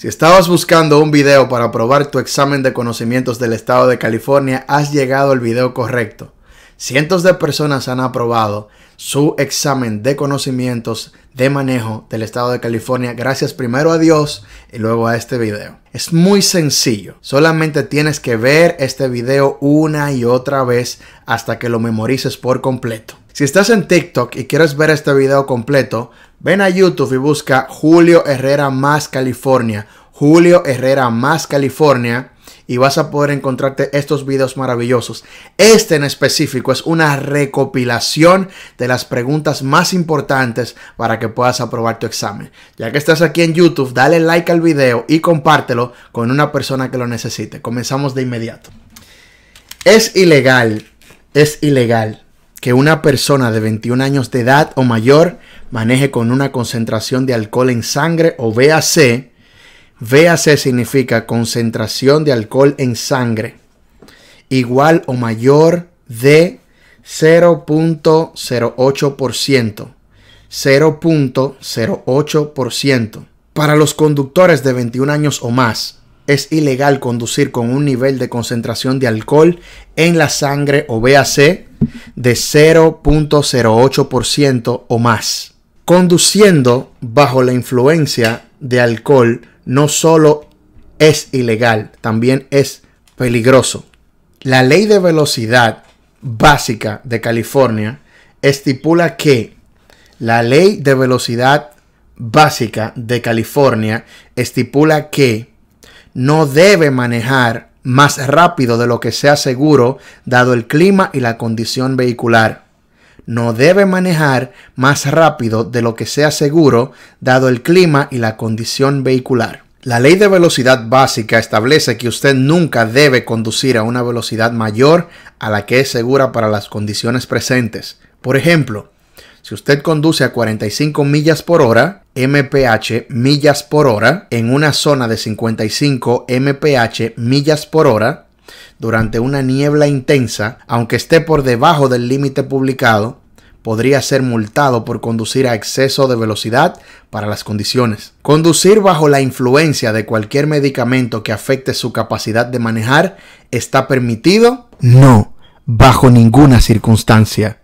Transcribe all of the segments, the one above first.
Si estabas buscando un video para aprobar tu examen de conocimientos del estado de California, has llegado al video correcto. Cientos de personas han aprobado su examen de conocimientos de manejo del estado de California gracias primero a Dios y luego a este video. Es muy sencillo, solamente tienes que ver este video una y otra vez hasta que lo memorices por completo. Si estás en TikTok y quieres ver este video completo, ven a YouTube y busca Julio Herrera más California. Julio Herrera más California y vas a poder encontrarte estos videos maravillosos. Este en específico es una recopilación de las preguntas más importantes para que puedas aprobar tu examen. Ya que estás aquí en YouTube, dale like al video y compártelo con una persona que lo necesite. Comenzamos de inmediato. Es ilegal, es ilegal que una persona de 21 años de edad o mayor maneje con una concentración de alcohol en sangre o BAC VAC significa concentración de alcohol en sangre igual o mayor de 0.08%. 0.08%. Para los conductores de 21 años o más, es ilegal conducir con un nivel de concentración de alcohol en la sangre o BAC de 0.08% o más. Conduciendo bajo la influencia de alcohol no solo es ilegal, también es peligroso. La ley de velocidad básica de California estipula que la ley de velocidad básica de California estipula que no debe manejar más rápido de lo que sea seguro dado el clima y la condición vehicular. No debe manejar más rápido de lo que sea seguro dado el clima y la condición vehicular. La ley de velocidad básica establece que usted nunca debe conducir a una velocidad mayor a la que es segura para las condiciones presentes. Por ejemplo, si usted conduce a 45 millas por hora, mph millas por hora, en una zona de 55 mph millas por hora, durante una niebla intensa, aunque esté por debajo del límite publicado, podría ser multado por conducir a exceso de velocidad para las condiciones. Conducir bajo la influencia de cualquier medicamento que afecte su capacidad de manejar está permitido? No, bajo ninguna circunstancia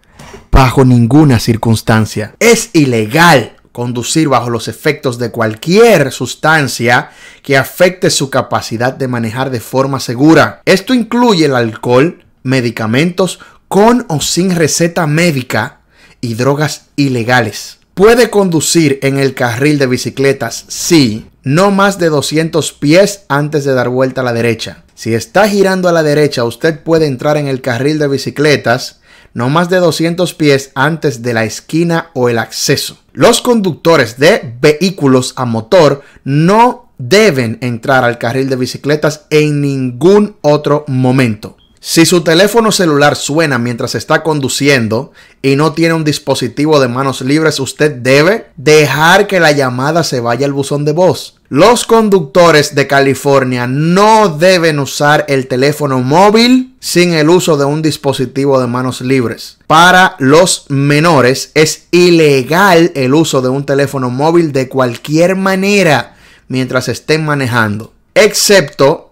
bajo ninguna circunstancia. Es ilegal conducir bajo los efectos de cualquier sustancia que afecte su capacidad de manejar de forma segura. Esto incluye el alcohol, medicamentos con o sin receta médica y drogas ilegales. Puede conducir en el carril de bicicletas si no más de 200 pies antes de dar vuelta a la derecha. Si está girando a la derecha, usted puede entrar en el carril de bicicletas no más de 200 pies antes de la esquina o el acceso. Los conductores de vehículos a motor no deben entrar al carril de bicicletas en ningún otro momento. Si su teléfono celular suena mientras está conduciendo y no tiene un dispositivo de manos libres, usted debe dejar que la llamada se vaya al buzón de voz. Los conductores de California no deben usar el teléfono móvil sin el uso de un dispositivo de manos libres. Para los menores es ilegal el uso de un teléfono móvil de cualquier manera mientras estén manejando, excepto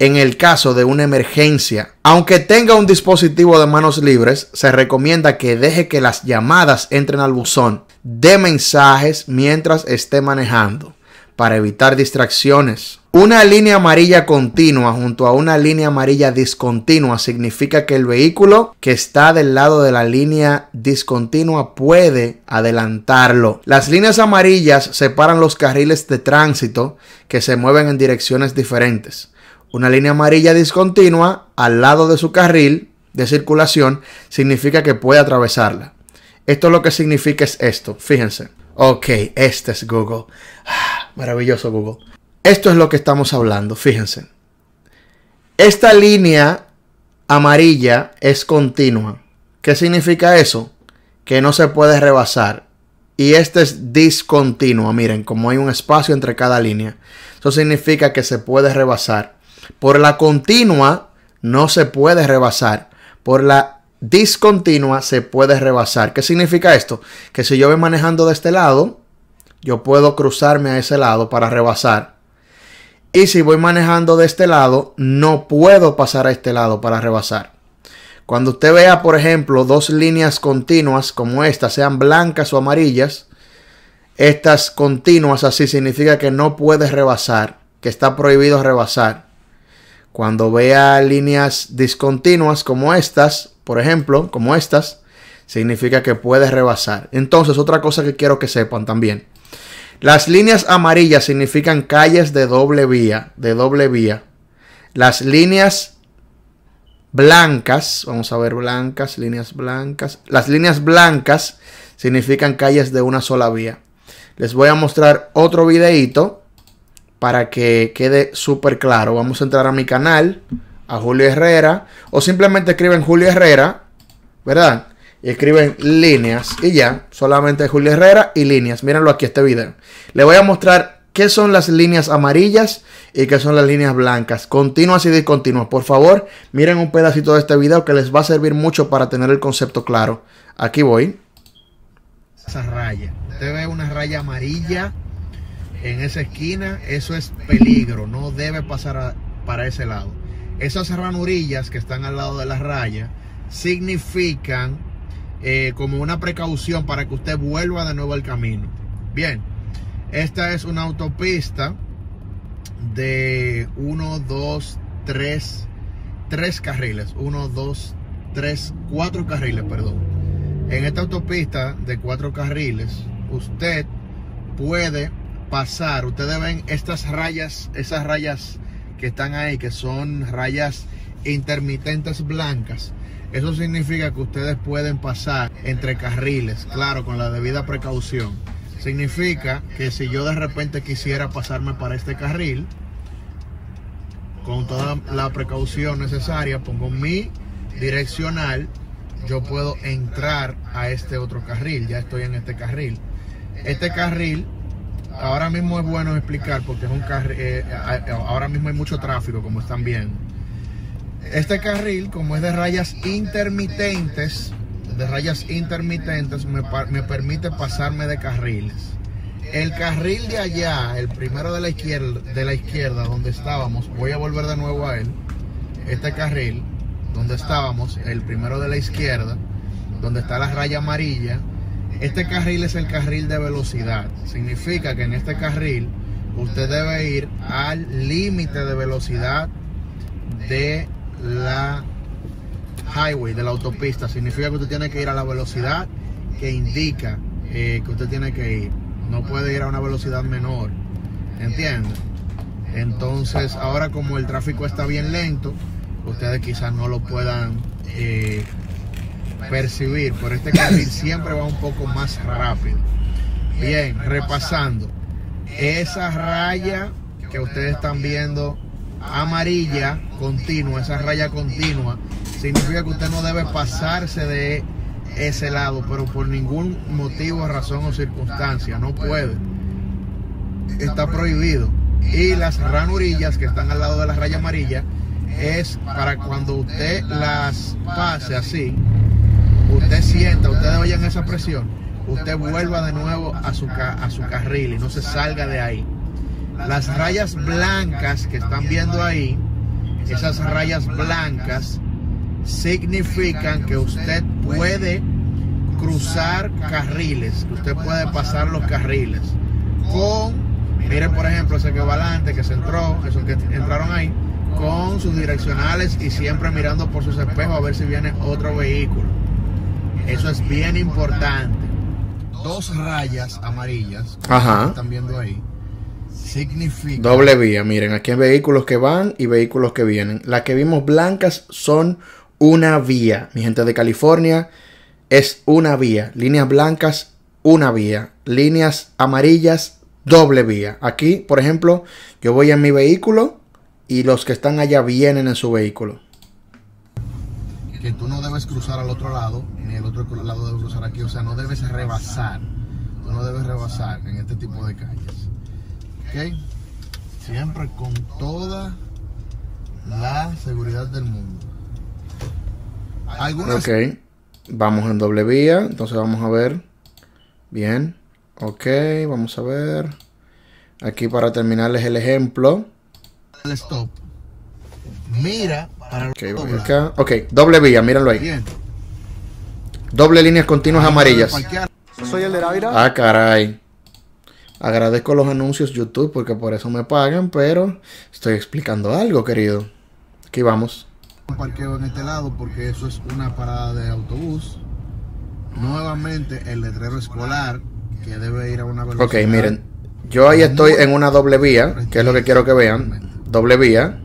en el caso de una emergencia. Aunque tenga un dispositivo de manos libres, se recomienda que deje que las llamadas entren al buzón de mensajes mientras esté manejando para evitar distracciones. Una línea amarilla continua junto a una línea amarilla discontinua significa que el vehículo que está del lado de la línea discontinua puede adelantarlo. Las líneas amarillas separan los carriles de tránsito que se mueven en direcciones diferentes. Una línea amarilla discontinua al lado de su carril de circulación significa que puede atravesarla. Esto lo que significa es esto, fíjense. Ok, este es Google. Ah, maravilloso Google. Esto es lo que estamos hablando, fíjense. Esta línea amarilla es continua. ¿Qué significa eso? Que no se puede rebasar. Y esta es discontinua. Miren, como hay un espacio entre cada línea. Eso significa que se puede rebasar. Por la continua no se puede rebasar. Por la discontinua se puede rebasar. ¿Qué significa esto? Que si yo voy manejando de este lado, yo puedo cruzarme a ese lado para rebasar. Y si voy manejando de este lado, no puedo pasar a este lado para rebasar. Cuando usted vea, por ejemplo, dos líneas continuas como estas, sean blancas o amarillas, estas continuas así significa que no puedes rebasar, que está prohibido rebasar. Cuando vea líneas discontinuas como estas, por ejemplo, como estas, significa que puede rebasar. Entonces, otra cosa que quiero que sepan también. Las líneas amarillas significan calles de doble vía, de doble vía. Las líneas blancas, vamos a ver blancas, líneas blancas. Las líneas blancas significan calles de una sola vía. Les voy a mostrar otro videito para que quede súper claro. Vamos a entrar a mi canal, a Julio Herrera, o simplemente escriben Julio Herrera, ¿verdad? Y escriben líneas y ya, solamente Julio Herrera y líneas. Mírenlo aquí este video. Le voy a mostrar qué son las líneas amarillas y qué son las líneas blancas, continuas y discontinuas. Por favor, miren un pedacito de este video que les va a servir mucho para tener el concepto claro. Aquí voy. Esa raya. Usted ve una raya amarilla, en esa esquina, eso es peligro, no debe pasar para ese lado. Esas ranurillas que están al lado de la raya significan eh, como una precaución para que usted vuelva de nuevo al camino. Bien, esta es una autopista de 1, 2, 3, 3 carriles. 1, 2, 3, 4 carriles, perdón. En esta autopista de 4 carriles, usted puede pasar, ustedes ven estas rayas, esas rayas que están ahí, que son rayas intermitentes blancas. Eso significa que ustedes pueden pasar entre carriles, claro, con la debida precaución. Significa que si yo de repente quisiera pasarme para este carril, con toda la precaución necesaria, pongo mi direccional, yo puedo entrar a este otro carril, ya estoy en este carril. Este carril ahora mismo es bueno explicar porque es un carril, eh, eh, ahora mismo hay mucho tráfico, como están viendo. Este carril, como es de rayas intermitentes, de rayas intermitentes, me, permite pasarme de carriles. El carril de allá, el primero de la izquierda, de la izquierda donde estábamos, voy a volver de nuevo a él. Este carril donde estábamos, el primero de la izquierda, donde está la raya amarilla, este carril es el carril de velocidad. Significa que en este carril usted debe ir al límite de velocidad de la highway, de la autopista. Significa que usted tiene que ir a la velocidad que indica eh, que usted tiene que ir. No puede ir a una velocidad menor. ¿Entiende? Entonces, ahora como el tráfico está bien lento, ustedes quizás no lo puedan eh, percibir, por este carril siempre va un poco más rápido. Bien, repasando, esa raya que ustedes están viendo amarilla continua, esa raya continua, significa que usted no debe pasarse de ese lado, pero por ningún motivo, razón o circunstancia, no puede. Está prohibido. Y las ranurillas que están al lado de la raya amarilla es para cuando usted las pase así, usted sienta, ustedes oyen esa presión, usted vuelva de nuevo a su, a su carril y no se salga de ahí. Las rayas blancas que están viendo ahí, esas rayas blancas significan que usted puede cruzar carriles, usted puede pasar los carriles. Con, miren por ejemplo, ese que va adelante, que se entró, esos que entraron ahí, con sus direccionales y siempre mirando por sus espejos a ver si viene otro vehículo. Eso es bien importante. Dos rayas amarillas, Ajá. están viendo ahí, significa... Doble vía, miren, aquí hay vehículos que van y vehículos que vienen. Las que vimos blancas son una vía. Mi gente de California es una vía. Líneas blancas, una vía. Líneas amarillas, doble vía. Aquí, por ejemplo, yo voy en mi vehículo y los que están allá vienen en su vehículo que tú no debes cruzar al otro lado, ni el otro lado de cruzar aquí, o sea, no debes rebasar, tú no debes rebasar en este tipo de calles. ¿Ok? Siempre con toda la seguridad del mundo. Algunas... Ok, vamos en doble vía, entonces vamos a ver. Bien, ok, vamos a ver. Aquí para terminarles el ejemplo. stop Mira para ok, doble vía, míralo ahí. Doble líneas continuas amarillas. Soy el Ah, caray. Agradezco los anuncios YouTube porque por eso me pagan, pero estoy explicando algo, querido. Aquí vamos. en este lado porque eso es una parada de autobús. Nuevamente el letrero escolar que debe ir a una Ok, miren. Yo ahí estoy en una doble vía, que es lo que quiero que vean. Doble vía.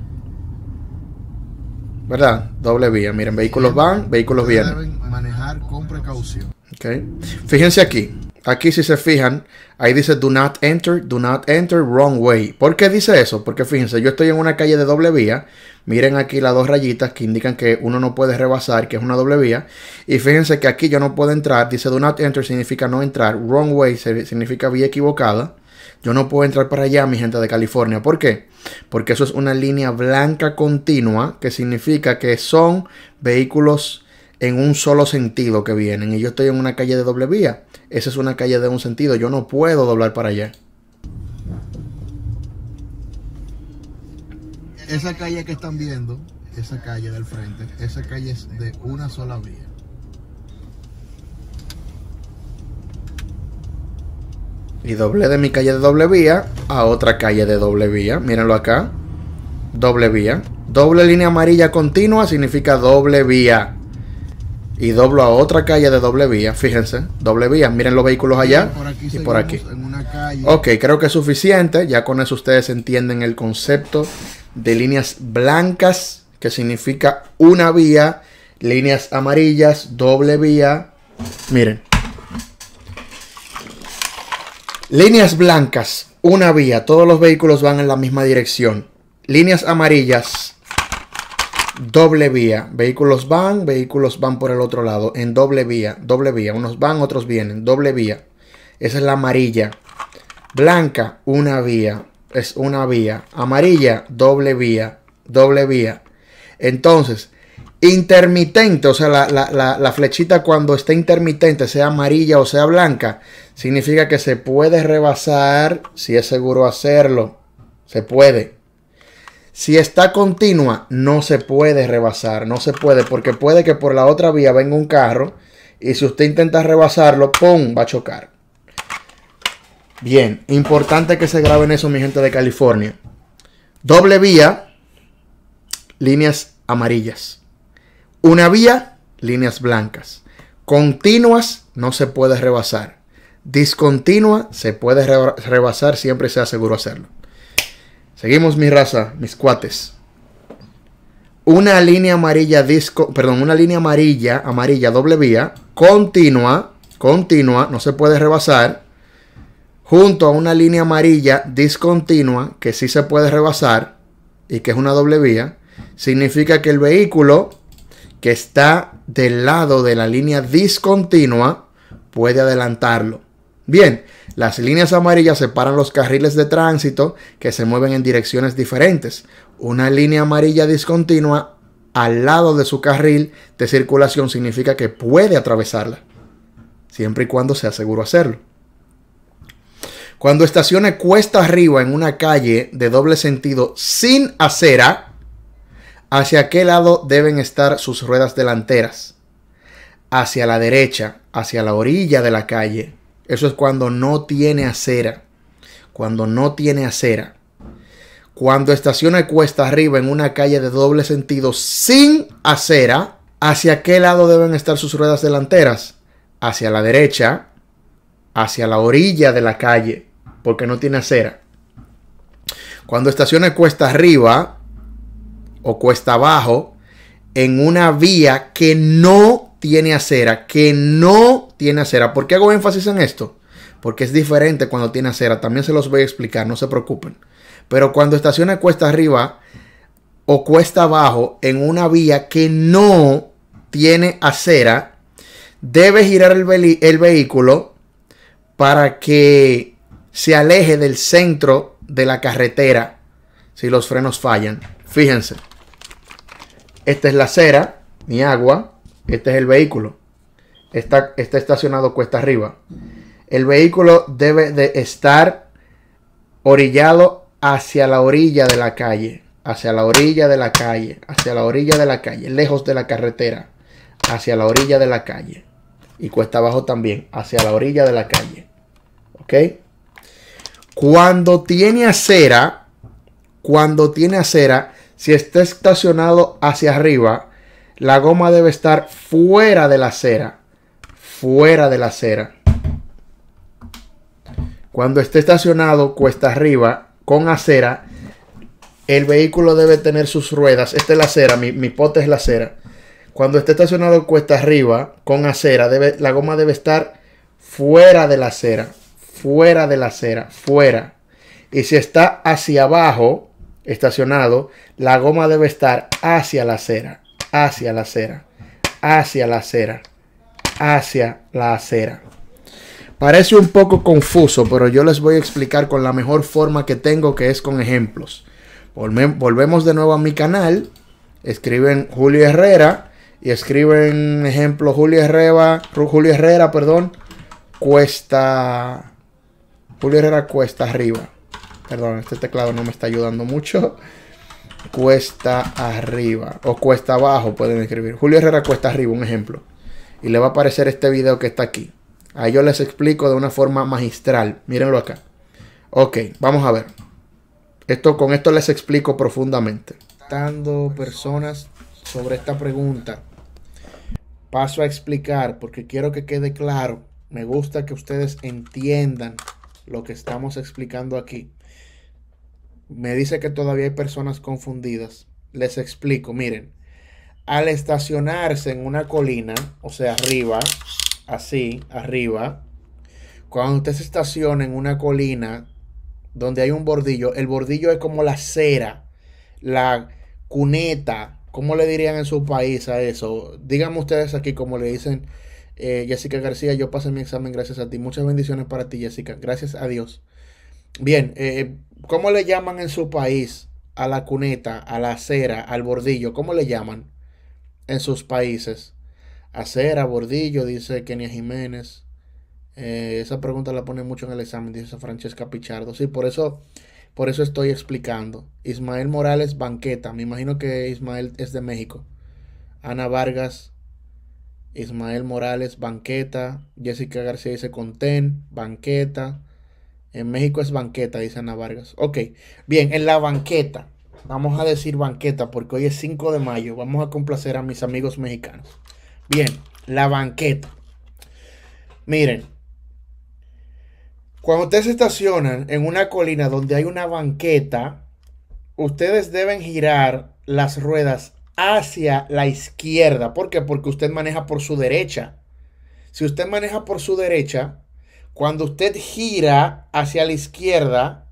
¿verdad? Doble vía. Miren, vehículos van, vehículos vienen. Deben manejar con precaución. Okay. Fíjense aquí. Aquí si se fijan, ahí dice do not enter, do not enter wrong way. ¿Por qué dice eso? Porque fíjense, yo estoy en una calle de doble vía. Miren aquí las dos rayitas que indican que uno no puede rebasar, que es una doble vía. Y fíjense que aquí yo no puedo entrar. Dice do not enter significa no entrar. Wrong way significa vía equivocada. Yo no puedo entrar para allá, mi gente de California. ¿Por qué? Porque eso es una línea blanca continua que significa que son vehículos en un solo sentido que vienen. Y yo estoy en una calle de doble vía. Esa es una calle de un sentido. Yo no puedo doblar para allá. Esa calle que están viendo, esa calle del frente, esa calle es de una sola vía. Y doble de mi calle de doble vía a otra calle de doble vía. Mírenlo acá. Doble vía. Doble línea amarilla continua significa doble vía. Y doblo a otra calle de doble vía. Fíjense, doble vía. Miren los vehículos allá y por aquí. Ok, creo que es suficiente. Ya con eso ustedes entienden el concepto de líneas blancas, que significa una vía. Líneas amarillas, doble vía. Miren. Líneas blancas, una vía, todos los vehículos van en la misma dirección. Líneas amarillas, doble vía, vehículos van, vehículos van por el otro lado, en doble vía, doble vía, unos van, otros vienen, doble vía. Esa es la amarilla. Blanca, una vía, es una vía. Amarilla, doble vía, doble vía. Entonces, intermitente, o sea, la, flechita cuando esté intermitente, sea amarilla o sea blanca, significa que se puede rebasar si es seguro hacerlo. Se puede. Si está continua, no se puede rebasar, no se puede, porque puede que por la otra vía venga un carro y si usted intenta rebasarlo, ¡pum!, va a chocar. Bien, importante que se graben eso, mi gente de California. Doble vía, líneas amarillas. Una vía, líneas blancas. Continuas, no se puede rebasar discontinua se puede rebasar, siempre sea seguro hacerlo. Seguimos mi raza, mis cuates. Una línea amarilla disco, perdón, una línea amarilla, amarilla doble vía, continua, continua, no se puede rebasar, junto a una línea amarilla discontinua que sí se puede rebasar y que es una doble vía, significa que el vehículo que está del lado de la línea discontinua puede adelantarlo. Bien, las líneas amarillas separan los carriles de tránsito que se mueven en direcciones diferentes. Una línea amarilla discontinua al lado de su carril de circulación significa que puede atravesarla, siempre y cuando sea seguro hacerlo. Cuando estacione cuesta arriba en una calle de doble sentido sin acera, ¿hacia qué lado deben estar sus ruedas delanteras? Hacia la derecha, hacia la orilla de la calle eso es cuando no tiene acera. Cuando no tiene acera. Cuando estaciona cuesta arriba en una calle de doble sentido sin acera, ¿hacia qué lado deben estar sus ruedas delanteras? Hacia la derecha, hacia la orilla de la calle, porque no tiene acera. Cuando estaciona cuesta arriba o cuesta abajo, en una vía que no tiene acera, que no tiene acera. ¿Por qué hago énfasis en esto? Porque es diferente cuando tiene acera. También se los voy a explicar, no se preocupen. Pero cuando estaciona cuesta arriba o cuesta abajo en una vía que no tiene acera, debe girar el, el vehículo para que se aleje del centro de la carretera si los frenos fallan. Fíjense. Esta es la acera, mi agua. Este es el vehículo. Está, está estacionado cuesta arriba. El vehículo debe de estar orillado hacia la orilla de la calle. Hacia la orilla de la calle. Hacia la orilla de la calle. Lejos de la carretera. Hacia la orilla de la calle. Y cuesta abajo también. Hacia la orilla de la calle. ¿Ok? Cuando tiene acera. Cuando tiene acera. Si está estacionado hacia arriba la goma debe estar fuera de la acera, Fuera de la acera. Cuando esté estacionado cuesta arriba con acera, el vehículo debe tener sus ruedas. Esta es la acera, mi, pote es la acera. Cuando esté estacionado cuesta arriba con acera, la goma debe estar fuera de la acera. Fuera de la acera, fuera. Y si está hacia abajo, estacionado, la goma debe estar hacia la acera hacia la acera, hacia la acera, hacia la acera. Parece un poco confuso, pero yo les voy a explicar con la mejor forma que tengo, que es con ejemplos. Volvemos de nuevo a mi canal, escriben Julio Herrera y escriben ejemplo Julio Herrera, Julio Herrera, perdón, cuesta Julio Herrera cuesta arriba. Perdón, este teclado no me está ayudando mucho cuesta arriba o cuesta abajo, pueden escribir. Julio Herrera cuesta arriba, un ejemplo. Y le va a aparecer este video que está aquí. Ahí yo les explico de una forma magistral. Mírenlo acá. Ok, vamos a ver. Esto, con esto les explico profundamente. Dando personas sobre esta pregunta, paso a explicar porque quiero que quede claro. Me gusta que ustedes entiendan lo que estamos explicando aquí me dice que todavía hay personas confundidas. Les explico, miren, al estacionarse en una colina, o sea, arriba, así, arriba, cuando usted se estaciona en una colina donde hay un bordillo, el bordillo es como la cera, la cuneta, ¿cómo le dirían en su país a eso? Díganme ustedes aquí como le dicen eh, Jessica García, yo pasé mi examen gracias a ti, muchas bendiciones para ti Jessica, gracias a Dios. Bien, eh, ¿Cómo le llaman en su país a la cuneta, a la acera, al bordillo? ¿Cómo le llaman en sus países? Acera, bordillo, dice Kenia Jiménez. Eh, esa pregunta la pone mucho en el examen, dice Francesca Pichardo. Sí, por eso, por eso estoy explicando. Ismael Morales Banqueta. Me imagino que Ismael es de México. Ana Vargas. Ismael Morales Banqueta. Jessica García dice Contén. Banqueta. En México es banqueta, dice Ana Vargas. Ok, bien, en la banqueta. Vamos a decir banqueta porque hoy es 5 de mayo. Vamos a complacer a mis amigos mexicanos. Bien, la banqueta. Miren, cuando ustedes estacionan en una colina donde hay una banqueta, ustedes deben girar las ruedas hacia la izquierda. ¿Por qué? Porque usted maneja por su derecha. Si usted maneja por su derecha, cuando usted gira hacia la izquierda,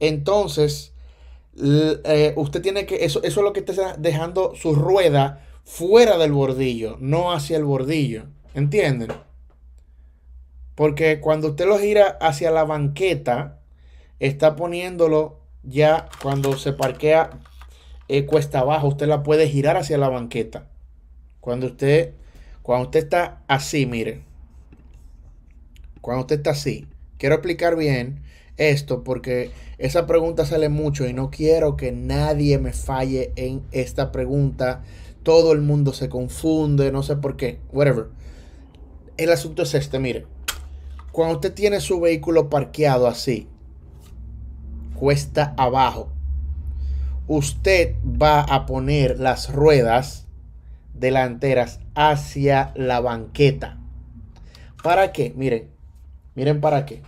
entonces eh, usted tiene que, eso, eso es lo que está dejando su rueda fuera del bordillo, no hacia el bordillo. ¿Entienden? Porque cuando usted lo gira hacia la banqueta, está poniéndolo ya cuando se parquea eh, cuesta abajo, usted la puede girar hacia la banqueta. Cuando usted, cuando usted está así, mire cuando usted está así, quiero explicar bien esto porque esa pregunta sale mucho y no quiero que nadie me falle en esta pregunta. Todo el mundo se confunde, no sé por qué, whatever. El asunto es este, mire. Cuando usted tiene su vehículo parqueado así, cuesta abajo, usted va a poner las ruedas delanteras hacia la banqueta. ¿Para qué? Miren, Miren para qué.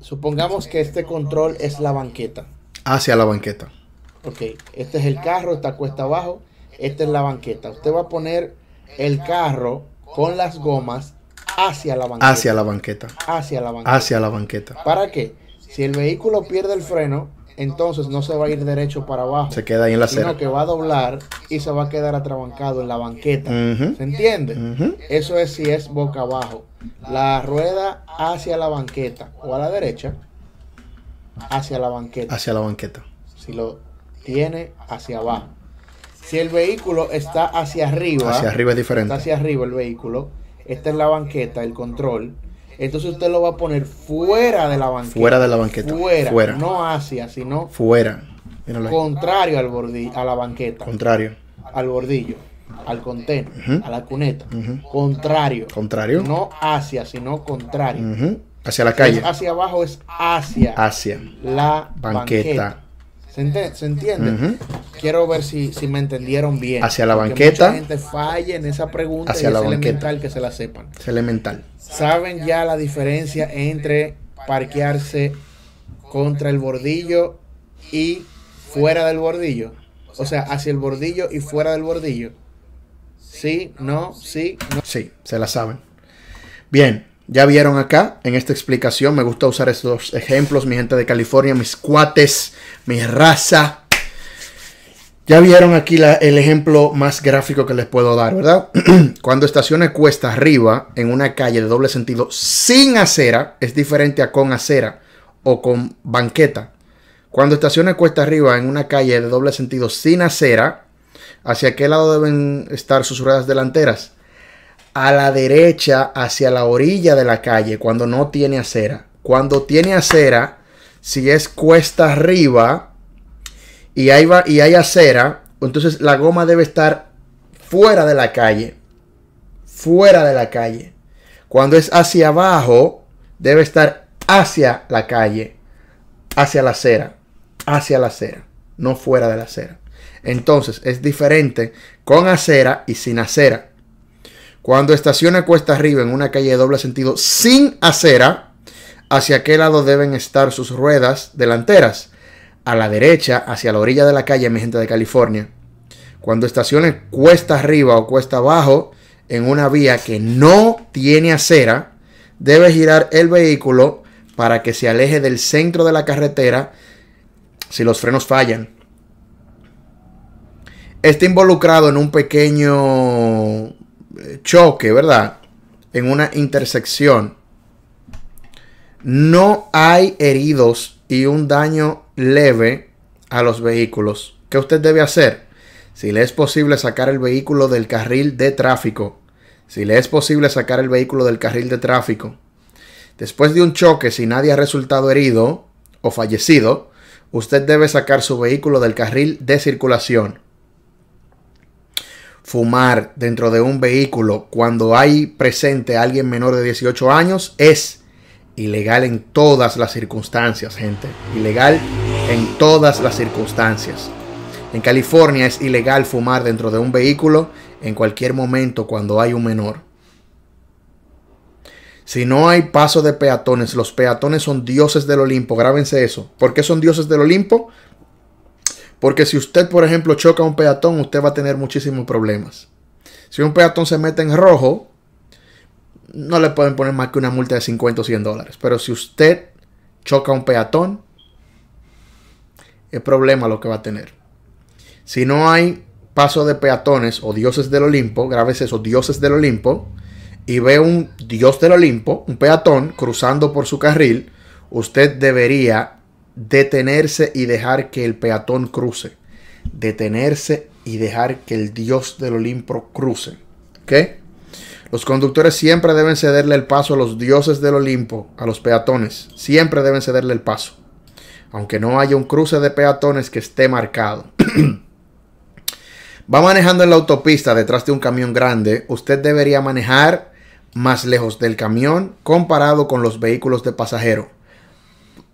Supongamos que este control es la banqueta. Hacia la banqueta. Ok, este es el carro, está cuesta abajo, esta es la banqueta. Usted va a poner el carro con las gomas hacia la banqueta. Hacia la banqueta. Hacia la banqueta. Hacia la banqueta. ¿Para qué? Si el vehículo pierde el freno, entonces no se va a ir derecho para abajo. Se queda ahí en la sino que va a doblar y se va a quedar atrabancado en la banqueta. ¿Se entiende? Eso es si es boca abajo. La rueda hacia la banqueta o a la derecha, hacia la banqueta. Hacia la banqueta. Si lo tiene hacia abajo. Si el vehículo está hacia arriba, hacia arriba es diferente. Está hacia arriba el vehículo. Esta es la banqueta, el control entonces usted lo va a poner fuera de la banqueta. Fuera de la banqueta. Fuera. No hacia, sino. Fuera. contrario al bordillo, a la banqueta. Contrario. Al bordillo, al contén, a la cuneta. Contrario. Contrario. No hacia, sino contrario. Hacia la calle. hacia abajo es hacia. Hacia. La banqueta. ¿Se, entiende? Quiero ver si, me entendieron bien. Hacia la banqueta. Mucha gente falle en esa pregunta hacia la es elemental que se la sepan. Es elemental. ¿Saben ya la diferencia entre parquearse contra el bordillo y fuera del bordillo? O sea, hacia el bordillo y fuera del bordillo. Sí, no, sí, no. Sí, se la saben. Bien, ya vieron acá en esta explicación, me gusta usar estos ejemplos, mi gente de California, mis cuates, mi raza. Ya vieron aquí el ejemplo más gráfico que les puedo dar, ¿verdad? Cuando estaciones cuesta arriba en una calle de doble sentido sin acera, es diferente a con acera o con banqueta. Cuando estaciones cuesta arriba en una calle de doble sentido sin acera, ¿hacia qué lado deben estar sus ruedas delanteras? a la derecha hacia la orilla de la calle cuando no tiene acera. Cuando tiene acera, si es cuesta arriba y hay, y hay acera, entonces la goma debe estar fuera de la calle. Fuera de la calle. Cuando es hacia abajo, debe estar hacia la calle. Hacia la acera. Hacia la acera. No fuera de la acera. Entonces es diferente con acera y sin acera. Cuando estaciona cuesta arriba en una calle de doble sentido sin acera, hacia qué lado deben estar sus ruedas delanteras. A la derecha, hacia la orilla de la calle, mi gente de California. Cuando estacione cuesta arriba o cuesta abajo en una vía que no tiene acera, debe girar el vehículo para que se aleje del centro de la carretera si los frenos fallan. Está involucrado en un pequeño choque, ¿verdad? En una intersección, no hay heridos y un daño leve a los vehículos. ¿Qué usted debe hacer? Si le es posible sacar el vehículo del carril de tráfico. Si le es posible sacar el vehículo del carril de tráfico. Después de un choque, si nadie ha resultado herido o fallecido, usted debe sacar su vehículo del carril de circulación fumar dentro de un vehículo cuando hay presente a alguien menor de 18 años es ilegal en todas las circunstancias, gente. Ilegal en todas las circunstancias. En California es ilegal fumar dentro de un vehículo en cualquier momento cuando hay un menor. Si no hay paso de peatones, los peatones son dioses del Olimpo. Grábense eso. ¿Por qué son dioses del Olimpo? Porque si usted, por ejemplo, choca a un peatón, usted va a tener muchísimos problemas. Si un peatón se mete en rojo, no le pueden poner más que una multa de 50 o 100 dólares. Pero si usted choca a un peatón, es problema lo que va a tener. Si no hay paso de peatones o dioses del Olimpo, graves esos dioses del Olimpo, y ve un dios del Olimpo, un peatón, cruzando por su carril, usted debería detenerse y dejar que el peatón cruce. Detenerse y dejar que el dios del Olimpo cruce. ¿Ok? Los conductores siempre deben cederle el paso a los dioses del Olimpo, a los peatones. Siempre deben cederle el paso. Aunque no haya un cruce de peatones que esté marcado. Va manejando en la autopista detrás de un camión grande. Usted debería manejar más lejos del camión comparado con los vehículos de pasajero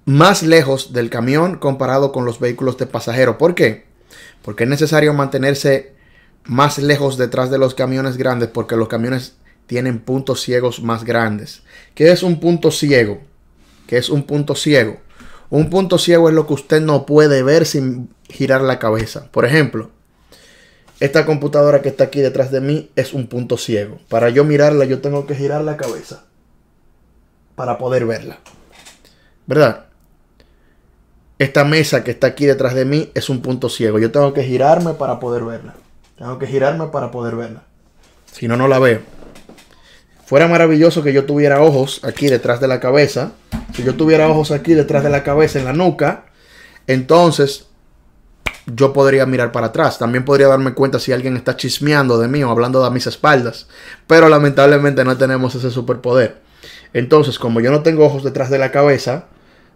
más lejos del camión comparado con los vehículos de pasajeros. ¿Por qué? Porque es necesario mantenerse más lejos detrás de los camiones grandes porque los camiones tienen puntos ciegos más grandes. ¿Qué es un punto ciego? ¿Qué es un punto ciego? Un punto ciego es lo que usted no puede ver sin girar la cabeza. Por ejemplo, esta computadora que está aquí detrás de mí es un punto ciego. Para yo mirarla yo tengo que girar la cabeza para poder verla. ¿Verdad? esta mesa que está aquí detrás de mí es un punto ciego. Yo tengo que girarme para poder verla. Tengo que girarme para poder verla. Si no, no la veo. Fuera maravilloso que yo tuviera ojos aquí detrás de la cabeza. Si yo tuviera ojos aquí detrás de la cabeza en la nuca, entonces yo podría mirar para atrás. También podría darme cuenta si alguien está chismeando de mí o hablando de mis espaldas. Pero lamentablemente no tenemos ese superpoder. Entonces, como yo no tengo ojos detrás de la cabeza,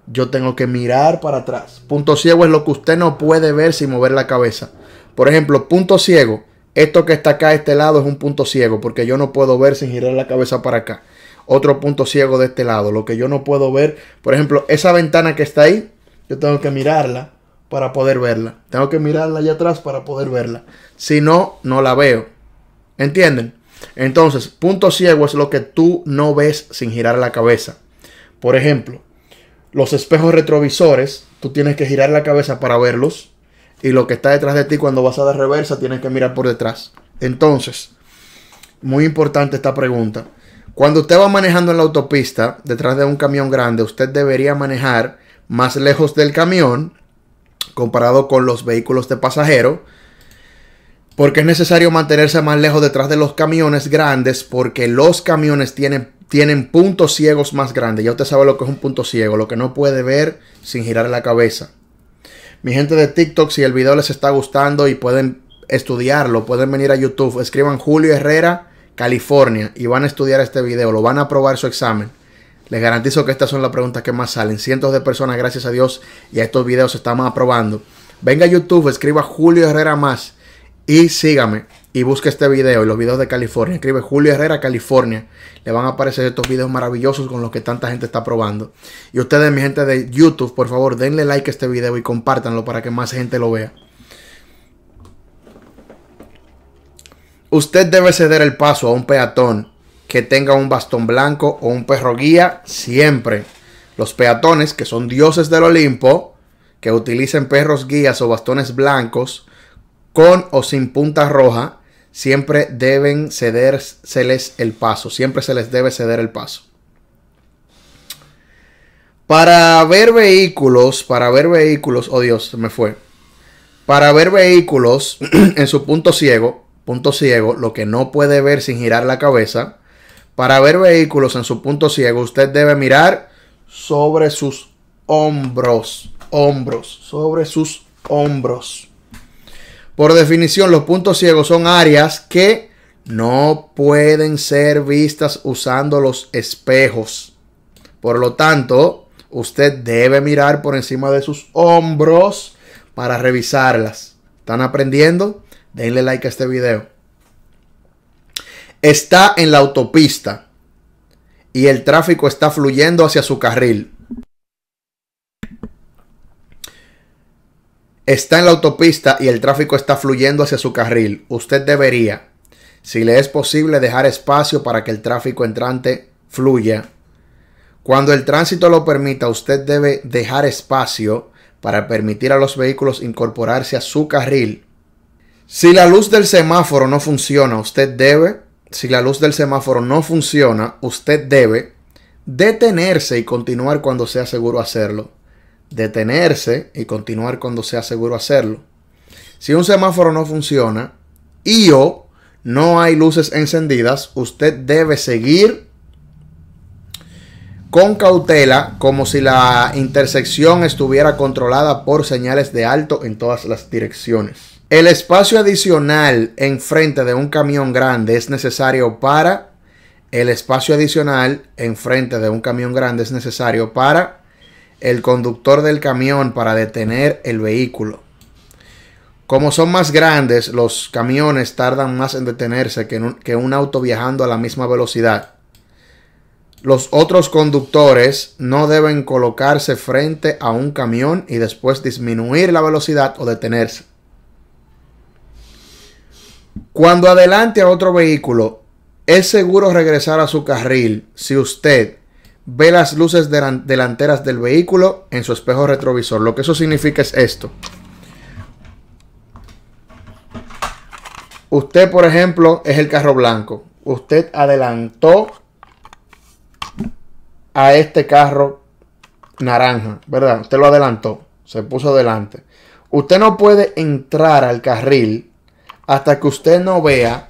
yo tengo que mirar para atrás. Punto ciego es lo que usted no puede ver sin mover la cabeza. Por ejemplo, punto ciego, esto que está acá a este lado es un punto ciego porque yo no puedo ver sin girar la cabeza para acá. Otro punto ciego de este lado, lo que yo no puedo ver, por ejemplo, esa ventana que está ahí, yo tengo que mirarla para poder verla. Tengo que mirarla allá atrás para poder verla. Si no, no la veo. ¿Entienden? Entonces, punto ciego es lo que tú no ves sin girar la cabeza. Por ejemplo, los espejos retrovisores, tú tienes que girar la cabeza para verlos. Y lo que está detrás de ti cuando vas a dar reversa, tienes que mirar por detrás. Entonces, muy importante esta pregunta. Cuando usted va manejando en la autopista detrás de un camión grande, usted debería manejar más lejos del camión comparado con los vehículos de pasajeros. Porque es necesario mantenerse más lejos detrás de los camiones grandes porque los camiones tienen tienen puntos ciegos más grandes. Ya usted sabe lo que es un punto ciego, lo que no puede ver sin girar la cabeza. Mi gente de TikTok, si el video les está gustando y pueden estudiarlo, pueden venir a YouTube, escriban Julio Herrera, California, y van a estudiar este video, lo van a aprobar su examen. Les garantizo que estas son las preguntas que más salen. Cientos de personas, gracias a Dios, y a estos videos se están aprobando. Venga a YouTube, escriba Julio Herrera más y sígame y busque este video y los videos de California. Escribe Julio Herrera, California. Le van a aparecer estos videos maravillosos con los que tanta gente está probando. Y ustedes, mi gente de YouTube, por favor, denle like a este video y compártanlo para que más gente lo vea. Usted debe ceder el paso a un peatón que tenga un bastón blanco o un perro guía siempre. Los peatones, que son dioses del Olimpo, que utilicen perros guías o bastones blancos, con o sin punta roja, siempre deben cedérseles el paso, siempre se les debe ceder el paso. Para ver vehículos, para ver vehículos, oh Dios, se me fue. Para ver vehículos en su punto ciego, punto ciego, lo que no puede ver sin girar la cabeza. Para ver vehículos en su punto ciego, usted debe mirar sobre sus hombros, hombros, sobre sus hombros. Por definición, los puntos ciegos son áreas que no pueden ser vistas usando los espejos. Por lo tanto, usted debe mirar por encima de sus hombros para revisarlas. ¿Están aprendiendo? Denle like a este video. Está en la autopista y el tráfico está fluyendo hacia su carril. está en la autopista y el tráfico está fluyendo hacia su carril, usted debería, si le es posible, dejar espacio para que el tráfico entrante fluya. Cuando el tránsito lo permita, usted debe dejar espacio para permitir a los vehículos incorporarse a su carril. Si la luz del semáforo no funciona, usted debe, si la luz del semáforo no funciona, usted debe detenerse y continuar cuando sea seguro hacerlo detenerse y continuar cuando sea seguro hacerlo. Si un semáforo no funciona y o no hay luces encendidas, usted debe seguir con cautela como si la intersección estuviera controlada por señales de alto en todas las direcciones. El espacio adicional enfrente de un camión grande es necesario para el espacio adicional enfrente de un camión grande es necesario para el conductor del camión para detener el vehículo. Como son más grandes, los camiones tardan más en detenerse que, que un auto viajando a la misma velocidad. Los otros conductores no deben colocarse frente a un camión y después disminuir la velocidad o detenerse. Cuando adelante a otro vehículo, es seguro regresar a su carril si usted ve las luces delanteras del vehículo en su espejo retrovisor. Lo que eso significa es esto. Usted, por ejemplo, es el carro blanco. Usted adelantó a este carro naranja, ¿verdad? Usted lo adelantó, se puso adelante. Usted no puede entrar al carril hasta que usted no vea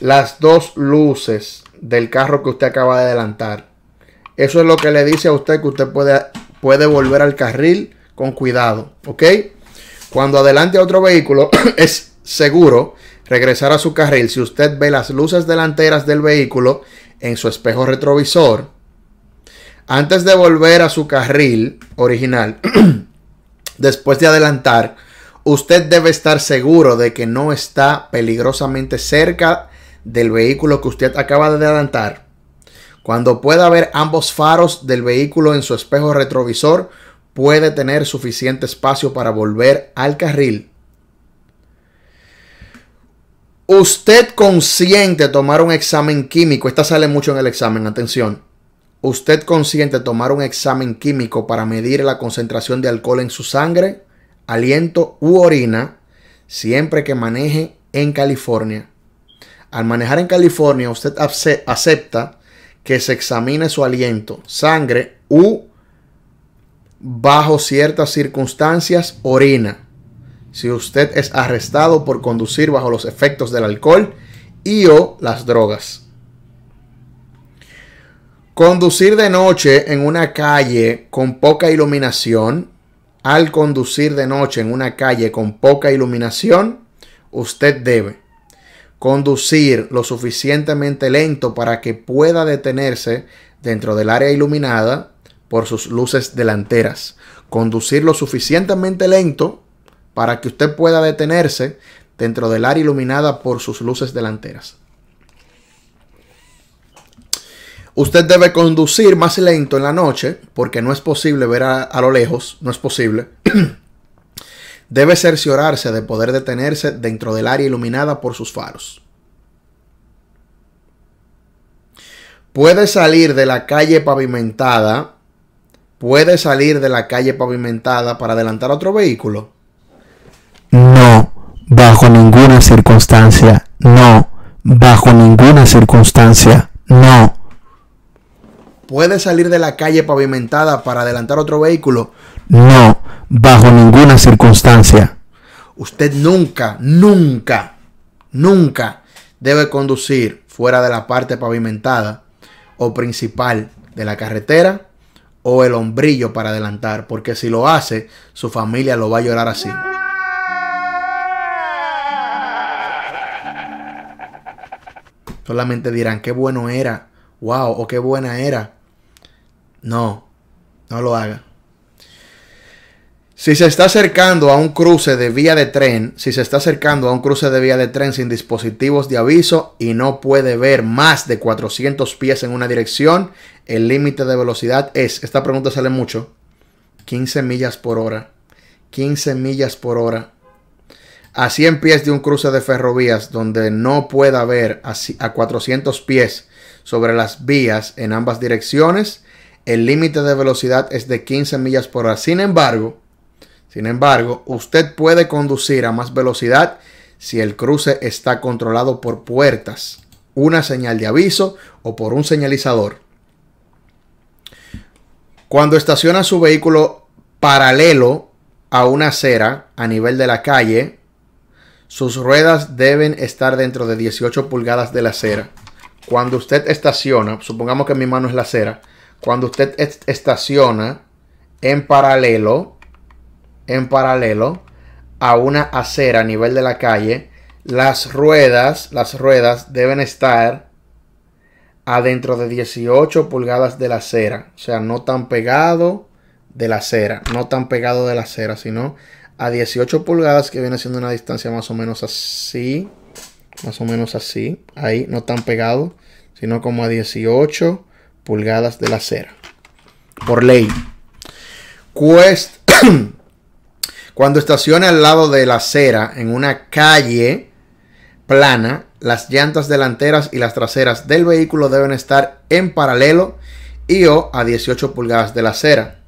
las dos luces del carro que usted acaba de adelantar. Eso es lo que le dice a usted que usted puede, puede volver al carril con cuidado, ¿ok? Cuando adelante a otro vehículo es seguro regresar a su carril si usted ve las luces delanteras del vehículo en su espejo retrovisor. Antes de volver a su carril original, después de adelantar, usted debe estar seguro de que no está peligrosamente cerca del vehículo que usted acaba de adelantar. Cuando pueda ver ambos faros del vehículo en su espejo retrovisor, puede tener suficiente espacio para volver al carril. Usted consciente tomar un examen químico, esta sale mucho en el examen, atención. Usted consciente tomar un examen químico para medir la concentración de alcohol en su sangre, aliento u orina, siempre que maneje en California. Al manejar en California, usted acepta que se examine su aliento, sangre u, bajo ciertas circunstancias, orina. Si usted es arrestado por conducir bajo los efectos del alcohol y o las drogas. Conducir de noche en una calle con poca iluminación. Al conducir de noche en una calle con poca iluminación, usted debe conducir lo suficientemente lento para que pueda detenerse dentro del área iluminada por sus luces delanteras. Conducir lo suficientemente lento para que usted pueda detenerse dentro del área iluminada por sus luces delanteras. Usted debe conducir más lento en la noche porque no es posible ver a, lo lejos, no es posible. debe cerciorarse de poder detenerse dentro del área iluminada por sus faros. Puede salir de la calle pavimentada, puede salir de la calle pavimentada para adelantar otro vehículo. No, bajo ninguna circunstancia, no, bajo ninguna circunstancia, no. Puede salir de la calle pavimentada para adelantar otro vehículo. No, bajo ninguna circunstancia. Usted nunca, nunca, nunca debe conducir fuera de la parte pavimentada o principal de la carretera o el hombrillo para adelantar, porque si lo hace, su familia lo va a llorar así. Solamente dirán, qué bueno era, wow, o qué buena era. No, no lo haga. Si se está acercando a un cruce de vía de tren, si se está acercando a un cruce de vía de tren sin dispositivos de aviso y no puede ver más de 400 pies en una dirección, el límite de velocidad es, esta pregunta sale mucho, 15 millas por hora. 15 millas por hora. A 100 pies de un cruce de ferrovías donde no pueda ver a 400 pies sobre las vías en ambas direcciones, el límite de velocidad es de 15 millas por hora. Sin embargo, sin embargo, usted puede conducir a más velocidad si el cruce está controlado por puertas, una señal de aviso o por un señalizador. Cuando estaciona su vehículo paralelo a una acera a nivel de la calle, sus ruedas deben estar dentro de 18 pulgadas de la acera. Cuando usted estaciona, supongamos que mi mano es la acera, cuando usted estaciona en paralelo en paralelo a una acera a nivel de la calle, las ruedas, las ruedas deben estar adentro de 18 pulgadas de la acera, o sea, no tan pegado de la acera, no tan pegado de la acera, sino a 18 pulgadas que viene siendo una distancia más o menos así, más o menos así, ahí no tan pegado, sino como a 18 pulgadas de la acera. Por ley. Cuesta Cuando estaciona al lado de la acera en una calle plana, las llantas delanteras y las traseras del vehículo deben estar en paralelo y o a 18 pulgadas de la acera.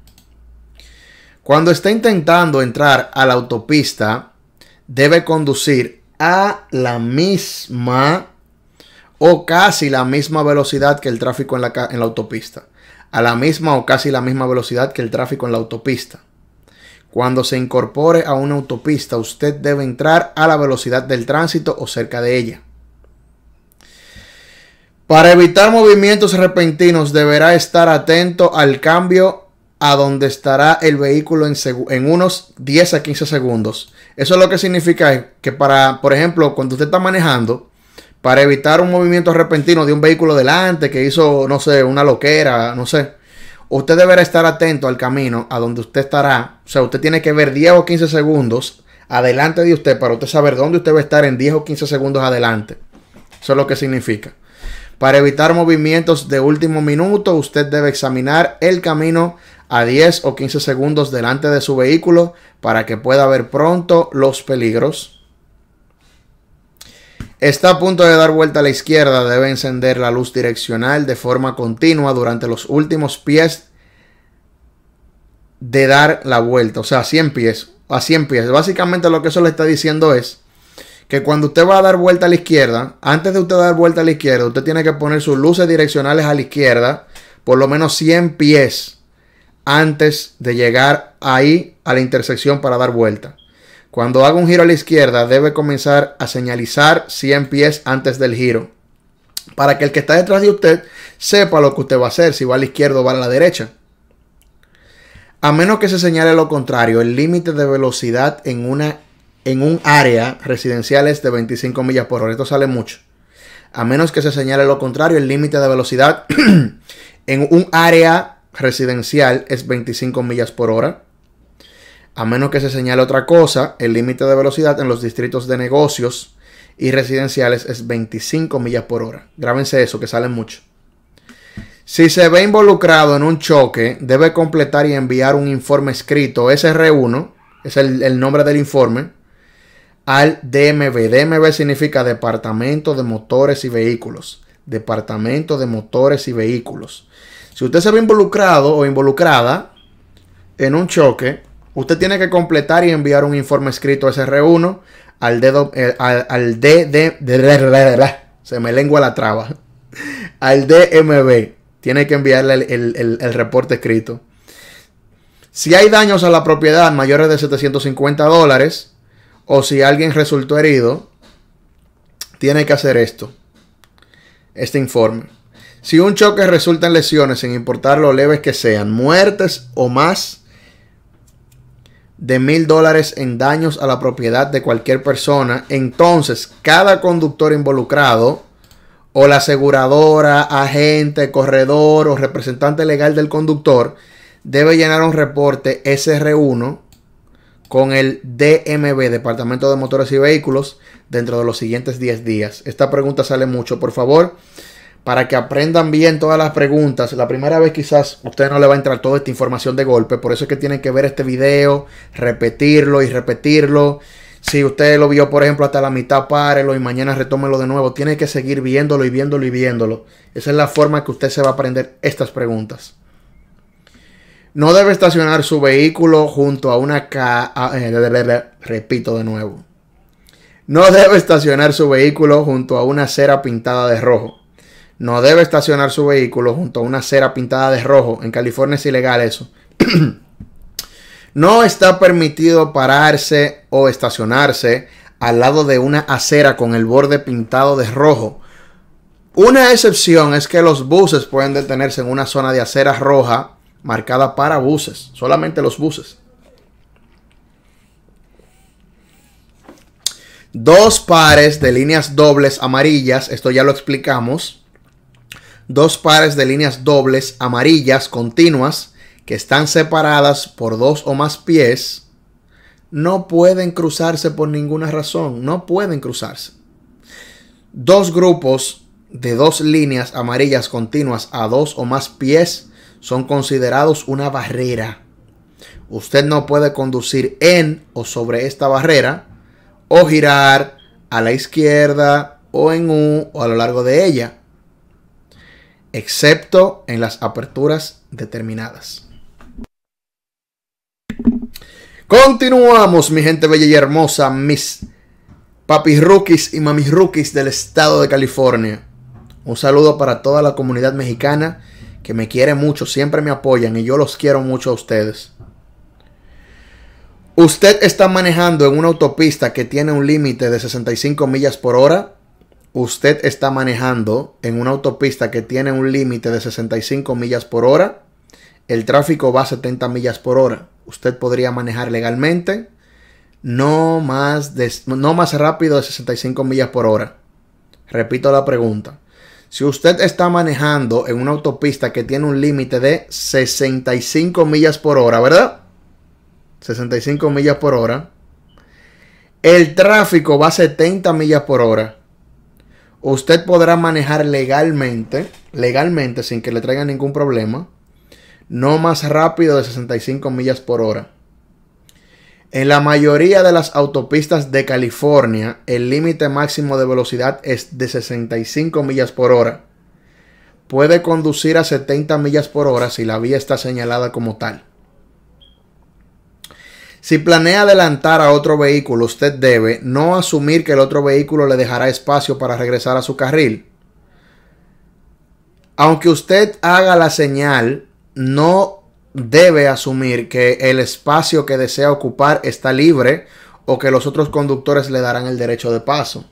Cuando está intentando entrar a la autopista, debe conducir a la misma o casi la misma velocidad que el tráfico en la, en la autopista. A la misma o casi la misma velocidad que el tráfico en la autopista. Cuando se incorpore a una autopista, usted debe entrar a la velocidad del tránsito o cerca de ella. Para evitar movimientos repentinos, deberá estar atento al cambio a donde estará el vehículo en, unos 10 a 15 segundos. Eso es lo que significa que para, por ejemplo, cuando usted está manejando, para evitar un movimiento repentino de un vehículo delante que hizo, no sé, una loquera, no sé, usted deberá estar atento al camino a donde usted estará. O sea, usted tiene que ver 10 o 15 segundos adelante de usted para usted saber dónde usted va a estar en 10 o 15 segundos adelante. Eso es lo que significa. Para evitar movimientos de último minuto, usted debe examinar el camino a 10 o 15 segundos delante de su vehículo para que pueda ver pronto los peligros. Está a punto de dar vuelta a la izquierda, debe encender la luz direccional de forma continua durante los últimos pies de dar la vuelta, o sea, a 100 pies, a 100 pies. Básicamente lo que eso le está diciendo es que cuando usted va a dar vuelta a la izquierda, antes de usted dar vuelta a la izquierda, usted tiene que poner sus luces direccionales a la izquierda, por lo menos 100 pies antes de llegar ahí a la intersección para dar vuelta. Cuando haga un giro a la izquierda, debe comenzar a señalizar 100 pies antes del giro. Para que el que está detrás de usted sepa lo que usted va a hacer, si va a la izquierda o va a la derecha. A menos que se señale lo contrario, el límite de velocidad en, una, en un área residencial es de 25 millas por hora. Esto sale mucho. A menos que se señale lo contrario, el límite de velocidad en un área residencial es 25 millas por hora a menos que se señale otra cosa, el límite de velocidad en los distritos de negocios y residenciales es 25 millas por hora. Grábense eso, que sale mucho. Si se ve involucrado en un choque, debe completar y enviar un informe escrito SR1, es el, el nombre del informe, al DMV. DMV significa Departamento de Motores y Vehículos. Departamento de Motores y Vehículos. Si usted se ve involucrado o involucrada en un choque, Usted tiene que completar y enviar un informe escrito SR1 al, dedo, al, se me lengua la traba, al DMB. Tiene que enviarle el, reporte escrito. Si hay daños a la propiedad mayores de 750 dólares o si alguien resultó herido, tiene que hacer esto, este informe. Si un choque resulta en lesiones, sin importar lo leves que sean, muertes o más, de mil dólares en daños a la propiedad de cualquier persona, entonces cada conductor involucrado o la aseguradora, agente, corredor o representante legal del conductor debe llenar un reporte SR1 con el DMV, Departamento de Motores y Vehículos, dentro de los siguientes 10 días. Esta pregunta sale mucho, por favor para que aprendan bien todas las preguntas. La primera vez quizás a usted no le va a entrar toda esta información de golpe, por eso es que tienen que ver este video, repetirlo y repetirlo. Si usted lo vio, por ejemplo, hasta la mitad, párelo y mañana retómelo de nuevo. Tiene que seguir viéndolo y viéndolo y viéndolo. Esa es la forma que usted se va a aprender estas preguntas. No debe estacionar su vehículo junto a una eh, repito de nuevo. No debe estacionar su vehículo junto a una acera pintada de rojo no debe estacionar su vehículo junto a una acera pintada de rojo. En California es ilegal eso. no está permitido pararse o estacionarse al lado de una acera con el borde pintado de rojo. Una excepción es que los buses pueden detenerse en una zona de acera roja marcada para buses, solamente los buses. Dos pares de líneas dobles amarillas, esto ya lo explicamos dos pares de líneas dobles amarillas continuas que están separadas por dos o más pies, no pueden cruzarse por ninguna razón, no pueden cruzarse. Dos grupos de dos líneas amarillas continuas a dos o más pies son considerados una barrera. Usted no puede conducir en o sobre esta barrera o girar a la izquierda o en U o a lo largo de ella excepto en las aperturas determinadas. Continuamos, mi gente bella y hermosa, mis papis rookies y mamis rookies del estado de California. Un saludo para toda la comunidad mexicana que me quiere mucho, siempre me apoyan y yo los quiero mucho a ustedes. Usted está manejando en una autopista que tiene un límite de 65 millas por hora usted está manejando en una autopista que tiene un límite de 65 millas por hora, el tráfico va a 70 millas por hora, usted podría manejar legalmente no más, no más rápido de 65 millas por hora. Repito la pregunta. Si usted está manejando en una autopista que tiene un límite de 65 millas por hora, ¿verdad? 65 millas por hora. El tráfico va a 70 millas por hora Usted podrá manejar legalmente, legalmente, sin que le traiga ningún problema, no más rápido de 65 millas por hora. En la mayoría de las autopistas de California, el límite máximo de velocidad es de 65 millas por hora. Puede conducir a 70 millas por hora si la vía está señalada como tal. Si planea adelantar a otro vehículo, usted debe no asumir que el otro vehículo le dejará espacio para regresar a su carril. Aunque usted haga la señal, no debe asumir que el espacio que desea ocupar está libre o que los otros conductores le darán el derecho de paso.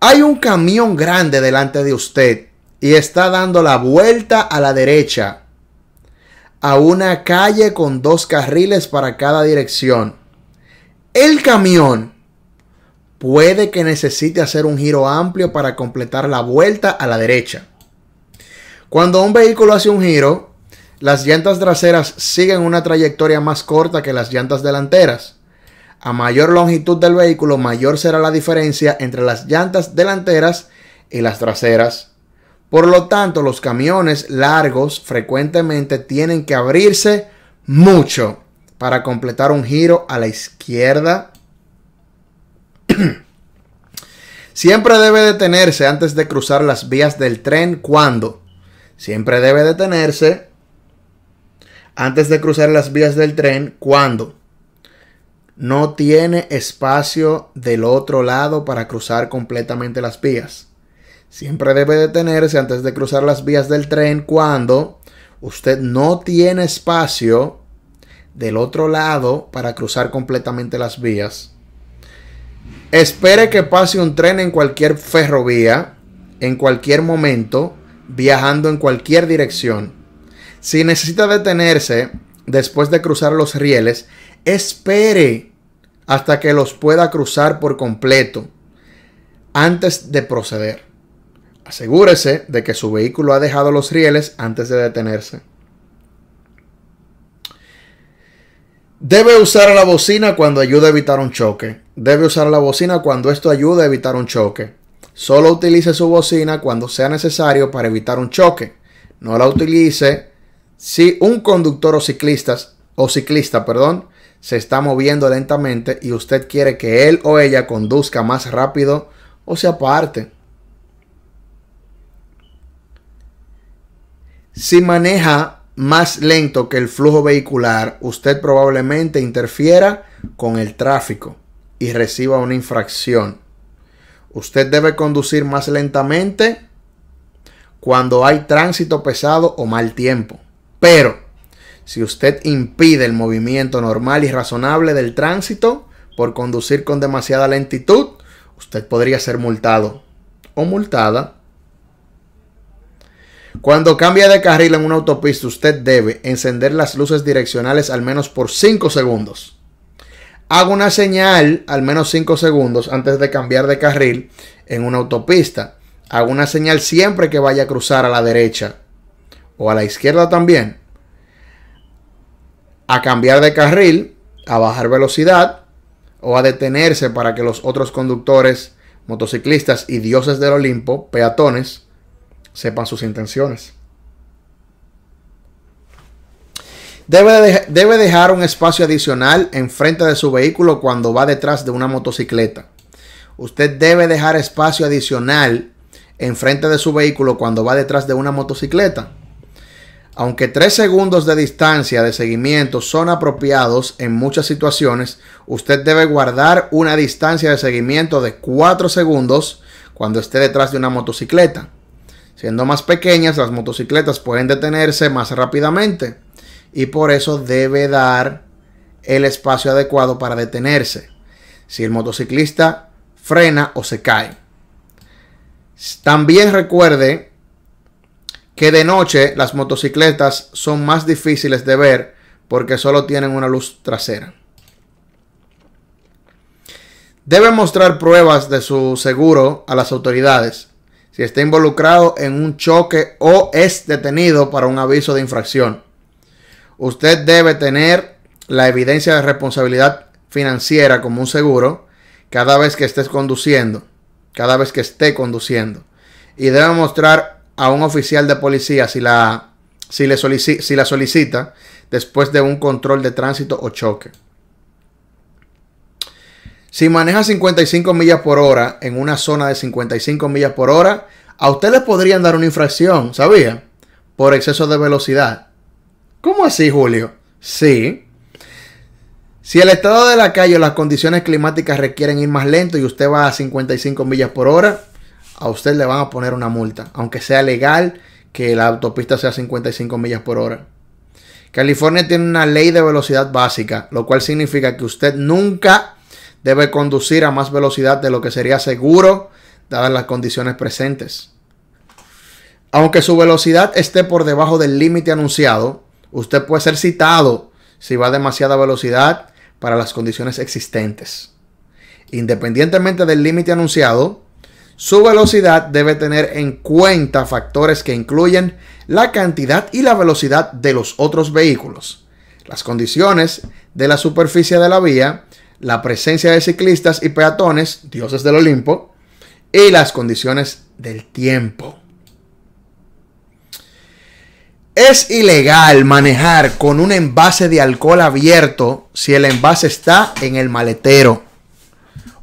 Hay un camión grande delante de usted y está dando la vuelta a la derecha a una calle con dos carriles para cada dirección. El camión puede que necesite hacer un giro amplio para completar la vuelta a la derecha. Cuando un vehículo hace un giro, las llantas traseras siguen una trayectoria más corta que las llantas delanteras. A mayor longitud del vehículo, mayor será la diferencia entre las llantas delanteras y las traseras. Por lo tanto, los camiones largos frecuentemente tienen que abrirse mucho para completar un giro a la izquierda. Siempre debe detenerse antes de cruzar las vías del tren cuando. Siempre debe detenerse antes de cruzar las vías del tren cuando no tiene espacio del otro lado para cruzar completamente las vías. Siempre debe detenerse antes de cruzar las vías del tren cuando usted no tiene espacio del otro lado para cruzar completamente las vías. Espere que pase un tren en cualquier ferrovía, en cualquier momento, viajando en cualquier dirección. Si necesita detenerse después de cruzar los rieles, espere hasta que los pueda cruzar por completo antes de proceder. Asegúrese de que su vehículo ha dejado los rieles antes de detenerse. Debe usar la bocina cuando ayuda a evitar un choque. Debe usar la bocina cuando esto ayuda a evitar un choque. Solo utilice su bocina cuando sea necesario para evitar un choque. No la utilice si un conductor o ciclista, o ciclista, perdón, se está moviendo lentamente y usted quiere que él o ella conduzca más rápido o se aparte. Si maneja más lento que el flujo vehicular, usted probablemente interfiera con el tráfico y reciba una infracción. Usted debe conducir más lentamente cuando hay tránsito pesado o mal tiempo. Pero, si usted impide el movimiento normal y razonable del tránsito por conducir con demasiada lentitud, usted podría ser multado o multada cuando cambia de carril en una autopista, usted debe encender las luces direccionales al menos por 5 segundos. Haga una señal al menos 5 segundos antes de cambiar de carril en una autopista. Haga una señal siempre que vaya a cruzar a la derecha o a la izquierda también. A cambiar de carril, a bajar velocidad o a detenerse para que los otros conductores, motociclistas y dioses del Olimpo, peatones, sepan sus intenciones. Debe, debe, dejar un espacio adicional enfrente de su vehículo cuando va detrás de una motocicleta. Usted debe dejar espacio adicional enfrente de su vehículo cuando va detrás de una motocicleta. Aunque 3 segundos de distancia de seguimiento son apropiados en muchas situaciones, usted debe guardar una distancia de seguimiento de 4 segundos cuando esté detrás de una motocicleta. Siendo más pequeñas, las motocicletas pueden detenerse más rápidamente y por eso debe dar el espacio adecuado para detenerse. Si el motociclista frena o se cae. También recuerde que de noche las motocicletas son más difíciles de ver porque solo tienen una luz trasera. Debe mostrar pruebas de su seguro a las autoridades si está involucrado en un choque o es detenido para un aviso de infracción. Usted debe tener la evidencia de responsabilidad financiera como un seguro cada vez que estés conduciendo, cada vez que esté conduciendo. Y debe mostrar a un oficial de policía si la, si le si la solicita después de un control de tránsito o choque. Si maneja 55 millas por hora en una zona de 55 millas por hora, a usted le podrían dar una infracción, ¿sabía? Por exceso de velocidad. ¿Cómo así, Julio? Sí. Si el estado de la calle o las condiciones climáticas requieren ir más lento y usted va a 55 millas por hora, a usted le van a poner una multa, aunque sea legal que la autopista sea 55 millas por hora. California tiene una ley de velocidad básica, lo cual significa que usted nunca debe conducir a más velocidad de lo que sería seguro dadas las condiciones presentes. Aunque su velocidad esté por debajo del límite anunciado, usted puede ser citado si va a demasiada velocidad para las condiciones existentes. Independientemente del límite anunciado, su velocidad debe tener en cuenta factores que incluyen la cantidad y la velocidad de los otros vehículos, las condiciones de la superficie de la vía, la presencia de ciclistas y peatones, dioses del Olimpo, y las condiciones del tiempo. Es ilegal manejar con un envase de alcohol abierto si el envase está en el maletero.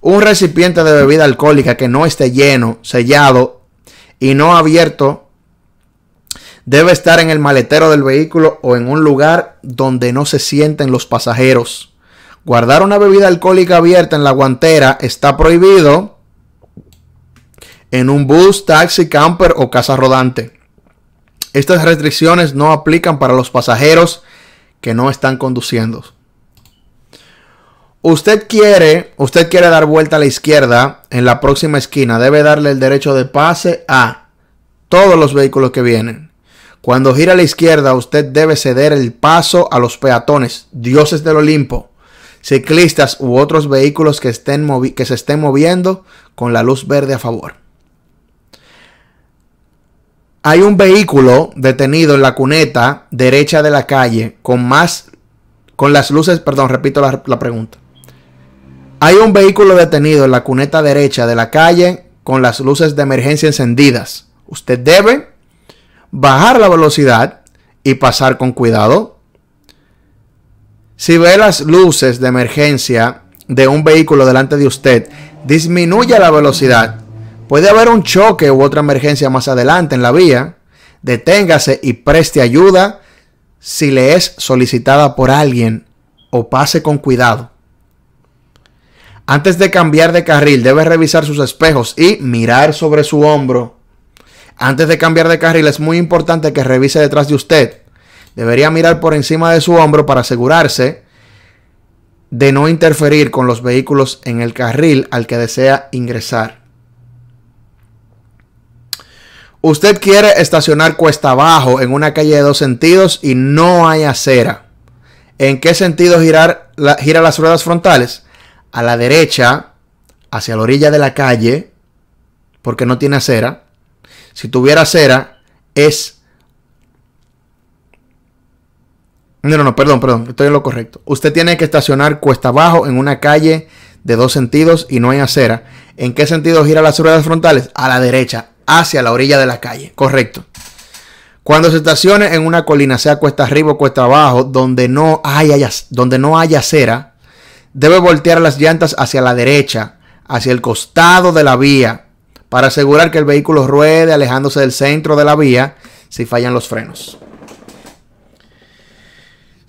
Un recipiente de bebida alcohólica que no esté lleno, sellado y no abierto debe estar en el maletero del vehículo o en un lugar donde no se sienten los pasajeros. Guardar una bebida alcohólica abierta en la guantera está prohibido en un bus, taxi, camper o casa rodante. Estas restricciones no aplican para los pasajeros que no están conduciendo. Usted quiere, usted quiere dar vuelta a la izquierda en la próxima esquina. Debe darle el derecho de pase a todos los vehículos que vienen. Cuando gira a la izquierda, usted debe ceder el paso a los peatones, dioses del Olimpo ciclistas u otros vehículos que, estén que se estén moviendo con la luz verde a favor. Hay un vehículo detenido en la cuneta derecha de la calle con más con las luces, perdón, repito la, la pregunta. Hay un vehículo detenido en la cuneta derecha de la calle con las luces de emergencia encendidas. Usted debe bajar la velocidad y pasar con cuidado si ve las luces de emergencia de un vehículo delante de usted, disminuya la velocidad. Puede haber un choque u otra emergencia más adelante en la vía. Deténgase y preste ayuda si le es solicitada por alguien o pase con cuidado. Antes de cambiar de carril, debe revisar sus espejos y mirar sobre su hombro. Antes de cambiar de carril, es muy importante que revise detrás de usted debería mirar por encima de su hombro para asegurarse de no interferir con los vehículos en el carril al que desea ingresar. Usted quiere estacionar cuesta abajo en una calle de dos sentidos y no hay acera. ¿En qué sentido girar gira las ruedas frontales? A la derecha, hacia la orilla de la calle, porque no tiene acera. Si tuviera acera, es No, no, perdón, perdón, estoy en lo correcto. Usted tiene que estacionar cuesta abajo en una calle de dos sentidos y no hay acera. ¿En qué sentido gira las ruedas frontales? A la derecha, hacia la orilla de la calle. Correcto. Cuando se estacione en una colina, sea cuesta arriba o cuesta abajo, donde no haya, donde no haya acera, debe voltear las llantas hacia la derecha, hacia el costado de la vía, para asegurar que el vehículo ruede alejándose del centro de la vía si fallan los frenos.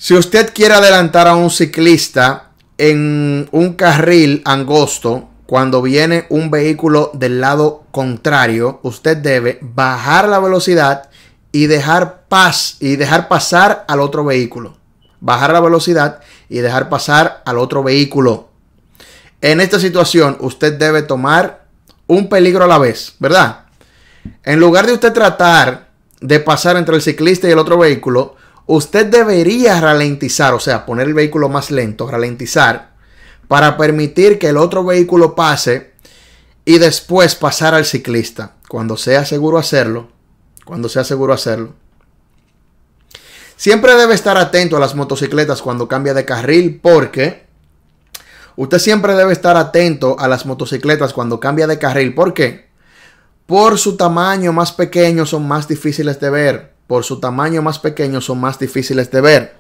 Si usted quiere adelantar a un ciclista en un carril angosto, cuando viene un vehículo del lado contrario, usted debe bajar la velocidad y dejar, paz y dejar pasar al otro vehículo. Bajar la velocidad y dejar pasar al otro vehículo. En esta situación, usted debe tomar un peligro a la vez, ¿verdad? En lugar de usted tratar de pasar entre el ciclista y el otro vehículo, usted debería ralentizar, o sea, poner el vehículo más lento, ralentizar, para permitir que el otro vehículo pase y después pasar al ciclista, cuando sea seguro hacerlo, cuando sea seguro hacerlo. Siempre debe estar atento a las motocicletas cuando cambia de carril porque usted siempre debe estar atento a las motocicletas cuando cambia de carril. porque Por su tamaño más pequeño son más difíciles de ver por su tamaño más pequeño son más difíciles de ver.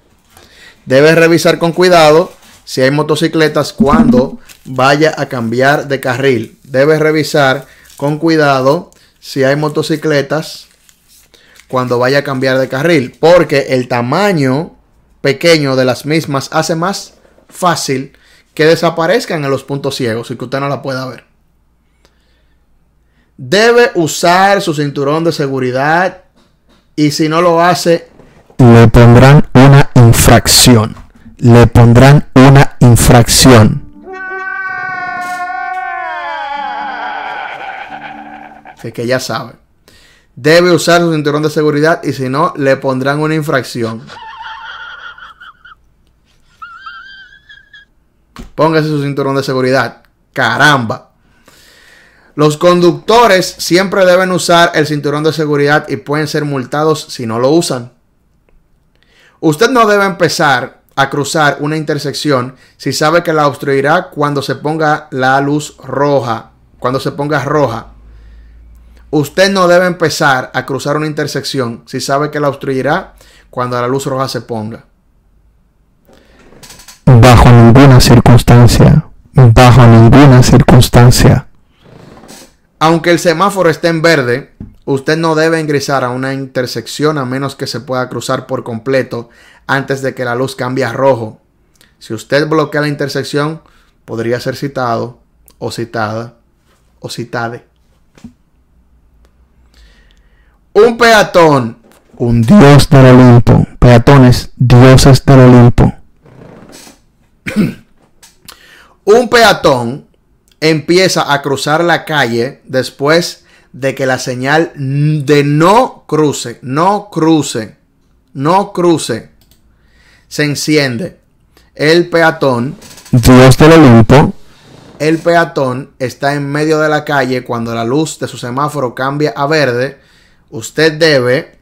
Debes revisar con cuidado si hay motocicletas cuando vaya a cambiar de carril. Debes revisar con cuidado si hay motocicletas cuando vaya a cambiar de carril, porque el tamaño pequeño de las mismas hace más fácil que desaparezcan en los puntos ciegos y que usted no la pueda ver. Debe usar su cinturón de seguridad y si no lo hace, le pondrán una infracción. Le pondrán una infracción. Así que ya sabe. Debe usar su cinturón de seguridad y si no, le pondrán una infracción. Póngase su cinturón de seguridad. Caramba. Los conductores siempre deben usar el cinturón de seguridad y pueden ser multados si no lo usan. Usted no debe empezar a cruzar una intersección si sabe que la obstruirá cuando se ponga la luz roja. Cuando se ponga roja. Usted no debe empezar a cruzar una intersección si sabe que la obstruirá cuando la luz roja se ponga. Bajo ninguna circunstancia, bajo ninguna circunstancia aunque el semáforo esté en verde, usted no debe ingresar a una intersección a menos que se pueda cruzar por completo antes de que la luz cambie a rojo. Si usted bloquea la intersección, podría ser citado o citada o citade. Un peatón, un dios del Olimpo. Peatones, dioses del Olimpo. un peatón empieza a cruzar la calle después de que la señal de no cruce, no cruce, no cruce, se enciende. El peatón. Dios del Olimpo. El peatón está en medio de la calle cuando la luz de su semáforo cambia a verde. Usted debe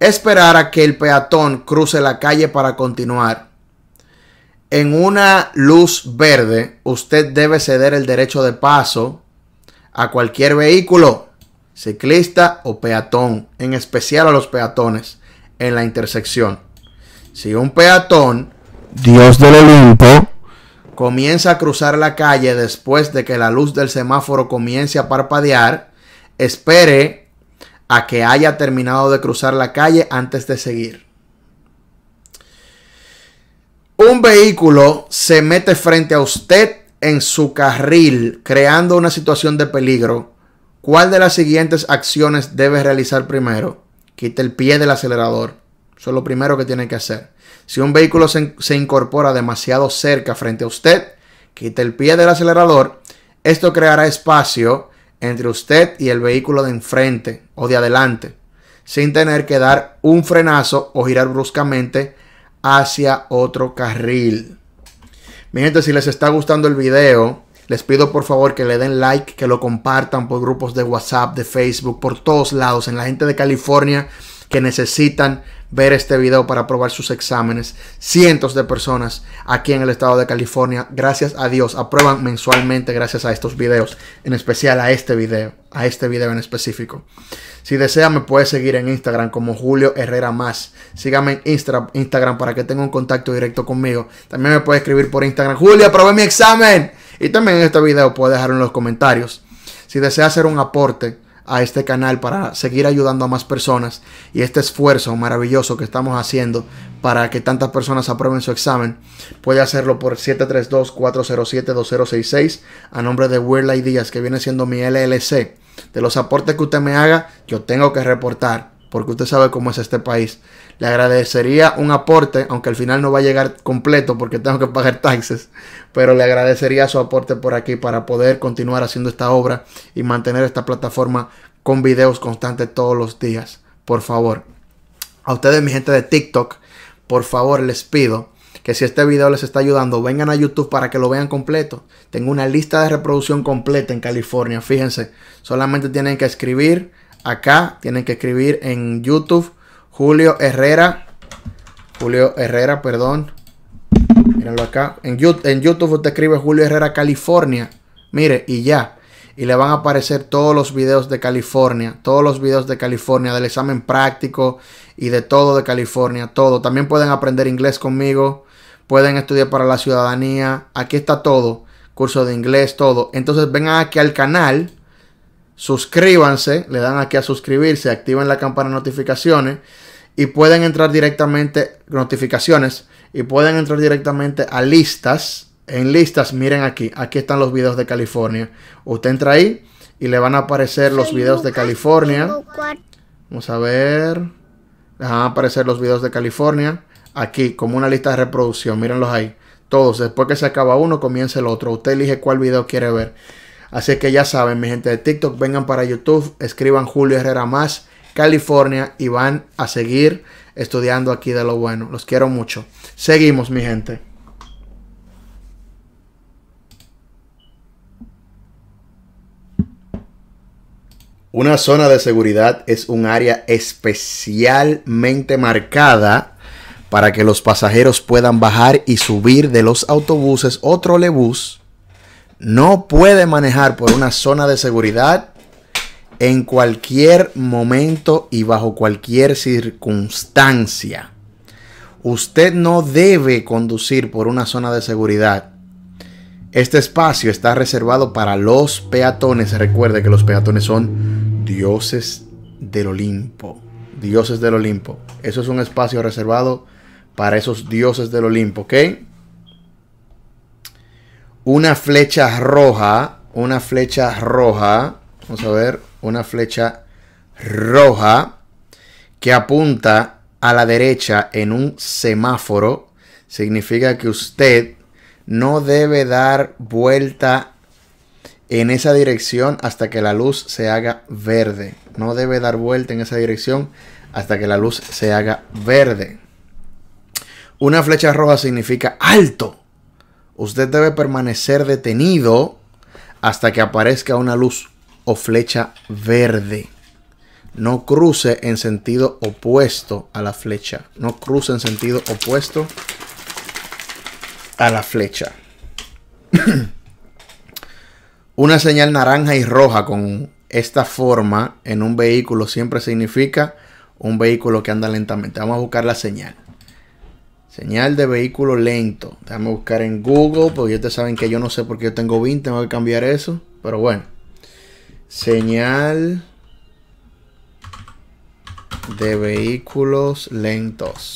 esperar a que el peatón cruce la calle para continuar en una luz verde, usted debe ceder el derecho de paso a cualquier vehículo, ciclista o peatón, en especial a los peatones, en la intersección. Si un peatón, Dios del Olimpo, comienza a cruzar la calle después de que la luz del semáforo comience a parpadear, espere a que haya terminado de cruzar la calle antes de seguir un vehículo se mete frente a usted en su carril, creando una situación de peligro, ¿cuál de las siguientes acciones debe realizar primero? Quita el pie del acelerador. Eso es lo primero que tiene que hacer. Si un vehículo se, se incorpora demasiado cerca frente a usted, quita el pie del acelerador. Esto creará espacio entre usted y el vehículo de enfrente o de adelante, sin tener que dar un frenazo o girar bruscamente hacia otro carril. Mi gente, si les está gustando el video, les pido por favor que le den like, que lo compartan por grupos de WhatsApp, de Facebook, por todos lados, en la gente de California que necesitan ver este video para aprobar sus exámenes. Cientos de personas aquí en el estado de California, gracias a Dios, aprueban mensualmente gracias a estos videos, en especial a este video, a este video en específico. Si desea me puede seguir en Instagram como Julio Herrera Más. Sígame en Instagram para que tenga un contacto directo conmigo. También me puede escribir por Instagram, Julio, aprobé mi examen. Y también en este video puede dejar en los comentarios. Si desea hacer un aporte, a este canal para seguir ayudando a más personas y este esfuerzo maravilloso que estamos haciendo para que tantas personas aprueben su examen, puede hacerlo por 732-407-2066 a nombre de y Díaz, que viene siendo mi LLC. De los aportes que usted me haga, yo tengo que reportar, porque usted sabe cómo es este país. Le agradecería un aporte, aunque al final no va a llegar completo porque tengo que pagar taxes, pero le agradecería su aporte por aquí para poder continuar haciendo esta obra y mantener esta plataforma con videos constantes todos los días. Por favor. A ustedes, mi gente de TikTok, por favor les pido que si este video les está ayudando, vengan a YouTube para que lo vean completo. Tengo una lista de reproducción completa en California, fíjense. Solamente tienen que escribir acá, tienen que escribir en YouTube Julio Herrera. Julio Herrera, perdón. míralo acá. En YouTube, en YouTube usted escribe Julio Herrera California. Mire, y ya. Y le van a aparecer todos los videos de California. Todos los videos de California, del examen práctico y de todo de California. Todo. También pueden aprender inglés conmigo. Pueden estudiar para la ciudadanía. Aquí está todo. Curso de inglés, todo. Entonces vengan aquí al canal suscríbanse, le dan aquí a suscribirse, activen la campana de notificaciones y pueden entrar directamente, notificaciones, y pueden entrar directamente a listas. En listas, miren aquí, aquí están los videos de California. Usted entra ahí y le van a aparecer los videos de California. Vamos a ver. van a aparecer los videos de California. Aquí, como una lista de reproducción, mírenlos ahí. Todos, después que se acaba uno, comienza el otro. Usted elige cuál video quiere ver. Así que ya saben, mi gente de TikTok, vengan para YouTube, escriban Julio Herrera más, California, y van a seguir estudiando aquí de lo bueno. Los quiero mucho. Seguimos, mi gente. Una zona de seguridad es un área especialmente marcada para que los pasajeros puedan bajar y subir de los autobuses o trolebús no puede manejar por una zona de seguridad en cualquier momento y bajo cualquier circunstancia. Usted no debe conducir por una zona de seguridad. Este espacio está reservado para los peatones. Recuerde que los peatones son dioses del Olimpo. Dioses del Olimpo. Eso es un espacio reservado para esos dioses del Olimpo, ¿ok? una flecha roja, una flecha roja, vamos a ver, una flecha roja que apunta a la derecha en un semáforo, significa que usted no debe dar vuelta en esa dirección hasta que la luz se haga verde. No debe dar vuelta en esa dirección hasta que la luz se haga verde. Una flecha roja significa alto usted debe permanecer detenido hasta que aparezca una luz o flecha verde. No cruce en sentido opuesto a la flecha. No cruce en sentido opuesto a la flecha. una señal naranja y roja con esta forma en un vehículo siempre significa un vehículo que anda lentamente. Vamos a buscar la señal. Señal de vehículo lento. Déjame buscar en Google, porque ustedes saben que yo no sé por qué yo tengo 20, tengo que cambiar eso. Pero bueno. Señal de vehículos lentos.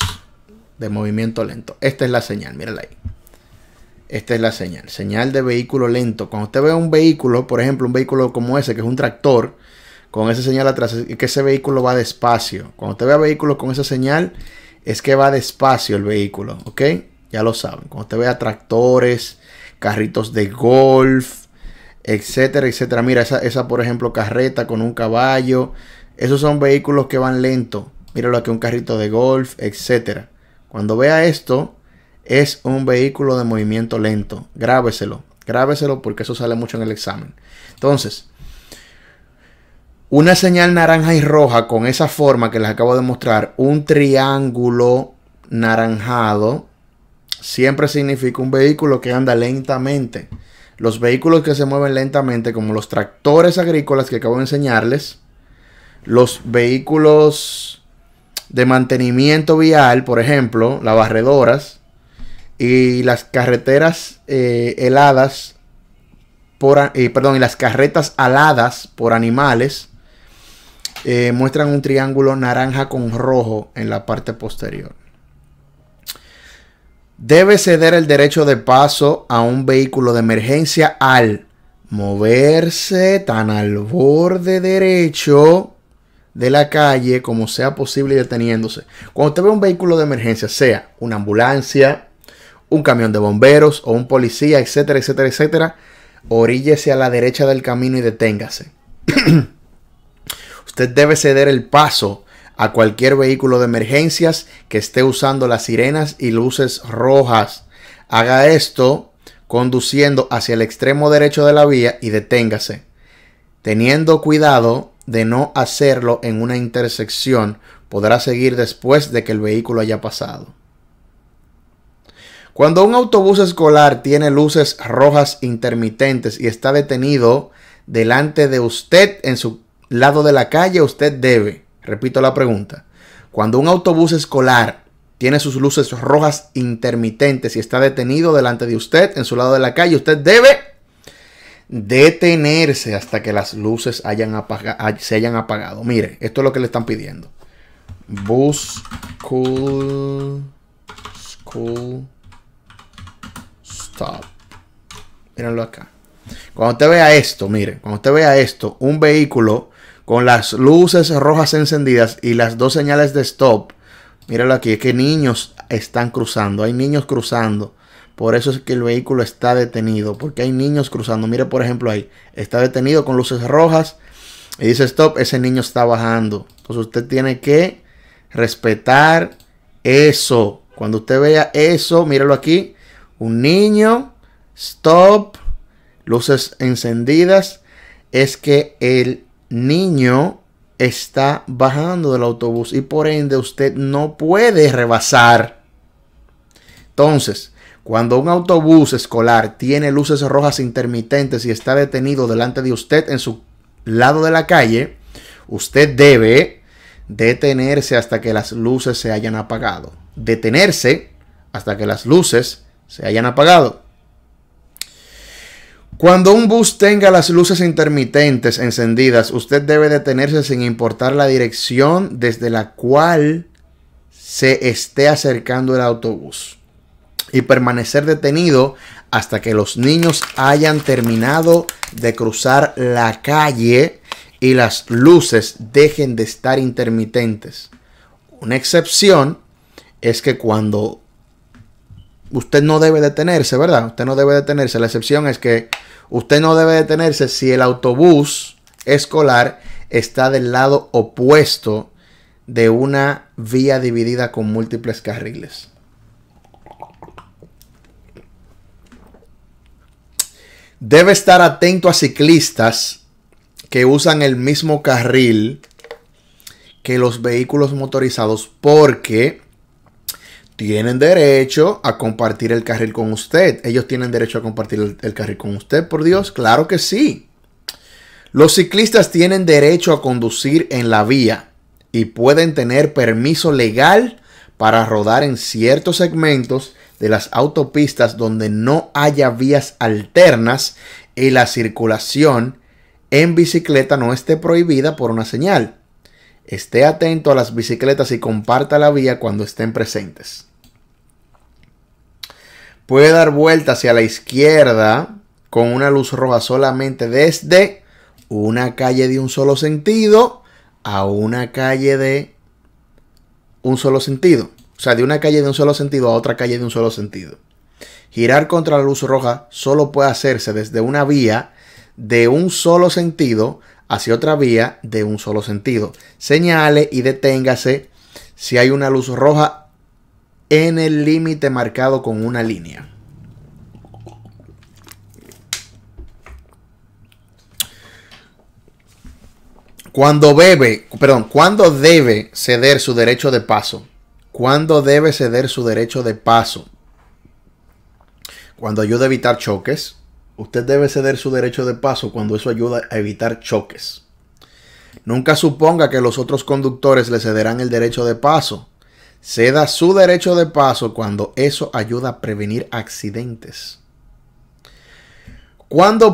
De movimiento lento. Esta es la señal, mírala ahí. Esta es la señal. Señal de vehículo lento. Cuando usted ve un vehículo, por ejemplo, un vehículo como ese, que es un tractor, con esa señal atrás, que ese vehículo va despacio. Cuando usted vea vehículos con esa señal, es que va despacio el vehículo, ¿ok? Ya lo saben. Cuando te vea tractores, carritos de golf, etcétera, etcétera. Mira, esa, por ejemplo carreta con un caballo. Esos son vehículos que van lento. Míralo aquí, un carrito de golf, etcétera. Cuando vea esto, es un vehículo de movimiento lento. Grábeselo, grábeselo porque eso sale mucho en el examen. Entonces, una señal naranja y roja con esa forma que les acabo de mostrar, un triángulo naranjado, siempre significa un vehículo que anda lentamente. Los vehículos que se mueven lentamente, como los tractores agrícolas que acabo de enseñarles, los vehículos de mantenimiento vial, por ejemplo, las barredoras, y las carreteras eh, heladas, por, eh, perdón, y las carretas aladas por animales, eh, muestran un triángulo naranja con rojo en la parte posterior. Debe ceder el derecho de paso a un vehículo de emergencia al moverse tan al borde derecho de la calle como sea posible y deteniéndose. Cuando usted ve un vehículo de emergencia, sea una ambulancia, un camión de bomberos o un policía, etcétera, etcétera, etcétera, oríllese a la derecha del camino y deténgase. Usted debe ceder el paso a cualquier vehículo de emergencias que esté usando las sirenas y luces rojas. Haga esto conduciendo hacia el extremo derecho de la vía y deténgase, teniendo cuidado de no hacerlo en una intersección, podrá seguir después de que el vehículo haya pasado. Cuando un autobús escolar tiene luces rojas intermitentes y está detenido delante de usted en su lado de la calle usted debe? Repito la pregunta. Cuando un autobús escolar tiene sus luces rojas intermitentes y está detenido delante de usted en su lado de la calle, usted debe detenerse hasta que las luces hayan se hayan apagado. Mire, esto es lo que le están pidiendo. Bus cool school stop. Mírenlo acá. Cuando usted vea esto, mire, cuando usted vea esto, un vehículo con las luces rojas encendidas y las dos señales de stop. Míralo aquí, es que niños están cruzando, hay niños cruzando. Por eso es que el vehículo está detenido, porque hay niños cruzando. Mire, por ejemplo, ahí está detenido con luces rojas y dice stop, ese niño está bajando. Entonces usted tiene que respetar eso. Cuando usted vea eso, míralo aquí, un niño, stop, luces encendidas, es que el niño está bajando del autobús y por ende usted no puede rebasar. Entonces, cuando un autobús escolar tiene luces rojas intermitentes y está detenido delante de usted en su lado de la calle, usted debe detenerse hasta que las luces se hayan apagado. Detenerse hasta que las luces se hayan apagado. Cuando un bus tenga las luces intermitentes encendidas, usted debe detenerse sin importar la dirección desde la cual se esté acercando el autobús y permanecer detenido hasta que los niños hayan terminado de cruzar la calle y las luces dejen de estar intermitentes. Una excepción es que cuando usted no debe detenerse, ¿verdad? Usted no debe detenerse. La excepción es que Usted no debe detenerse si el autobús escolar está del lado opuesto de una vía dividida con múltiples carriles. Debe estar atento a ciclistas que usan el mismo carril que los vehículos motorizados porque tienen derecho a compartir el carril con usted. Ellos tienen derecho a compartir el, carril con usted, por Dios. Claro que sí. Los ciclistas tienen derecho a conducir en la vía y pueden tener permiso legal para rodar en ciertos segmentos de las autopistas donde no haya vías alternas y la circulación en bicicleta no esté prohibida por una señal. Esté atento a las bicicletas y comparta la vía cuando estén presentes. Puede dar vuelta hacia la izquierda con una luz roja solamente desde una calle de un solo sentido a una calle de un solo sentido. O sea, de una calle de un solo sentido a otra calle de un solo sentido. Girar contra la luz roja solo puede hacerse desde una vía de un solo sentido hacia otra vía de un solo sentido. Señale y deténgase si hay una luz roja en el límite marcado con una línea. Cuando bebe, perdón, cuando debe ceder su derecho de paso. Cuando debe ceder su derecho de paso. Cuando ayuda a evitar choques. Usted debe ceder su derecho de paso cuando eso ayuda a evitar choques. Nunca suponga que los otros conductores le cederán el derecho de paso se da su derecho de paso cuando eso ayuda a prevenir accidentes.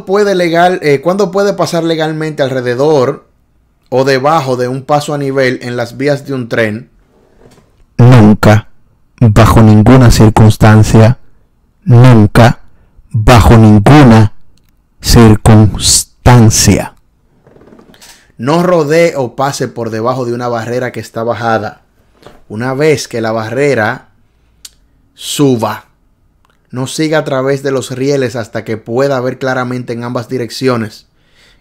puede, legal, eh, ¿Cuándo puede pasar legalmente alrededor o debajo de un paso a nivel en las vías de un tren? Nunca, bajo ninguna circunstancia, nunca, bajo ninguna circunstancia. No rodee o pase por debajo de una barrera que está bajada una vez que la barrera suba, no siga a través de los rieles hasta que pueda ver claramente en ambas direcciones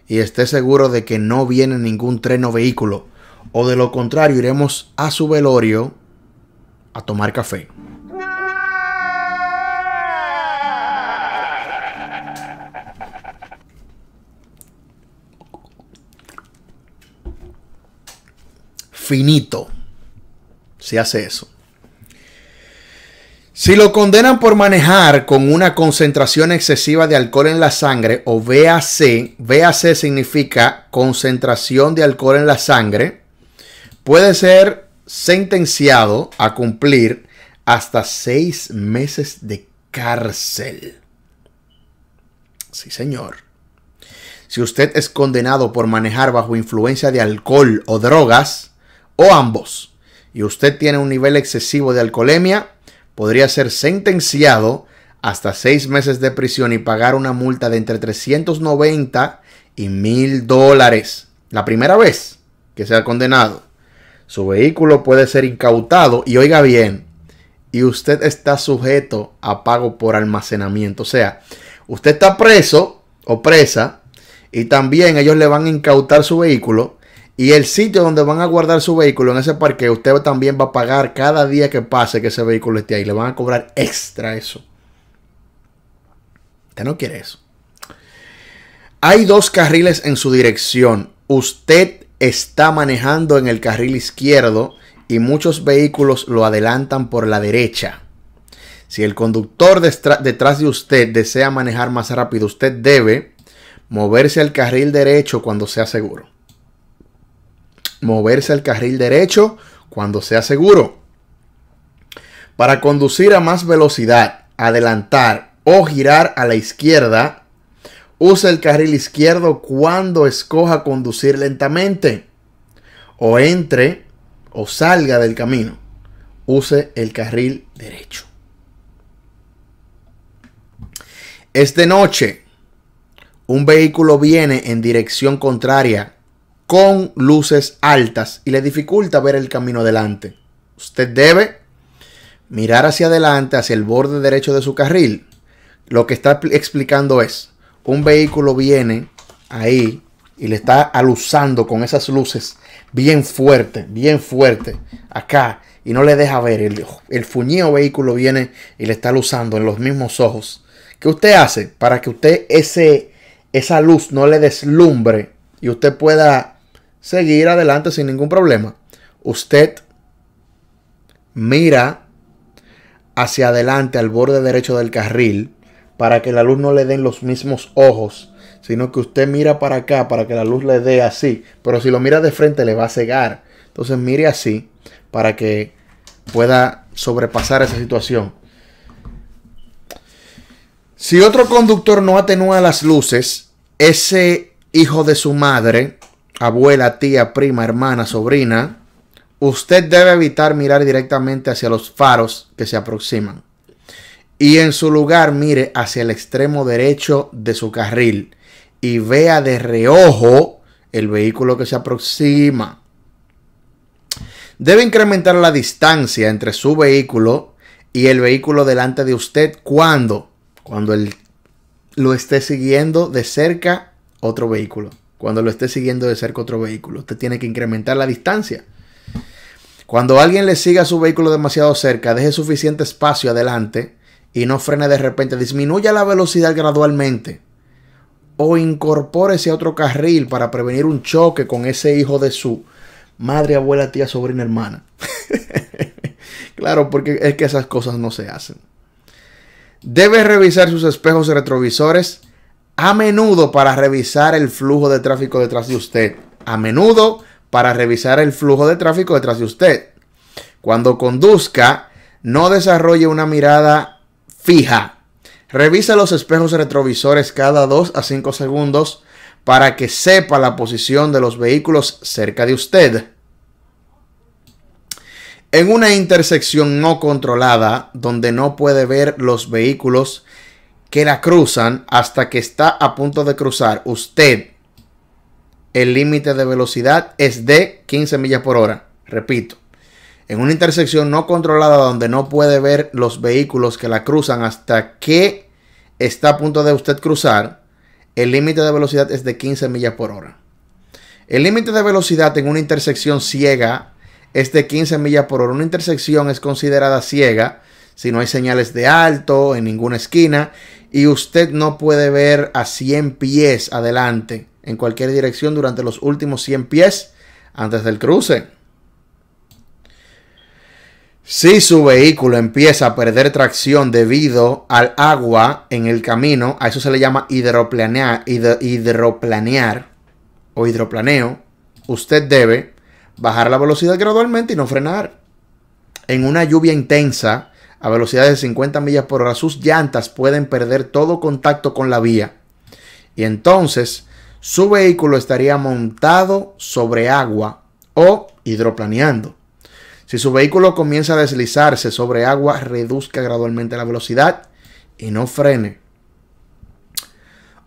y esté seguro de que no viene ningún tren o vehículo, o de lo contrario iremos a su velorio a tomar café. Finito se hace eso. Si lo condenan por manejar con una concentración excesiva de alcohol en la sangre o BAC, BAC significa concentración de alcohol en la sangre, puede ser sentenciado a cumplir hasta seis meses de cárcel. Sí, señor. Si usted es condenado por manejar bajo influencia de alcohol o drogas, o ambos, y usted tiene un nivel excesivo de alcoholemia, podría ser sentenciado hasta seis meses de prisión y pagar una multa de entre 390 y 1000 dólares la primera vez que sea condenado. Su vehículo puede ser incautado y oiga bien, y usted está sujeto a pago por almacenamiento. O sea, usted está preso o presa y también ellos le van a incautar su vehículo y el sitio donde van a guardar su vehículo en ese parque, usted también va a pagar cada día que pase que ese vehículo esté ahí. Le van a cobrar extra eso. Usted no quiere eso. Hay dos carriles en su dirección. Usted está manejando en el carril izquierdo y muchos vehículos lo adelantan por la derecha. Si el conductor detrás de usted desea manejar más rápido, usted debe moverse al carril derecho cuando sea seguro moverse al carril derecho cuando sea seguro. Para conducir a más velocidad, adelantar o girar a la izquierda, use el carril izquierdo cuando escoja conducir lentamente o entre o salga del camino. Use el carril derecho. Esta noche. Un vehículo viene en dirección contraria con luces altas y le dificulta ver el camino adelante. Usted debe mirar hacia adelante, hacia el borde derecho de su carril. Lo que está explicando es, un vehículo viene ahí y le está aluzando con esas luces bien fuerte, bien fuerte, acá, y no le deja ver. El, el fuñido vehículo viene y le está aluzando. en los mismos ojos. ¿Qué usted hace para que usted ese, esa luz no le deslumbre y usted pueda seguir adelante sin ningún problema. Usted mira hacia adelante al borde derecho del carril para que la luz no le den los mismos ojos, sino que usted mira para acá para que la luz le dé así, pero si lo mira de frente le va a cegar. Entonces mire así para que pueda sobrepasar esa situación. Si otro conductor no atenúa las luces, ese hijo de su madre abuela, tía, prima, hermana, sobrina, usted debe evitar mirar directamente hacia los faros que se aproximan. Y en su lugar mire hacia el extremo derecho de su carril y vea de reojo el vehículo que se aproxima. Debe incrementar la distancia entre su vehículo y el vehículo delante de usted cuando, cuando él lo esté siguiendo de cerca otro vehículo cuando lo esté siguiendo de cerca otro vehículo. Usted tiene que incrementar la distancia. Cuando alguien le siga su vehículo demasiado cerca, deje suficiente espacio adelante y no frene de repente, disminuya la velocidad gradualmente o incorpórese a otro carril para prevenir un choque con ese hijo de su madre, abuela, tía, sobrina, hermana. claro, porque es que esas cosas no se hacen. Debe revisar sus espejos retrovisores a menudo para revisar el flujo de tráfico detrás de usted. A menudo para revisar el flujo de tráfico detrás de usted. Cuando conduzca, no desarrolle una mirada fija. Revisa los espejos retrovisores cada 2 a 5 segundos para que sepa la posición de los vehículos cerca de usted. En una intersección no controlada, donde no puede ver los vehículos, que la cruzan hasta que está a punto de cruzar usted, el límite de velocidad es de 15 millas por hora. Repito, en una intersección no controlada donde no puede ver los vehículos que la cruzan hasta que está a punto de usted cruzar, el límite de velocidad es de 15 millas por hora. El límite de velocidad en una intersección ciega es de 15 millas por hora. Una intersección es considerada ciega si no hay señales de alto en ninguna esquina y usted no puede ver a 100 pies adelante en cualquier dirección durante los últimos 100 pies antes del cruce. Si su vehículo empieza a perder tracción debido al agua en el camino, a eso se le llama hidroplanear, hidroplanear o hidroplaneo, usted debe bajar la velocidad gradualmente y no frenar. En una lluvia intensa, a velocidades de 50 millas por hora, sus llantas pueden perder todo contacto con la vía. Y entonces su vehículo estaría montado sobre agua o hidroplaneando. Si su vehículo comienza a deslizarse sobre agua, reduzca gradualmente la velocidad y no frene.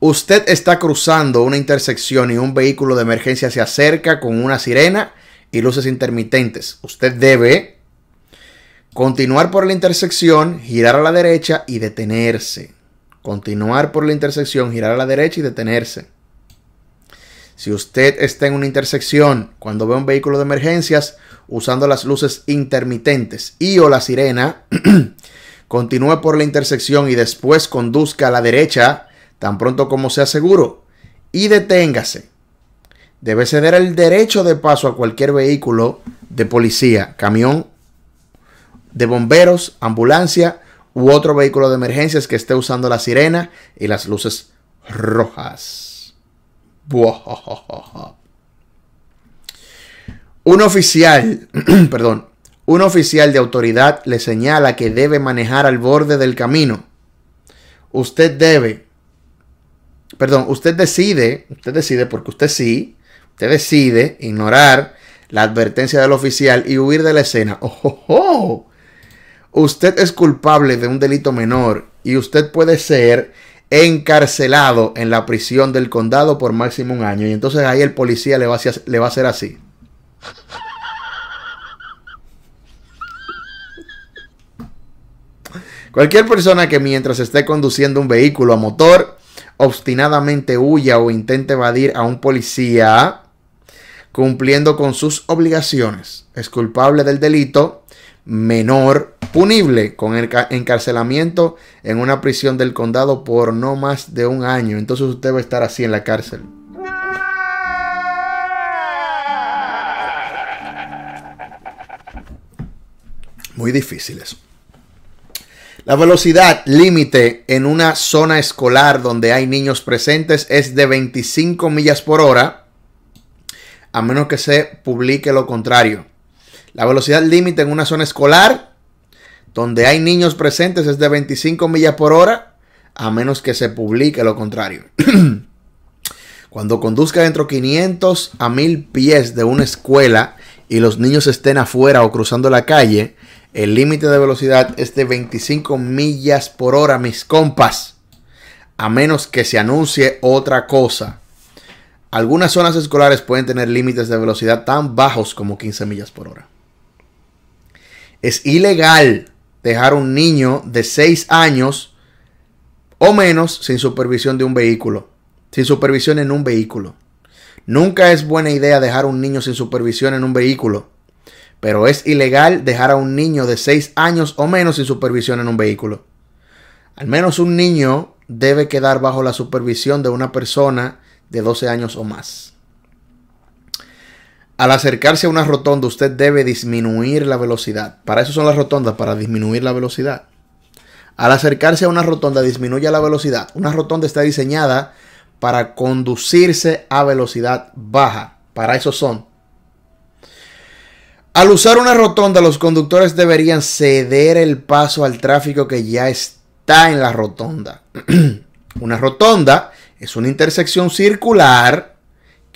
Usted está cruzando una intersección y un vehículo de emergencia se acerca con una sirena y luces intermitentes. Usted debe Continuar por la intersección, girar a la derecha y detenerse. Continuar por la intersección, girar a la derecha y detenerse. Si usted está en una intersección cuando ve un vehículo de emergencias usando las luces intermitentes y o la sirena, continúe por la intersección y después conduzca a la derecha tan pronto como sea seguro y deténgase. Debe ceder el derecho de paso a cualquier vehículo de policía, camión de bomberos, ambulancia u otro vehículo de emergencias que esté usando la sirena y las luces rojas. Un oficial, perdón, un oficial de autoridad le señala que debe manejar al borde del camino. Usted debe, perdón, usted decide, usted decide porque usted sí, usted decide ignorar la advertencia del oficial y huir de la escena usted es culpable de un delito menor y usted puede ser encarcelado en la prisión del condado por máximo un año. Y entonces ahí el policía le va a hacer, le va a así. Cualquier persona que mientras esté conduciendo un vehículo a motor obstinadamente huya o intente evadir a un policía cumpliendo con sus obligaciones es culpable del delito menor punible con el encarcelamiento en una prisión del condado por no más de un año. Entonces usted va a estar así en la cárcel. Muy difícil La velocidad límite en una zona escolar donde hay niños presentes es de 25 millas por hora, a menos que se publique lo contrario. La velocidad límite en una zona escolar donde hay niños presentes es de 25 millas por hora, a menos que se publique lo contrario. Cuando conduzca dentro 500 a 1000 pies de una escuela y los niños estén afuera o cruzando la calle, el límite de velocidad es de 25 millas por hora, mis compas, a menos que se anuncie otra cosa. Algunas zonas escolares pueden tener límites de velocidad tan bajos como 15 millas por hora. Es ilegal dejar a un niño de 6 años o menos sin supervisión de un vehículo, sin supervisión en un vehículo. Nunca es buena idea dejar a un niño sin supervisión en un vehículo, pero es ilegal dejar a un niño de 6 años o menos sin supervisión en un vehículo. Al menos un niño debe quedar bajo la supervisión de una persona de 12 años o más. Al acercarse a una rotonda, usted debe disminuir la velocidad. Para eso son las rotondas, para disminuir la velocidad. Al acercarse a una rotonda, disminuya la velocidad. Una rotonda está diseñada para conducirse a velocidad baja. Para eso son. Al usar una rotonda, los conductores deberían ceder el paso al tráfico que ya está en la rotonda. una rotonda es una intersección circular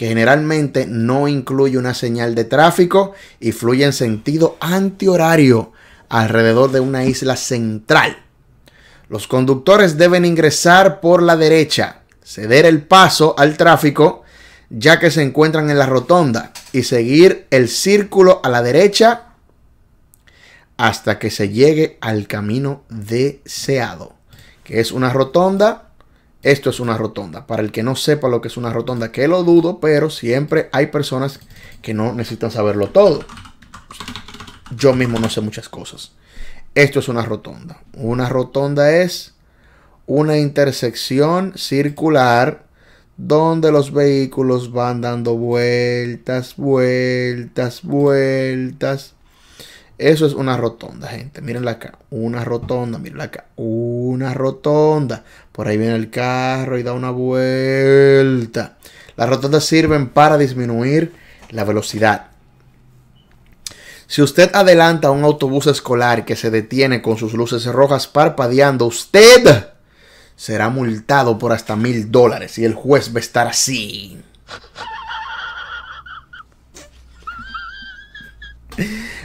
generalmente no incluye una señal de tráfico y fluye en sentido antihorario alrededor de una isla central. Los conductores deben ingresar por la derecha, ceder el paso al tráfico ya que se encuentran en la rotonda y seguir el círculo a la derecha hasta que se llegue al camino deseado, que es una rotonda esto es una rotonda. Para el que no sepa lo que es una rotonda, que lo dudo, pero siempre hay personas que no necesitan saberlo todo. Yo mismo no sé muchas cosas. Esto es una rotonda. Una rotonda es una intersección circular donde los vehículos van dando vueltas, vueltas, vueltas eso es una rotonda, gente. Mírenla acá. Una rotonda, mírenla acá. Una rotonda. Por ahí viene el carro y da una vuelta. Las rotondas sirven para disminuir la velocidad. Si usted adelanta un autobús escolar que se detiene con sus luces rojas parpadeando, usted será multado por hasta mil dólares y el juez va a estar así.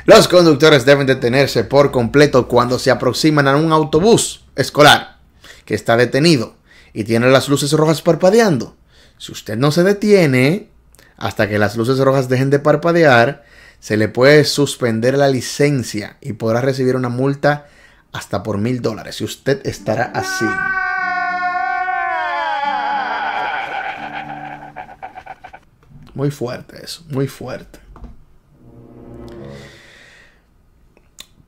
Los conductores deben detenerse por completo cuando se aproximan a un autobús escolar que está detenido y tiene las luces rojas parpadeando. Si usted no se detiene hasta que las luces rojas dejen de parpadear, se le puede suspender la licencia y podrá recibir una multa hasta por mil dólares. Si usted estará así. Muy fuerte eso, muy fuerte.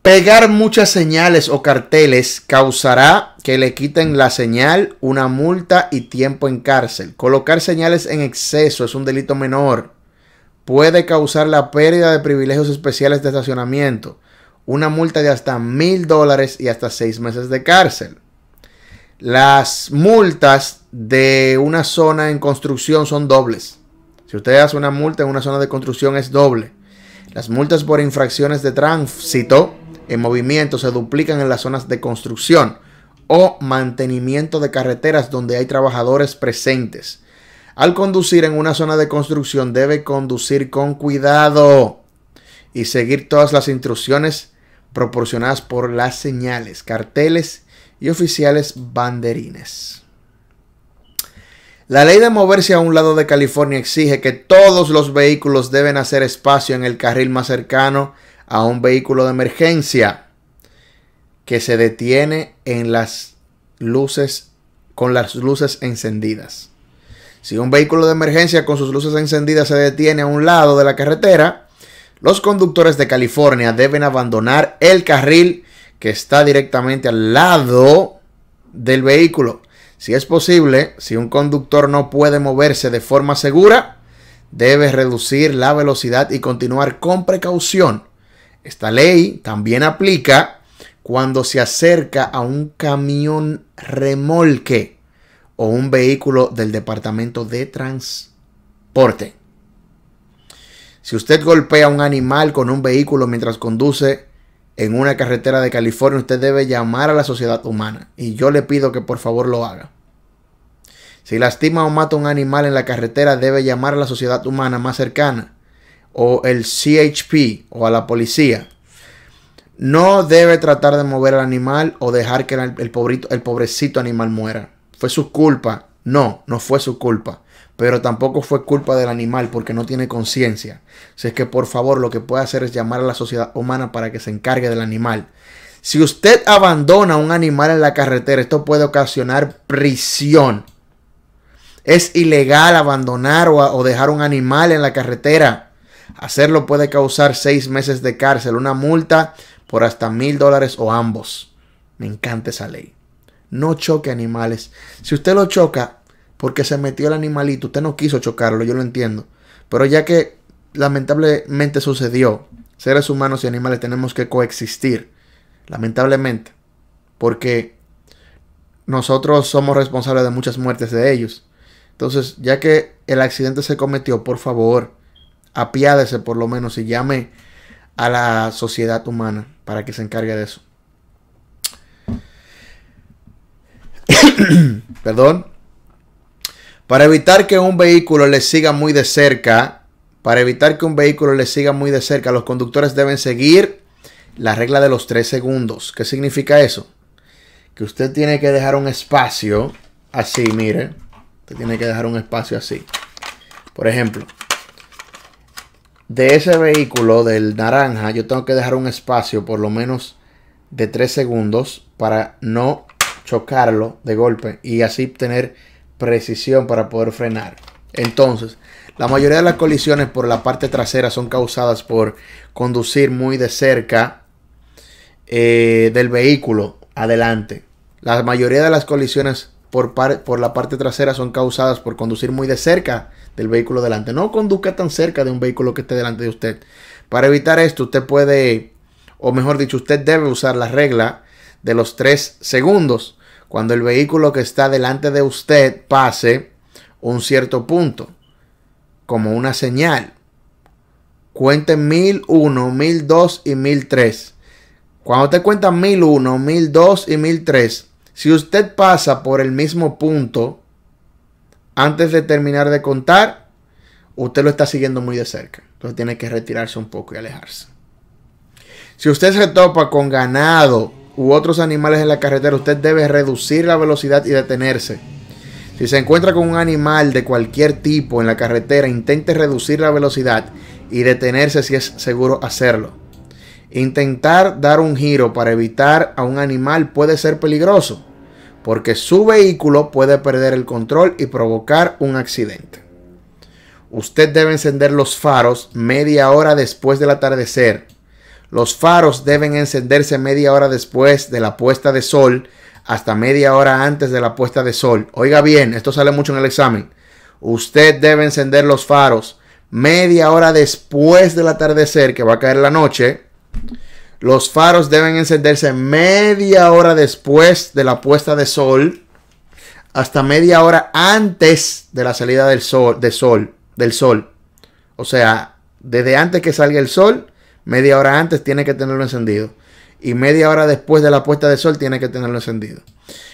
Pegar muchas señales o carteles causará que le quiten la señal, una multa y tiempo en cárcel. Colocar señales en exceso es un delito menor. Puede causar la pérdida de privilegios especiales de estacionamiento, una multa de hasta mil dólares y hasta seis meses de cárcel. Las multas de una zona en construcción son dobles. Si usted hace una multa en una zona de construcción es doble. Las multas por infracciones de tránsito en movimiento se duplican en las zonas de construcción o mantenimiento de carreteras donde hay trabajadores presentes. Al conducir en una zona de construcción debe conducir con cuidado y seguir todas las instrucciones proporcionadas por las señales, carteles y oficiales banderines. La ley de moverse a un lado de California exige que todos los vehículos deben hacer espacio en el carril más cercano a un vehículo de emergencia que se detiene en las luces con las luces encendidas. Si un vehículo de emergencia con sus luces encendidas se detiene a un lado de la carretera, los conductores de California deben abandonar el carril que está directamente al lado del vehículo. Si es posible, si un conductor no puede moverse de forma segura, debe reducir la velocidad y continuar con precaución esta ley también aplica cuando se acerca a un camión remolque o un vehículo del Departamento de Transporte. Si usted golpea a un animal con un vehículo mientras conduce en una carretera de California, usted debe llamar a la sociedad humana. Y yo le pido que por favor lo haga. Si lastima o mata a un animal en la carretera, debe llamar a la sociedad humana más cercana o el CHP o a la policía. No debe tratar de mover al animal o dejar que el, el pobrecito animal muera. ¿Fue su culpa? No, no fue su culpa. Pero tampoco fue culpa del animal porque no tiene conciencia. Si es que por favor lo que puede hacer es llamar a la sociedad humana para que se encargue del animal. Si usted abandona un animal en la carretera, esto puede ocasionar prisión. Es ilegal abandonar o dejar un animal en la carretera. Hacerlo puede causar seis meses de cárcel, una multa por hasta mil dólares o ambos. Me encanta esa ley. No choque animales. Si usted lo choca porque se metió el animalito, usted no quiso chocarlo, yo lo entiendo. Pero ya que lamentablemente sucedió, seres humanos y animales tenemos que coexistir. Lamentablemente. Porque nosotros somos responsables de muchas muertes de ellos. Entonces, ya que el accidente se cometió, por favor, apiádese por lo menos y llame a la sociedad humana para que se encargue de eso. Perdón. Para evitar que un vehículo le siga muy de cerca, para evitar que un vehículo le siga muy de cerca, los conductores deben seguir la regla de los tres segundos. ¿Qué significa eso? Que usted tiene que dejar un espacio así, mire. Usted tiene que dejar un espacio así. Por ejemplo, de ese vehículo del naranja, yo tengo que dejar un espacio por lo menos de 3 segundos para no chocarlo de golpe y así tener precisión para poder frenar. Entonces, la mayoría de las colisiones por la parte trasera son causadas por conducir muy de cerca eh, del vehículo adelante. La mayoría de las colisiones por, por la parte trasera son causadas por conducir muy de cerca del vehículo delante. No conduzca tan cerca de un vehículo que esté delante de usted. Para evitar esto, usted puede, o mejor dicho, usted debe usar la regla de los tres segundos cuando el vehículo que está delante de usted pase un cierto punto, como una señal. Cuente mil dos y mil tres Cuando te cuentan mil dos y mil tres si usted pasa por el mismo punto antes de terminar de contar, usted lo está siguiendo muy de cerca. Entonces tiene que retirarse un poco y alejarse. Si usted se topa con ganado u otros animales en la carretera, usted debe reducir la velocidad y detenerse. Si se encuentra con un animal de cualquier tipo en la carretera, intente reducir la velocidad y detenerse si es seguro hacerlo. Intentar dar un giro para evitar a un animal puede ser peligroso porque su vehículo puede perder el control y provocar un accidente. Usted debe encender los faros media hora después del atardecer. Los faros deben encenderse media hora después de la puesta de sol hasta media hora antes de la puesta de sol. Oiga bien, esto sale mucho en el examen. Usted debe encender los faros media hora después del atardecer que va a caer la noche los faros deben encenderse media hora después de la puesta de sol hasta media hora antes de la salida del sol, sol, del sol. O sea, desde antes que salga el sol, media hora antes tiene que tenerlo encendido. Y media hora después de la puesta de sol tiene que tenerlo encendido.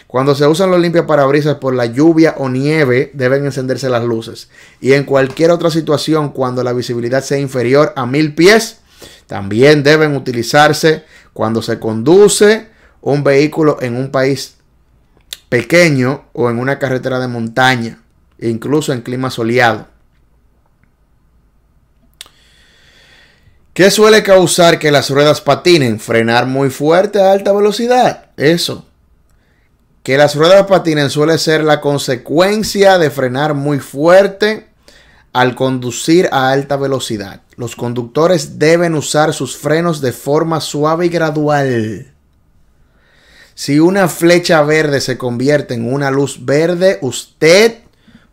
Cuando se usan los limpiaparabrisas por la lluvia o nieve, deben encenderse las luces. Y en cualquier otra situación, cuando la visibilidad sea inferior a mil pies, también deben utilizarse cuando se conduce un vehículo en un país pequeño o en una carretera de montaña, incluso en clima soleado. ¿Qué suele causar que las ruedas patinen? Frenar muy fuerte a alta velocidad. Eso. Que las ruedas patinen suele ser la consecuencia de frenar muy fuerte al conducir a alta velocidad. Los conductores deben usar sus frenos de forma suave y gradual. Si una flecha verde se convierte en una luz verde, usted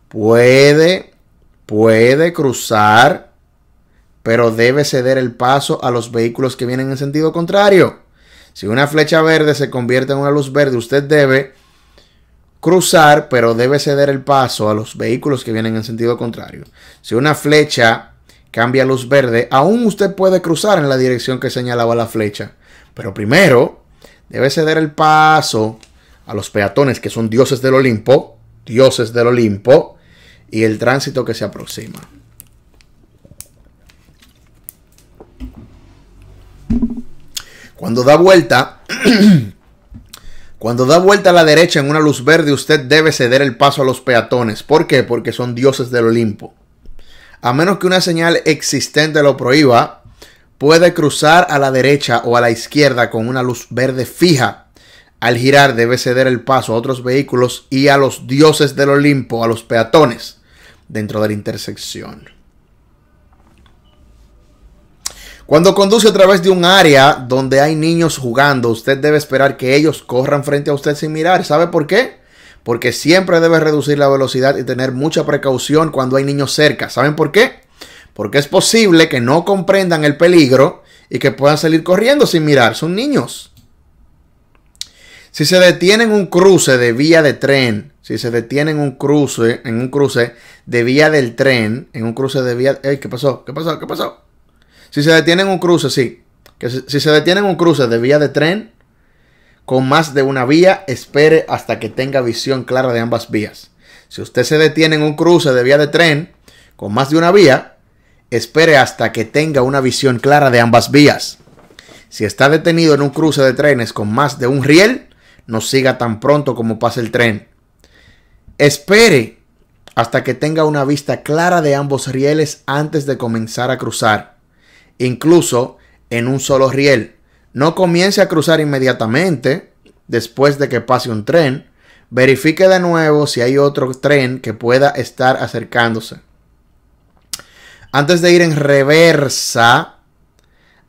puede, puede cruzar, pero debe ceder el paso a los vehículos que vienen en sentido contrario. Si una flecha verde se convierte en una luz verde, usted debe cruzar, pero debe ceder el paso a los vehículos que vienen en sentido contrario. Si una flecha cambia luz verde, aún usted puede cruzar en la dirección que señalaba la flecha. Pero primero debe ceder el paso a los peatones que son dioses del Olimpo, dioses del Olimpo, y el tránsito que se aproxima. Cuando da vuelta, cuando da vuelta a la derecha en una luz verde, usted debe ceder el paso a los peatones. ¿Por qué? Porque son dioses del Olimpo a menos que una señal existente lo prohíba, puede cruzar a la derecha o a la izquierda con una luz verde fija. Al girar debe ceder el paso a otros vehículos y a los dioses del Olimpo, a los peatones, dentro de la intersección. Cuando conduce a través de un área donde hay niños jugando, usted debe esperar que ellos corran frente a usted sin mirar. ¿Sabe por qué? porque siempre debes reducir la velocidad y tener mucha precaución cuando hay niños cerca. ¿Saben por qué? Porque es posible que no comprendan el peligro y que puedan salir corriendo sin mirar. Son niños. Si se detienen un cruce de vía de tren, si se detienen un cruce, en un cruce de vía del tren, en un cruce de vía... Ey, ¿Qué pasó? ¿Qué pasó? ¿Qué pasó? Si se detienen un cruce, sí. Que si, si se detienen un cruce de vía de tren, con más de una vía, espere hasta que tenga visión clara de ambas vías. Si usted se detiene en un cruce de vía de tren con más de una vía, espere hasta que tenga una visión clara de ambas vías. Si está detenido en un cruce de trenes con más de un riel, no siga tan pronto como pase el tren. Espere hasta que tenga una vista clara de ambos rieles antes de comenzar a cruzar, incluso en un solo riel. No comience a cruzar inmediatamente después de que pase un tren. Verifique de nuevo si hay otro tren que pueda estar acercándose. Antes de ir en reversa,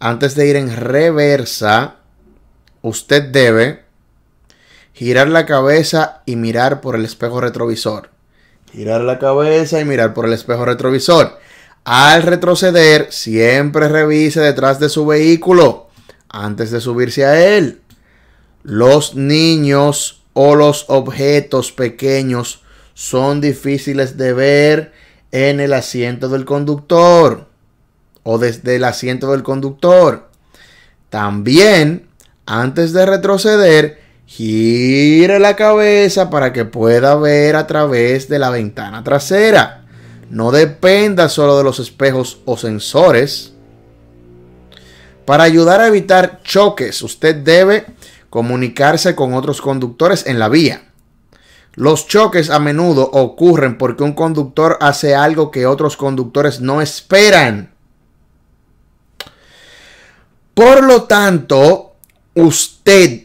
antes de ir en reversa, usted debe girar la cabeza y mirar por el espejo retrovisor. Girar la cabeza y mirar por el espejo retrovisor. Al retroceder, siempre revise detrás de su vehículo antes de subirse a él. Los niños o los objetos pequeños son difíciles de ver en el asiento del conductor o desde el asiento del conductor. También, antes de retroceder, gire la cabeza para que pueda ver a través de la ventana trasera. No dependa solo de los espejos o sensores. Para ayudar a evitar choques, usted debe comunicarse con otros conductores en la vía. Los choques a menudo ocurren porque un conductor hace algo que otros conductores no esperan. Por lo tanto, usted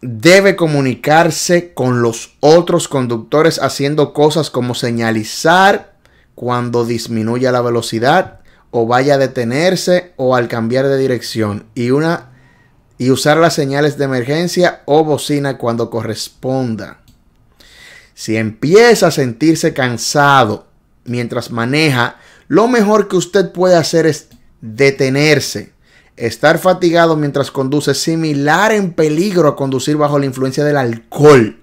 debe comunicarse con los otros conductores haciendo cosas como señalizar cuando disminuya la velocidad, o vaya a detenerse o al cambiar de dirección y una y usar las señales de emergencia o bocina cuando corresponda. Si empieza a sentirse cansado mientras maneja, lo mejor que usted puede hacer es detenerse. Estar fatigado mientras conduce es similar en peligro a conducir bajo la influencia del alcohol.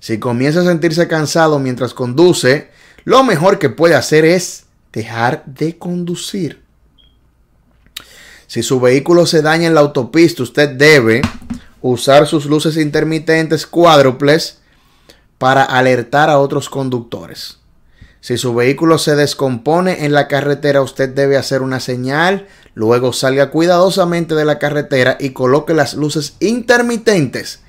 Si comienza a sentirse cansado mientras conduce, lo mejor que puede hacer es dejar de conducir. Si su vehículo se daña en la autopista, usted debe usar sus luces intermitentes cuádruples para alertar a otros conductores. Si su vehículo se descompone en la carretera, usted debe hacer una señal, luego salga cuidadosamente de la carretera y coloque las luces intermitentes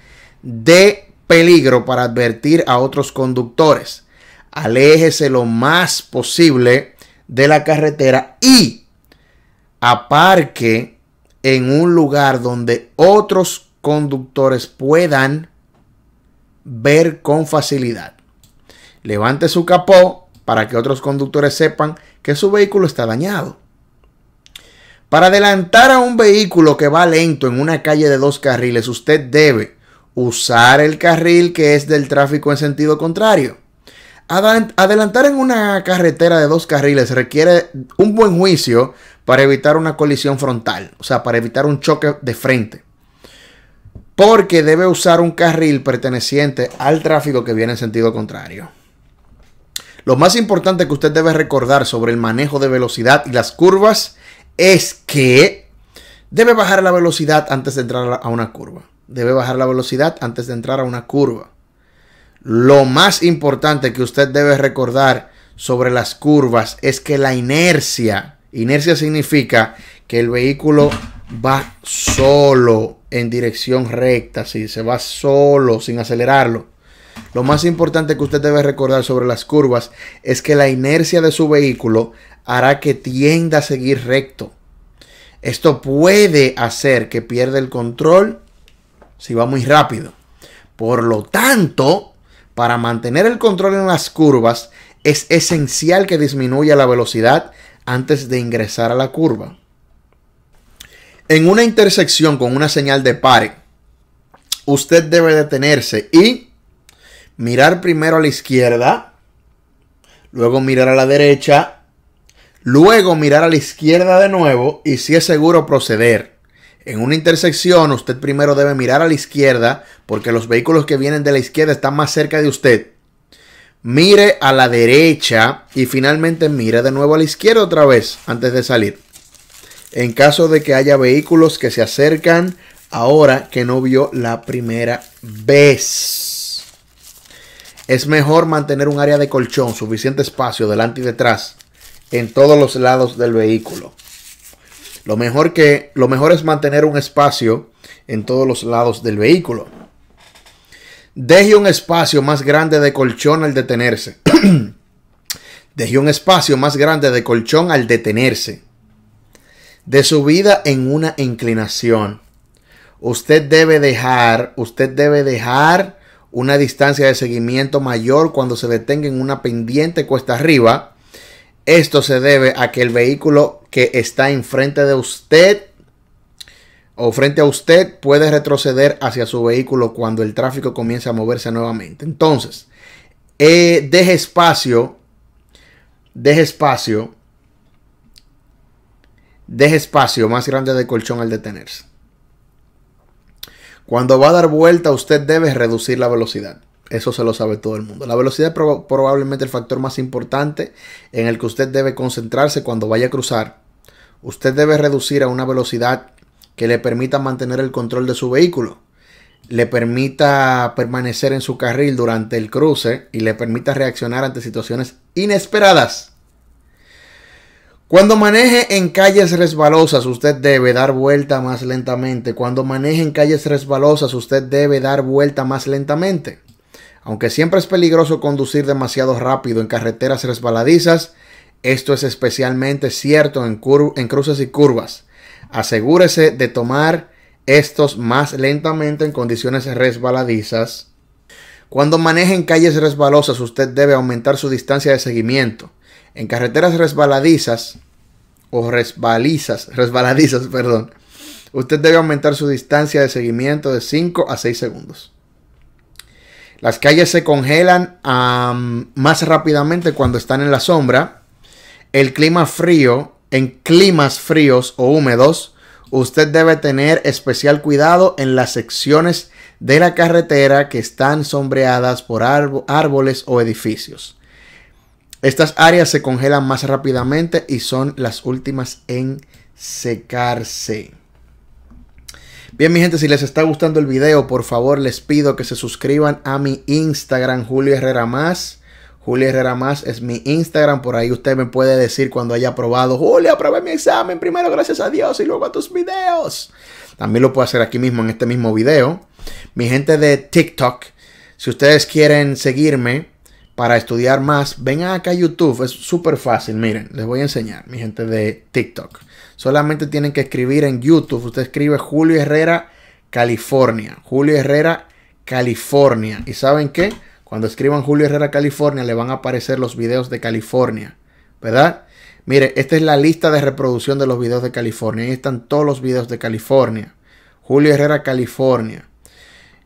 de peligro para advertir a otros conductores. Aléjese lo más posible de la carretera y aparque en un lugar donde otros conductores puedan ver con facilidad. Levante su capó para que otros conductores sepan que su vehículo está dañado. Para adelantar a un vehículo que va lento en una calle de dos carriles, usted debe usar el carril que es del tráfico en sentido contrario Adelantar en una carretera de dos carriles requiere un buen juicio para evitar una colisión frontal, o sea, para evitar un choque de frente. Porque debe usar un carril perteneciente al tráfico que viene en sentido contrario. Lo más importante que usted debe recordar sobre el manejo de velocidad y las curvas es que debe bajar la velocidad antes de entrar a una curva. Debe bajar la velocidad antes de entrar a una curva. Lo más importante que usted debe recordar sobre las curvas es que la inercia, inercia significa que el vehículo va solo en dirección recta, si se va solo sin acelerarlo. Lo más importante que usted debe recordar sobre las curvas es que la inercia de su vehículo hará que tienda a seguir recto. Esto puede hacer que pierda el control si va muy rápido. Por lo tanto, para mantener el control en las curvas, es esencial que disminuya la velocidad antes de ingresar a la curva. En una intersección con una señal de pare, usted debe detenerse y mirar primero a la izquierda, luego mirar a la derecha, luego mirar a la izquierda de nuevo y si es seguro proceder. En una intersección usted primero debe mirar a la izquierda porque los vehículos que vienen de la izquierda están más cerca de usted. Mire a la derecha y finalmente mire de nuevo a la izquierda otra vez antes de salir. En caso de que haya vehículos que se acercan ahora que no vio la primera vez. Es mejor mantener un área de colchón, suficiente espacio delante y detrás, en todos los lados del vehículo. Lo mejor, que, lo mejor es mantener un espacio en todos los lados del vehículo. Deje un espacio más grande de colchón al detenerse. Deje un espacio más grande de colchón al detenerse. De su vida en una inclinación. Usted debe dejar, usted debe dejar una distancia de seguimiento mayor cuando se detenga en una pendiente cuesta arriba esto se debe a que el vehículo que está enfrente de usted o frente a usted puede retroceder hacia su vehículo cuando el tráfico comienza a moverse nuevamente. Entonces, eh, deje espacio, deje espacio, deje espacio más grande de colchón al detenerse. Cuando va a dar vuelta, usted debe reducir la velocidad. Eso se lo sabe todo el mundo. La velocidad es probablemente el factor más importante en el que usted debe concentrarse cuando vaya a cruzar. Usted debe reducir a una velocidad que le permita mantener el control de su vehículo, le permita permanecer en su carril durante el cruce y le permita reaccionar ante situaciones inesperadas. Cuando maneje en calles resbalosas, usted debe dar vuelta más lentamente. Cuando maneje en calles resbalosas, usted debe dar vuelta más lentamente. Aunque siempre es peligroso conducir demasiado rápido en carreteras resbaladizas, esto es especialmente cierto en, cruces y curvas. Asegúrese de tomar estos más lentamente en condiciones resbaladizas. Cuando maneje en calles resbalosas, usted debe aumentar su distancia de seguimiento. En carreteras resbaladizas o resbalizas, resbaladizas, perdón, usted debe aumentar su distancia de seguimiento de 5 a 6 segundos. Las calles se congelan más rápidamente cuando están en la sombra. El clima frío, en climas fríos o húmedos, usted debe tener especial cuidado en las secciones de la carretera que están sombreadas por árboles o edificios. Estas áreas se congelan más rápidamente y son las últimas en secarse. Bien, mi gente, si les está gustando el video, por favor les pido que se suscriban a mi Instagram, Julio Herrera Más. Julio Herrera Más es mi Instagram. Por ahí usted me puede decir cuando haya aprobado, Julio, aprobé mi examen primero, gracias a Dios, y luego a tus videos. También lo puedo hacer aquí mismo en este mismo video. Mi gente de TikTok, si ustedes quieren seguirme para estudiar más, vengan acá a YouTube. Es súper fácil. Miren, les voy a enseñar, mi gente de TikTok. Solamente tienen que escribir en YouTube. Usted escribe Julio Herrera, California. Julio Herrera, California. ¿Y saben qué? Cuando escriban Julio Herrera, California, le van a aparecer los videos de California. ¿Verdad? Mire, esta es la lista de reproducción de los videos de California. Ahí están todos los videos de California. Julio Herrera, California.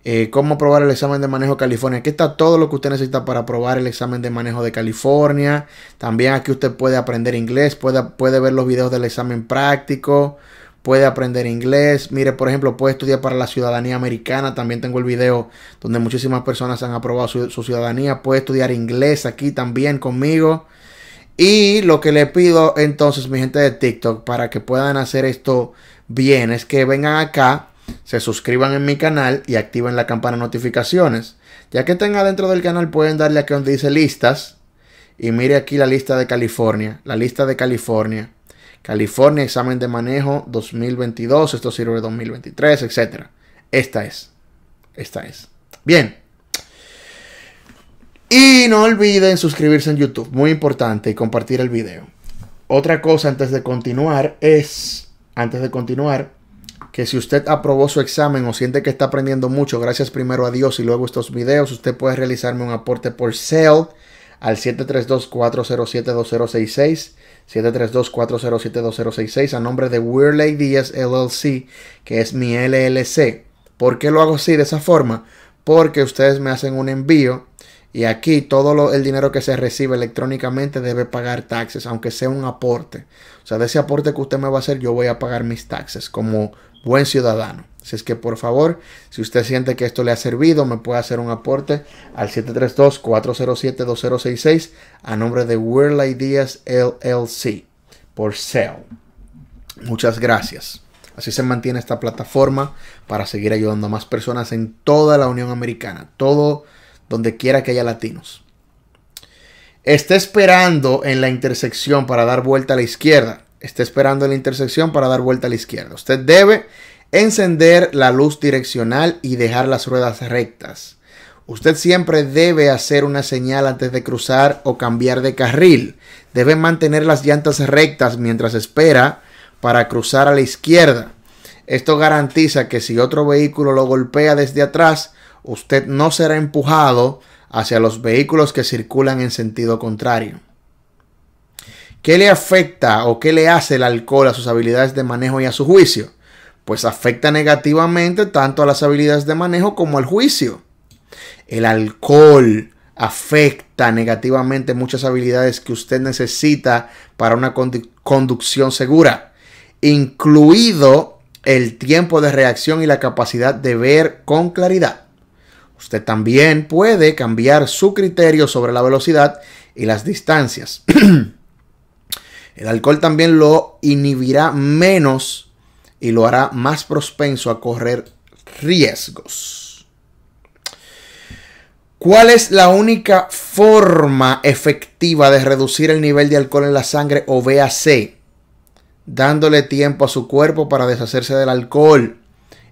Eh, cómo aprobar el examen de manejo de California. Aquí está todo lo que usted necesita para aprobar el examen de manejo de California. También aquí usted puede aprender inglés, puede, puede ver los videos del examen práctico, puede aprender inglés. Mire, por ejemplo, puede estudiar para la ciudadanía americana. También tengo el video donde muchísimas personas han aprobado su ciudadanía. Puede estudiar inglés aquí también conmigo. Y lo que le pido entonces, mi gente de TikTok, para que puedan hacer esto bien, es que vengan acá se suscriban en mi canal y activen la campana de notificaciones. Ya que tenga adentro del canal pueden darle aquí donde dice listas y mire aquí la lista de California, la lista de California. California, examen de manejo 2022, esto sirve de 2023, etc. Esta es. Esta es. Bien. Y no olviden suscribirse en YouTube, muy importante, y compartir el video. Otra cosa antes de continuar es, antes de continuar, que si usted aprobó su examen o siente que está aprendiendo mucho, gracias primero a Dios y luego estos videos, usted puede realizarme un aporte por sale al 732-407-2066, 732-407-2066 a nombre de Weird Díaz LLC, que es mi LLC. ¿Por qué lo hago así de esa forma? Porque ustedes me hacen un envío y aquí todo el dinero que se recibe electrónicamente debe pagar taxes, aunque sea un aporte. O sea, de ese aporte que usted me va a hacer, yo voy a pagar mis taxes como buen ciudadano. Así es que por favor, si usted siente que esto le ha servido, me puede hacer un aporte al 732-407-2066 a nombre de World Ideas LLC por SEO. Muchas gracias. Así se mantiene esta plataforma para seguir ayudando a más personas en toda la Unión Americana, todo donde quiera que haya latinos. Está esperando en la intersección para dar vuelta a la izquierda está esperando en la intersección para dar vuelta a la izquierda. Usted debe encender la luz direccional y dejar las ruedas rectas. Usted siempre debe hacer una señal antes de cruzar o cambiar de carril. Debe mantener las llantas rectas mientras espera para cruzar a la izquierda. Esto garantiza que si otro vehículo lo golpea desde atrás, usted no será empujado hacia los vehículos que circulan en sentido contrario. ¿Qué le afecta o qué le hace el alcohol a sus habilidades de manejo y a su juicio? Pues afecta negativamente tanto a las habilidades de manejo como al juicio. El alcohol afecta negativamente muchas habilidades que usted necesita para una conducción segura, incluido el tiempo de reacción y la capacidad de ver con claridad. Usted también puede cambiar su criterio sobre la velocidad y las distancias. El alcohol también lo inhibirá menos y lo hará más prospenso a correr riesgos. ¿Cuál es la única forma efectiva de reducir el nivel de alcohol en la sangre o BAC? Dándole tiempo a su cuerpo para deshacerse del alcohol.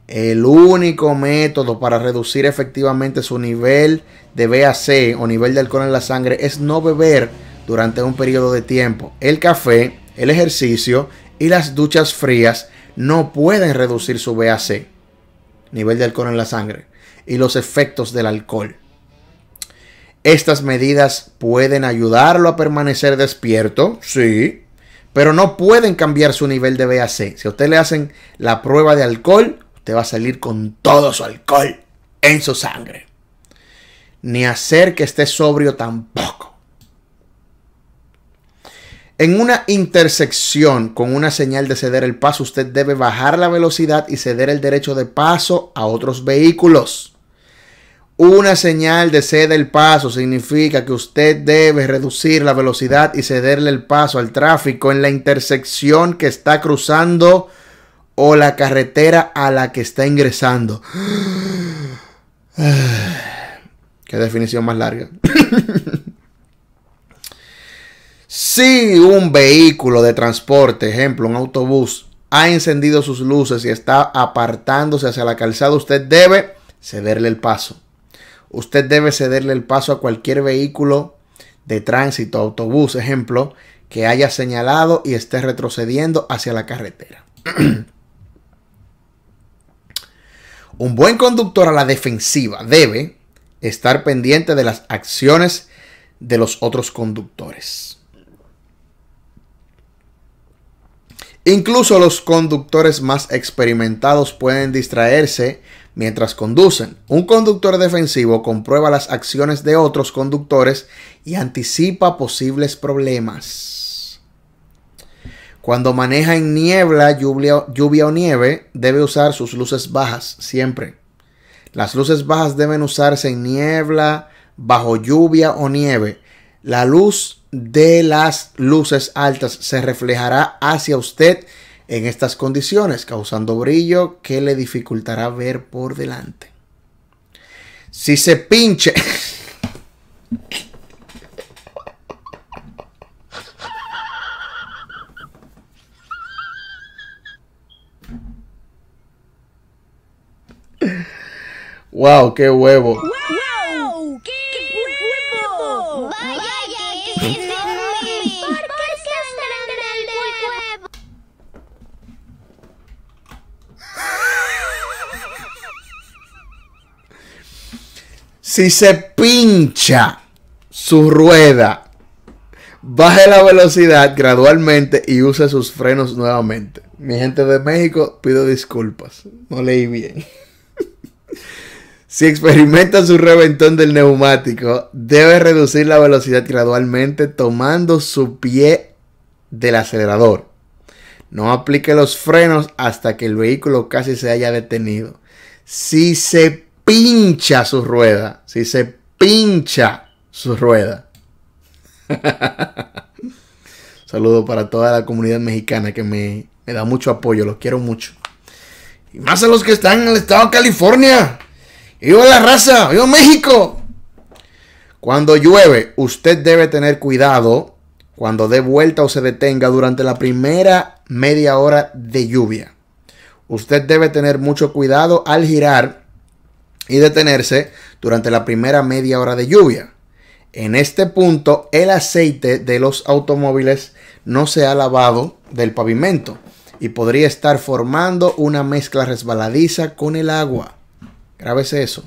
El único método para reducir efectivamente su nivel de BAC o nivel de alcohol en la sangre es no beber durante un periodo de tiempo. El café, el ejercicio y las duchas frías no pueden reducir su BAC, nivel de alcohol en la sangre, y los efectos del alcohol. Estas medidas pueden ayudarlo a permanecer despierto, sí, pero no pueden cambiar su nivel de BAC. Si a usted le hacen la prueba de alcohol, usted va a salir con todo su alcohol en su sangre. Ni hacer que esté sobrio tampoco. En una intersección con una señal de ceder el paso, usted debe bajar la velocidad y ceder el derecho de paso a otros vehículos. Una señal de ceder el paso significa que usted debe reducir la velocidad y cederle el paso al tráfico en la intersección que está cruzando o la carretera a la que está ingresando. Qué definición más larga. Si un vehículo de transporte, ejemplo, un autobús, ha encendido sus luces y está apartándose hacia la calzada, usted debe cederle el paso. Usted debe cederle el paso a cualquier vehículo de tránsito, autobús, ejemplo, que haya señalado y esté retrocediendo hacia la carretera. un buen conductor a la defensiva debe estar pendiente de las acciones de los otros conductores. Incluso los conductores más experimentados pueden distraerse mientras conducen. Un conductor defensivo comprueba las acciones de otros conductores y anticipa posibles problemas. Cuando maneja en niebla, lluvia, lluvia, o nieve, debe usar sus luces bajas siempre. Las luces bajas deben usarse en niebla, bajo lluvia o nieve. La luz de las luces altas se reflejará hacia usted en estas condiciones, causando brillo que le dificultará ver por delante. Si se pinche... Wow, qué huevo. si se pincha su rueda, baje la velocidad gradualmente y use sus frenos nuevamente. Mi gente de México, pido disculpas. No leí bien. si experimenta su reventón del neumático, debe reducir la velocidad gradualmente tomando su pie del acelerador. No aplique los frenos hasta que el vehículo casi se haya detenido. Si se pincha su rueda. Si se pincha su rueda. Saludo para toda la comunidad mexicana que me, me da mucho apoyo. Los quiero mucho. Y más a los que están en el estado de California. Viva la raza. Viva México. Cuando llueve, usted debe tener cuidado cuando dé vuelta o se detenga durante la primera media hora de lluvia. Usted debe tener mucho cuidado al girar y detenerse durante la primera media hora de lluvia. En este punto, el aceite de los automóviles no se ha lavado del pavimento y podría estar formando una mezcla resbaladiza con el agua. Grábese eso.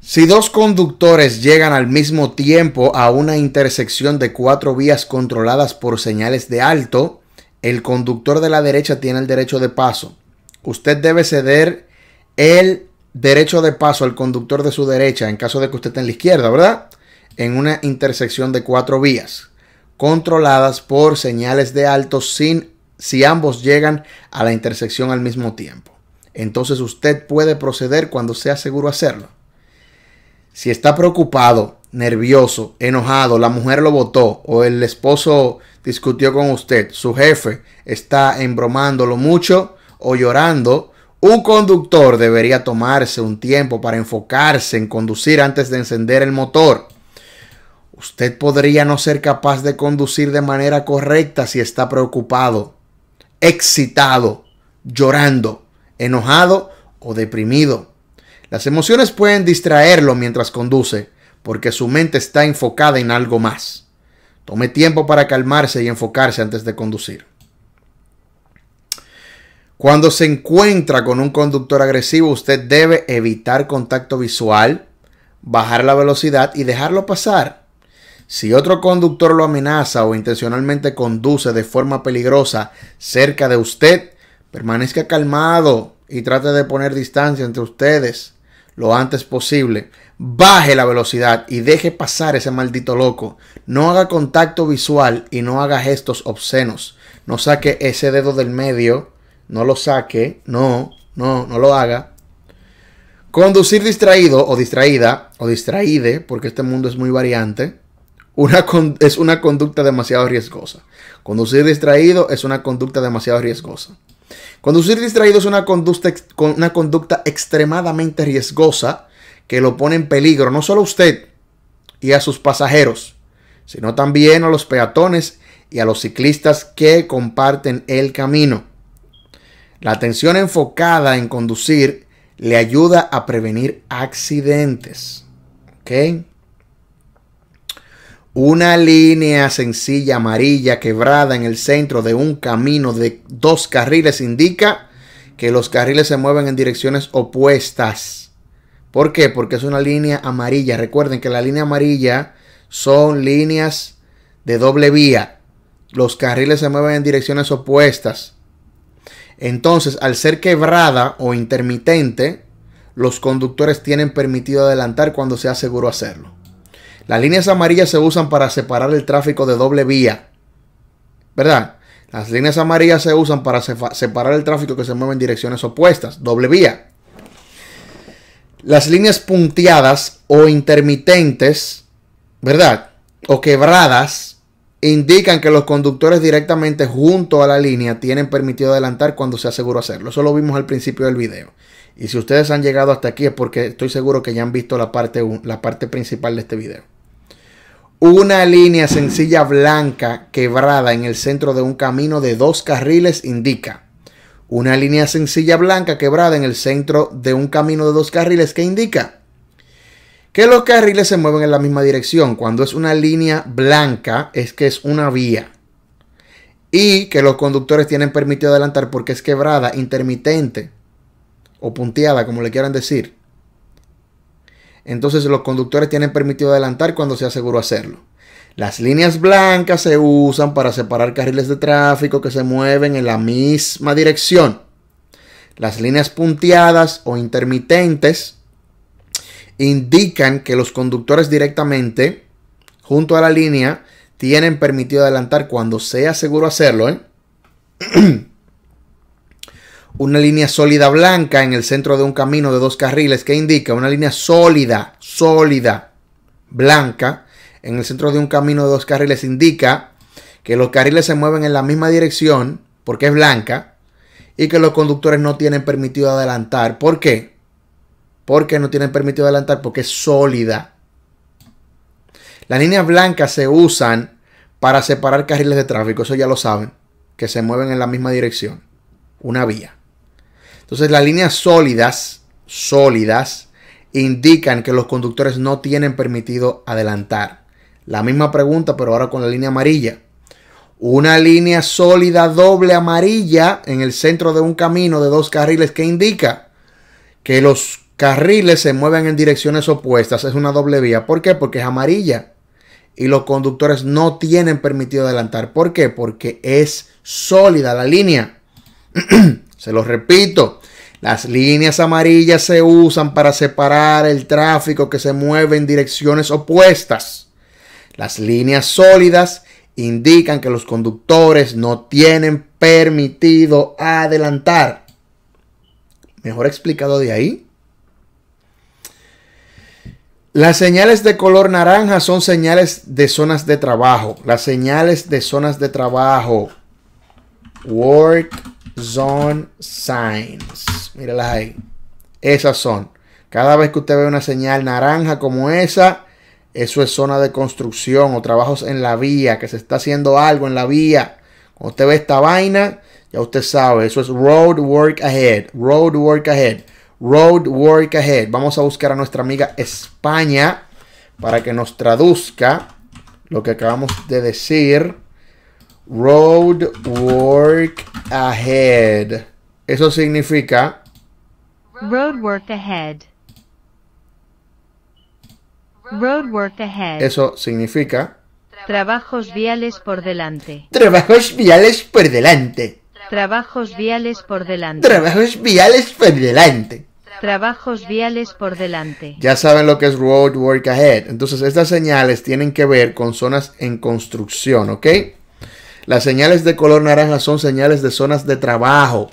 Si dos conductores llegan al mismo tiempo a una intersección de cuatro vías controladas por señales de alto, el conductor de la derecha tiene el derecho de paso. Usted debe ceder el derecho de paso al conductor de su derecha, en caso de que usted esté en la izquierda, ¿verdad? En una intersección de cuatro vías, controladas por señales de alto sin, si ambos llegan a la intersección al mismo tiempo. Entonces usted puede proceder cuando sea seguro hacerlo. Si está preocupado, nervioso, enojado, la mujer lo votó o el esposo discutió con usted, su jefe está embromándolo mucho o llorando, un conductor debería tomarse un tiempo para enfocarse en conducir antes de encender el motor. Usted podría no ser capaz de conducir de manera correcta si está preocupado, excitado, llorando, enojado o deprimido. Las emociones pueden distraerlo mientras conduce, porque su mente está enfocada en algo más. Tome tiempo para calmarse y enfocarse antes de conducir. Cuando se encuentra con un conductor agresivo, usted debe evitar contacto visual, bajar la velocidad y dejarlo pasar. Si otro conductor lo amenaza o intencionalmente conduce de forma peligrosa cerca de usted, permanezca calmado y trate de poner distancia entre ustedes lo antes posible. Baje la velocidad y deje pasar ese maldito loco. No haga contacto visual y no haga gestos obscenos. No saque ese dedo del medio no lo saque, no, no, no lo haga. Conducir distraído o distraída o distraíde, porque este mundo es muy variante, es una conducta demasiado riesgosa. Conducir distraído es una conducta demasiado riesgosa. Conducir distraído es una conducta, una conducta extremadamente riesgosa que lo pone en peligro no solo a usted y a sus pasajeros, sino también a los peatones y a los ciclistas que comparten el camino. La atención enfocada en conducir le ayuda a prevenir accidentes. Una línea sencilla amarilla quebrada en el centro de un camino de dos carriles indica que los carriles se mueven en direcciones opuestas. ¿Por qué? Porque es una línea amarilla. Recuerden que la línea amarilla son líneas de doble vía. Los carriles se mueven en direcciones opuestas. Entonces, al ser quebrada o intermitente, los conductores tienen permitido adelantar cuando sea seguro hacerlo. Las líneas amarillas se usan para separar el tráfico de doble vía. ¿Verdad? Las líneas amarillas se usan para separar el tráfico que se mueve en direcciones opuestas, doble vía. Las líneas punteadas o intermitentes, ¿verdad? O quebradas indican que los conductores directamente junto a la línea tienen permitido adelantar cuando se seguro hacerlo. Eso lo vimos al principio del video. Y si ustedes han llegado hasta aquí es porque estoy seguro que ya han visto la parte, la parte principal de este video. Una línea sencilla blanca quebrada en el centro de un camino de dos carriles indica. Una línea sencilla blanca quebrada en el centro de un camino de dos carriles que indica que los carriles se mueven en la misma dirección. Cuando es una línea blanca es que es una vía. Y que los conductores tienen permitido adelantar porque es quebrada, intermitente o punteada, como le quieran decir. Entonces los conductores tienen permitido adelantar cuando sea seguro hacerlo. Las líneas blancas se usan para separar carriles de tráfico que se mueven en la misma dirección. Las líneas punteadas o intermitentes indican que los conductores directamente junto a la línea tienen permitido adelantar cuando sea seguro hacerlo. ¿eh? una línea sólida blanca en el centro de un camino de dos carriles que indica una línea sólida, sólida, blanca en el centro de un camino de dos carriles indica que los carriles se mueven en la misma dirección porque es blanca y que los conductores no tienen permitido adelantar. ¿Por qué? porque no tienen permitido adelantar porque es sólida. Las líneas blancas se usan para separar carriles de tráfico, eso ya lo saben, que se mueven en la misma dirección, una vía. Entonces las líneas sólidas, sólidas, indican que los conductores no tienen permitido adelantar. La misma pregunta, pero ahora con la línea amarilla. Una línea sólida doble amarilla en el centro de un camino de dos carriles que indica que los carriles se mueven en direcciones opuestas, es una doble vía. ¿Por qué? Porque es amarilla y los conductores no tienen permitido adelantar. ¿Por qué? Porque es sólida la línea. se lo repito, las líneas amarillas se usan para separar el tráfico que se mueve en direcciones opuestas. Las líneas sólidas indican que los conductores no tienen permitido adelantar. Mejor explicado de ahí. Las señales de color naranja son señales de zonas de trabajo. Las señales de zonas de trabajo. Work Zone Signs. Míralas ahí. Esas son. Cada vez que usted ve una señal naranja como esa, eso es zona de construcción o trabajos en la vía, que se está haciendo algo en la vía. Cuando usted ve esta vaina, ya usted sabe, eso es Road Work Ahead. Road Work Ahead. Road Work Ahead. Vamos a buscar a nuestra amiga España para que nos traduzca lo que acabamos de decir. Road Work Ahead. Eso significa... Road Work Ahead. Road Work Ahead. Eso significa... Trabajos viales por delante. Trabajos viales por delante. Trabajos viales por delante. Trabajos viales por delante trabajos viales por delante. Ya saben lo que es road work ahead. Entonces, estas señales tienen que ver con zonas en construcción, ¿ok? Las señales de color naranja son señales de zonas de trabajo.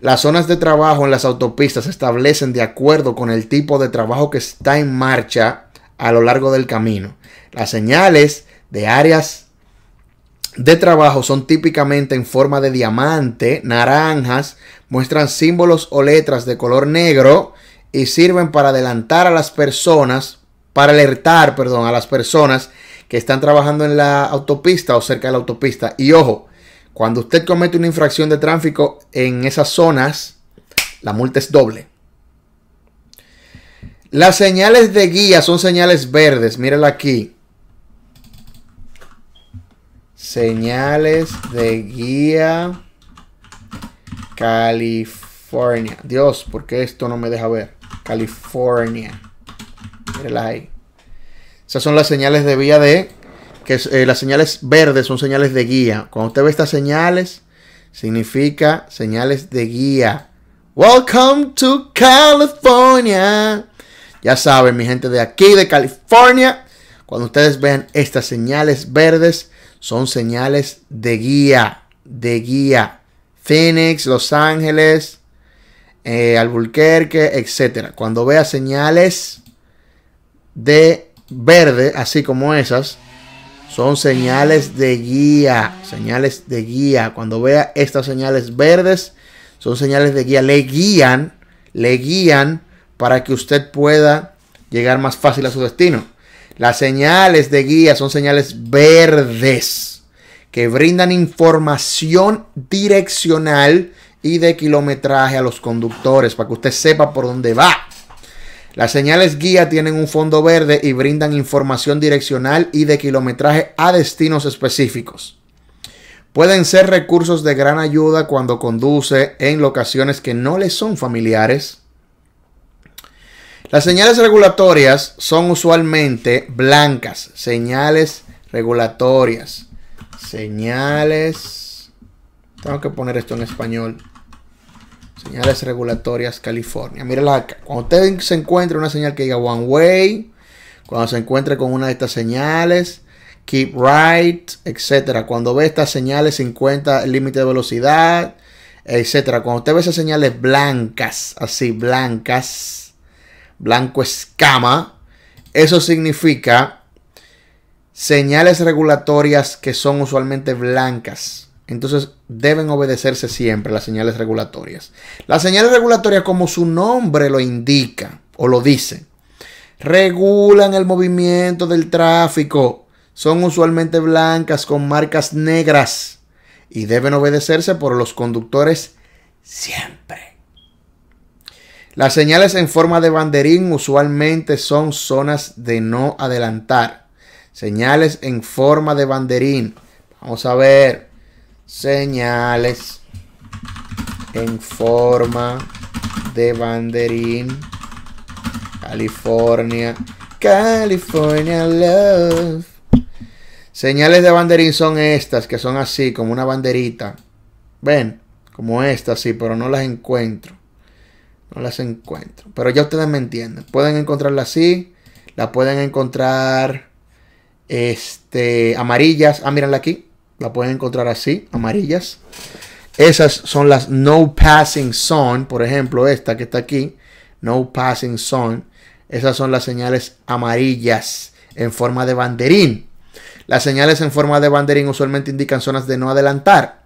Las zonas de trabajo en las autopistas se establecen de acuerdo con el tipo de trabajo que está en marcha a lo largo del camino. Las señales de áreas de trabajo son típicamente en forma de diamante, naranjas, muestran símbolos o letras de color negro y sirven para adelantar a las personas, para alertar, perdón, a las personas que están trabajando en la autopista o cerca de la autopista. Y ojo, cuando usted comete una infracción de tráfico en esas zonas, la multa es doble. Las señales de guía son señales verdes. Mírala aquí. Señales de guía California. Dios, porque esto no me deja ver? California. ahí. Esas son las señales de vía de... Que eh, las señales verdes son señales de guía. Cuando usted ve estas señales, significa señales de guía. Welcome to California. Ya saben, mi gente de aquí, de California, cuando ustedes vean estas señales verdes, son señales de guía, de guía. Phoenix, Los Ángeles, eh, Albuquerque, etc. Cuando vea señales de verde, así como esas, son señales de guía. Señales de guía. Cuando vea estas señales verdes, son señales de guía. Le guían, le guían para que usted pueda llegar más fácil a su destino. Las señales de guía son señales verdes que brindan información direccional y de kilometraje a los conductores para que usted sepa por dónde va. Las señales guía tienen un fondo verde y brindan información direccional y de kilometraje a destinos específicos. Pueden ser recursos de gran ayuda cuando conduce en locaciones que no le son familiares. Las señales regulatorias son usualmente blancas, señales regulatorias Señales. Tengo que poner esto en español. Señales regulatorias California. mira la Cuando usted se encuentra una señal que diga one way, cuando se encuentre con una de estas señales, keep right, etcétera. Cuando ve estas señales 50 límite de velocidad, etcétera. Cuando usted ve esas señales blancas, así blancas, blanco escama, eso significa señales regulatorias que son usualmente blancas. Entonces deben obedecerse siempre las señales regulatorias. Las señales regulatorias, como su nombre lo indica o lo dice, regulan el movimiento del tráfico. Son usualmente blancas con marcas negras y deben obedecerse por los conductores siempre. Las señales en forma de banderín usualmente son zonas de no adelantar Señales en forma de banderín. Vamos a ver. Señales en forma de banderín. California. California Love. Señales de banderín son estas, que son así, como una banderita. Ven, como estas, sí, pero no las encuentro. No las encuentro. Pero ya ustedes me entienden. Pueden encontrarlas así. La pueden encontrar este, amarillas. Ah, mírenla aquí. La pueden encontrar así, amarillas. Esas son las no passing zone. Por ejemplo, esta que está aquí. No passing zone. Esas son las señales amarillas en forma de banderín. Las señales en forma de banderín usualmente indican zonas de no adelantar.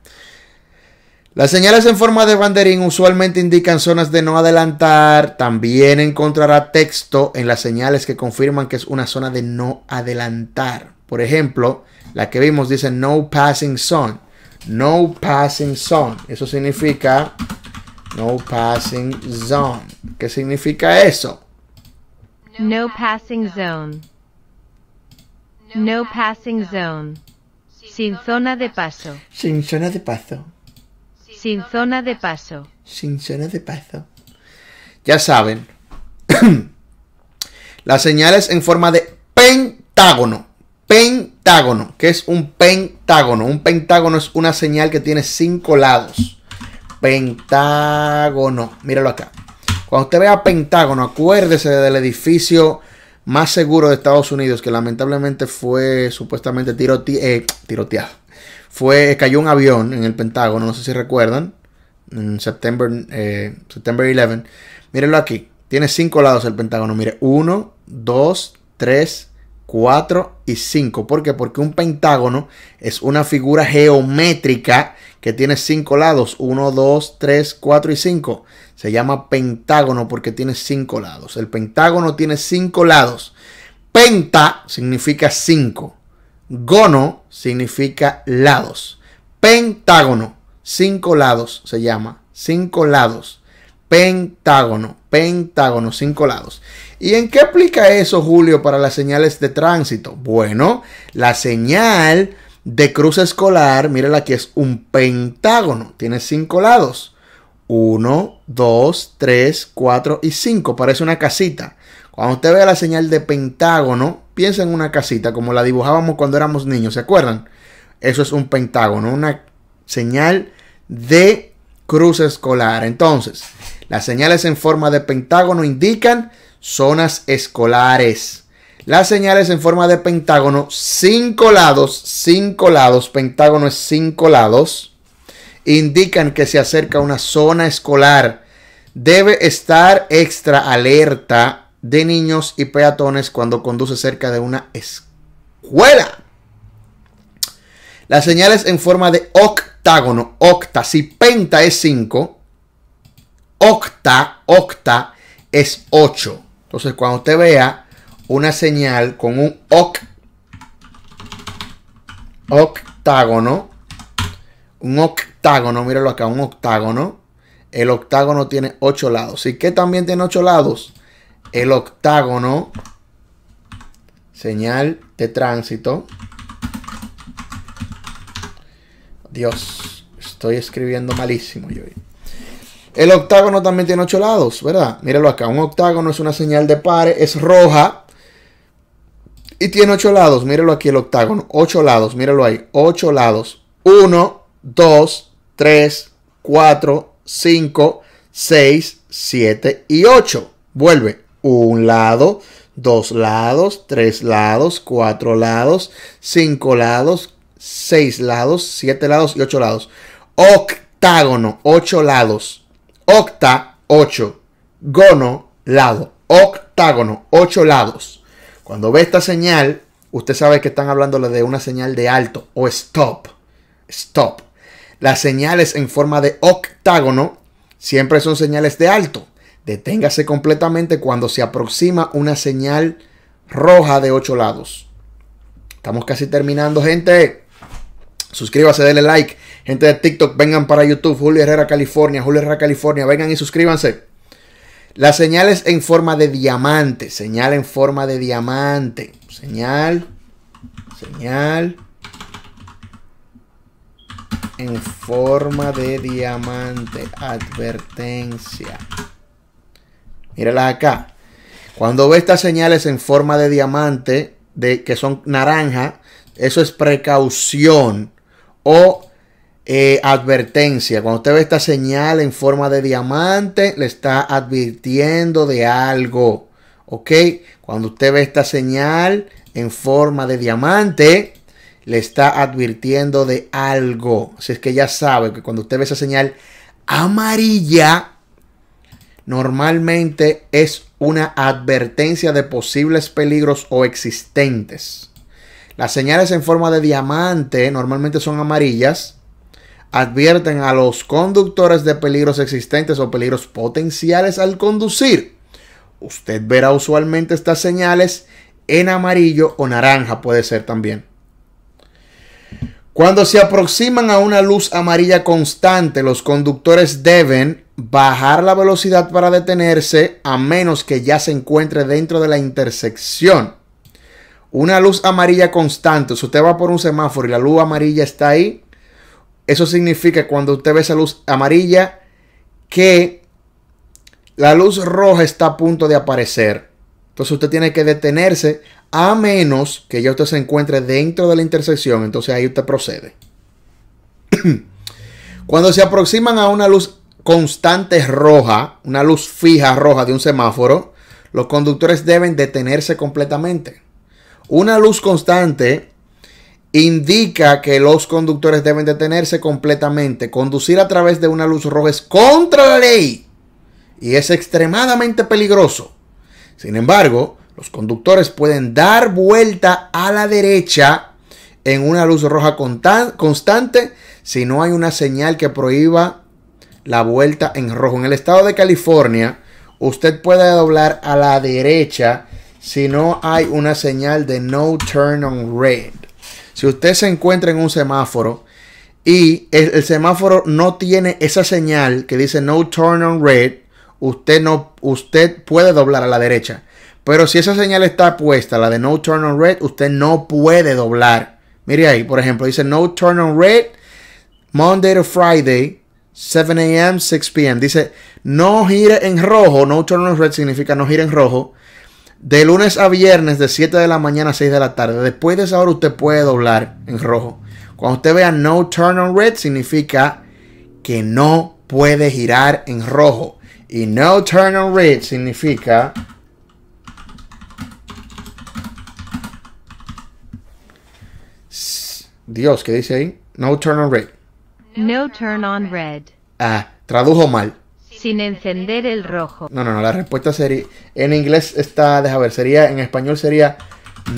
Las señales en forma de banderín usualmente indican zonas de no adelantar. También encontrará texto en las señales que confirman que es una zona de no adelantar. Por ejemplo, la que vimos dice no passing zone. No passing zone. Eso significa no passing zone. ¿Qué significa eso? No passing zone. No passing zone. Sin zona de paso. Sin zona de paso. Sin zona de paso. Sin zona de paso. Ya saben. Las señales en forma de pentágono. Pentágono. ¿Qué es un pentágono? Un pentágono es una señal que tiene cinco lados. Pentágono. Míralo acá. Cuando usted vea pentágono, acuérdese del edificio más seguro de Estados Unidos, que lamentablemente fue supuestamente eh, tiroteado eh, cayó un avión en el Pentágono, no sé si recuerdan, en septiembre, eh, 11. Mírenlo aquí, tiene cinco lados el Pentágono, mire, 1, 2, 3, 4 y 5. ¿Por qué? Porque un pentágono es una figura geométrica que tiene 5 lados. 1, 2, 3, 4 y 5. Se llama pentágono porque tiene 5 lados. El pentágono tiene 5 lados. Penta significa 5. Gono significa lados. Pentágono, cinco lados se llama. Cinco lados. Pentágono, pentágono, cinco lados. ¿Y en qué aplica eso, Julio, para las señales de tránsito? Bueno, la señal de cruce escolar, mírala aquí, es un pentágono. Tiene cinco lados. Uno, dos, tres, cuatro y cinco. Parece una casita. Cuando usted vea la señal de pentágono, piensa en una casita como la dibujábamos cuando éramos niños, ¿se acuerdan? Eso es un pentágono, una señal de cruz escolar. Entonces, las señales en forma de pentágono indican zonas escolares. Las señales en forma de pentágono cinco lados, cinco lados, pentágono es cinco lados, indican que se acerca una zona escolar. Debe estar extra alerta de niños y peatones cuando conduce cerca de una escuela. Las señales en forma de octágono, octa, si penta es 5, octa, octa es 8. Entonces cuando usted vea una señal con un oct... octágono, un octágono, míralo acá, un octágono, el octágono tiene 8 lados. ¿Y qué también tiene 8 lados? el octágono, señal de tránsito. Dios, estoy escribiendo malísimo yo. El octágono también tiene ocho lados, ¿verdad? Míralo acá, un octágono es una señal de pare, es roja y tiene ocho lados. Míralo aquí el octágono, ocho lados, míralo ahí, ocho lados. Uno, dos, tres, cuatro, cinco, seis, siete y ocho. Vuelve un lado, dos lados, tres lados, cuatro lados, cinco lados, seis lados, siete lados y ocho lados. Octágono, ocho lados. Octa, ocho. Gono, lado. Octágono, ocho lados. Cuando ve esta señal, usted sabe que están hablando de una señal de alto o stop. Stop. Las señales en forma de octágono siempre son señales de alto. Deténgase completamente cuando se aproxima una señal roja de ocho lados. Estamos casi terminando, gente. Suscríbase, denle like. Gente de TikTok, vengan para YouTube. Julio Herrera, California. Julio Herrera, California. Vengan y suscríbanse. Las señales en forma de diamante. Señal en forma de diamante. Señal. Señal. En forma de diamante. Advertencia. Míralas acá. Cuando ve estas señales en forma de diamante, de, que son naranja, eso es precaución o eh, advertencia. Cuando usted ve esta señal en forma de diamante, le está advirtiendo de algo. ¿Ok? Cuando usted ve esta señal en forma de diamante, le está advirtiendo de algo. Así es que ya sabe que cuando usted ve esa señal amarilla, normalmente es una advertencia de posibles peligros o existentes. Las señales en forma de diamante normalmente son amarillas. Advierten a los conductores de peligros existentes o peligros potenciales al conducir. Usted verá usualmente estas señales en amarillo o naranja, puede ser también. Cuando se aproximan a una luz amarilla constante, los conductores deben bajar la velocidad para detenerse a menos que ya se encuentre dentro de la intersección. Una luz amarilla constante, si usted va por un semáforo y la luz amarilla está ahí, eso significa cuando usted ve esa luz amarilla que la luz roja está a punto de aparecer. Entonces usted tiene que detenerse a menos que ya usted se encuentre dentro de la intersección, entonces ahí usted procede. Cuando se aproximan a una luz constante roja, una luz fija roja de un semáforo, los conductores deben detenerse completamente. Una luz constante indica que los conductores deben detenerse completamente. Conducir a través de una luz roja es contra la ley y es extremadamente peligroso. Sin embargo, los conductores pueden dar vuelta a la derecha en una luz roja constante si no hay una señal que prohíba la vuelta en rojo. En el estado de California, usted puede doblar a la derecha si no hay una señal de no turn on red. Si usted se encuentra en un semáforo y el, semáforo no tiene esa señal que dice no turn on red, usted, no, usted puede doblar a la derecha. Pero si esa señal está puesta, la de no turn on red, usted no puede doblar. Mire ahí, por ejemplo, dice no turn on red, Monday to Friday, 7 a.m., 6 p.m. Dice no gire en rojo, no turn on red significa no gire en rojo, de lunes a viernes, de 7 de la mañana a 6 de la tarde. Después de esa hora, usted puede doblar en rojo. Cuando usted vea no turn on red, significa que no puede girar en rojo. Y no turn on red significa Dios, ¿qué dice ahí? No turn on red. No turn on red. Ah, tradujo mal. Sin encender el rojo. No, no, no, la respuesta sería, en inglés está, deja ver, sería, en español sería,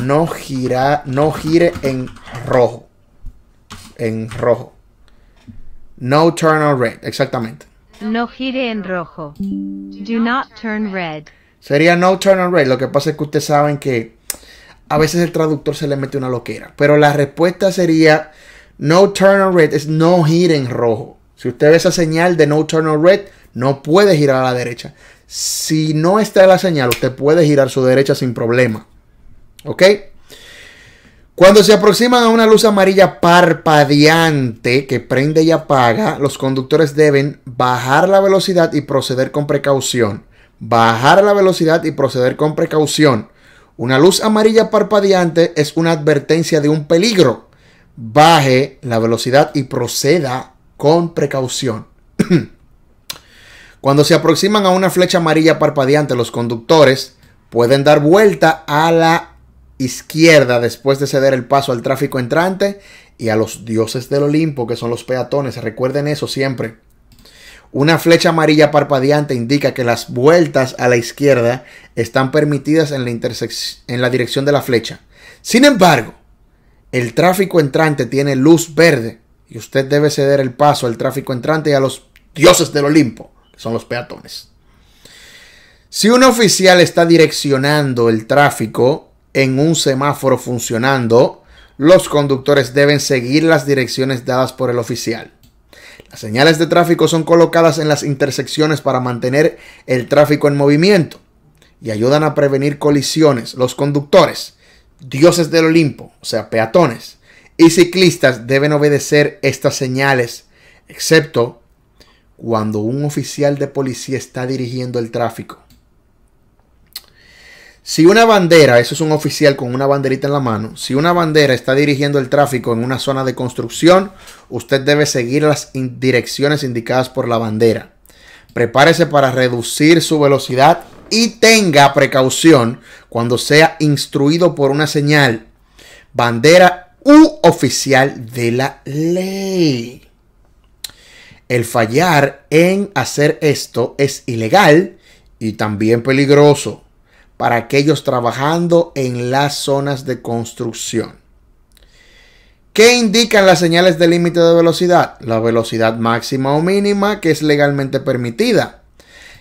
no gira, no gire en rojo. En rojo. No turn on red, exactamente. No gire en rojo. Do not turn red. Sería no turn on red. Lo que pasa es que ustedes saben que a veces el traductor se le mete una loquera. Pero la respuesta sería no turn on red, es no en rojo. Si usted ve esa señal de no turn on red, no puede girar a la derecha. Si no está la señal, usted puede girar su derecha sin problema. ¿Ok? Cuando se aproximan a una luz amarilla parpadeante que prende y apaga, los conductores deben bajar la velocidad y proceder con precaución. Bajar la velocidad y proceder con precaución. Una luz amarilla parpadeante es una advertencia de un peligro. Baje la velocidad y proceda con precaución. Cuando se aproximan a una flecha amarilla parpadeante, los conductores pueden dar vuelta a la izquierda después de ceder el paso al tráfico entrante y a los dioses del Olimpo, que son los peatones. Recuerden eso siempre. Una flecha amarilla parpadeante indica que las vueltas a la izquierda están permitidas en la, dirección de la flecha. Sin embargo, el tráfico entrante tiene luz verde y usted debe ceder el paso al tráfico entrante y a los dioses del Olimpo, que son los peatones. Si un oficial está direccionando el tráfico en un semáforo funcionando, los conductores deben seguir las direcciones dadas por el oficial. Las señales de tráfico son colocadas en las intersecciones para mantener el tráfico en movimiento y ayudan a prevenir colisiones. Los conductores, dioses del Olimpo, o sea, peatones, y ciclistas deben obedecer estas señales, excepto cuando un oficial de policía está dirigiendo el tráfico. Si una bandera, eso es un oficial con una banderita en la mano, si una bandera está dirigiendo el tráfico en una zona de construcción, usted debe seguir las direcciones indicadas por la bandera. Prepárese para reducir su velocidad y tenga precaución cuando sea instruido por una señal, bandera u oficial de la ley. El fallar en hacer esto es ilegal y también peligroso para aquellos trabajando en las zonas de construcción. ¿Qué indican las señales de límite de velocidad? La velocidad máxima o mínima que es legalmente permitida.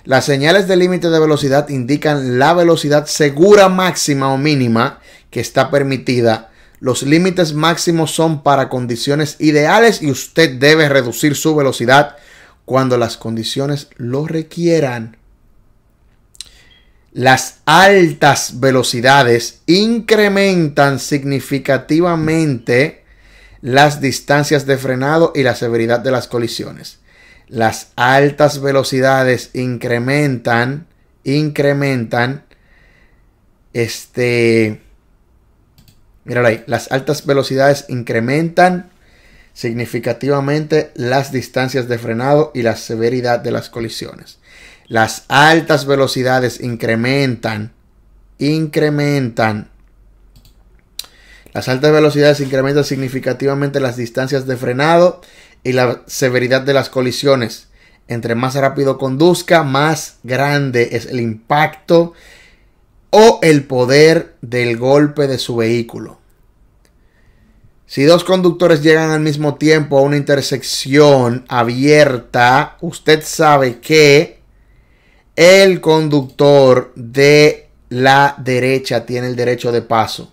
Las señales de límite de velocidad indican la velocidad segura máxima o mínima que está permitida. Los límites máximos son para condiciones ideales y usted debe reducir su velocidad cuando las condiciones lo requieran las altas velocidades incrementan significativamente las distancias de frenado y la severidad de las colisiones. Las altas velocidades incrementan, incrementan, este, mira ahí, las altas velocidades incrementan significativamente las distancias de frenado y la severidad de las colisiones. Las altas velocidades incrementan, incrementan. Las altas velocidades incrementan significativamente las distancias de frenado y la severidad de las colisiones. Entre más rápido conduzca, más grande es el impacto o el poder del golpe de su vehículo. Si dos conductores llegan al mismo tiempo a una intersección abierta, usted sabe que el conductor de la derecha tiene el derecho de paso.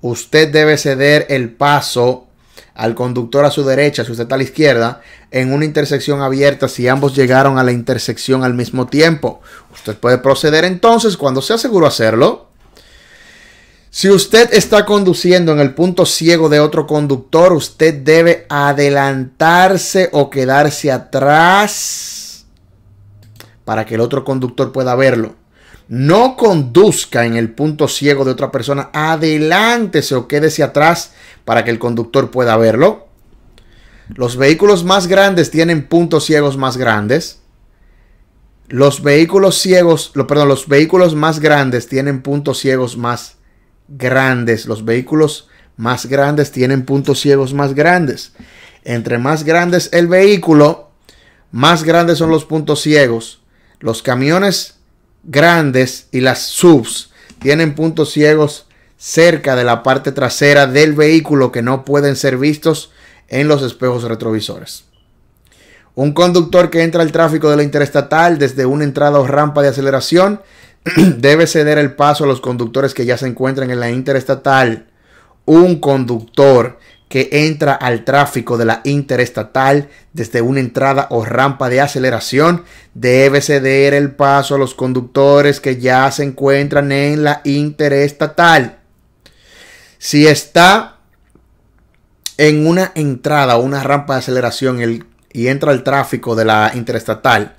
Usted debe ceder el paso al conductor a su derecha, si usted está a la izquierda, en una intersección abierta si ambos llegaron a la intersección al mismo tiempo. Usted puede proceder entonces cuando sea seguro hacerlo. Si usted está conduciendo en el punto ciego de otro conductor, usted debe adelantarse o quedarse atrás para que el otro conductor pueda verlo. No conduzca en el punto ciego de otra persona, adelántese o quédese atrás para que el conductor pueda verlo. Los vehículos más grandes tienen puntos ciegos más grandes. Los vehículos ciegos, lo, perdón, los vehículos más grandes tienen puntos ciegos más grandes. Los vehículos más grandes tienen puntos ciegos más grandes. Entre más grandes el vehículo, más grandes son los puntos ciegos. Los camiones grandes y las subs tienen puntos ciegos cerca de la parte trasera del vehículo que no pueden ser vistos en los espejos retrovisores. Un conductor que entra al tráfico de la interestatal desde una entrada o rampa de aceleración debe ceder el paso a los conductores que ya se encuentran en la interestatal. Un conductor que entra al tráfico de la interestatal desde una entrada o rampa de aceleración debe ceder el paso a los conductores que ya se encuentran en la interestatal. Si está en una entrada o una rampa de aceleración y entra al tráfico de la interestatal,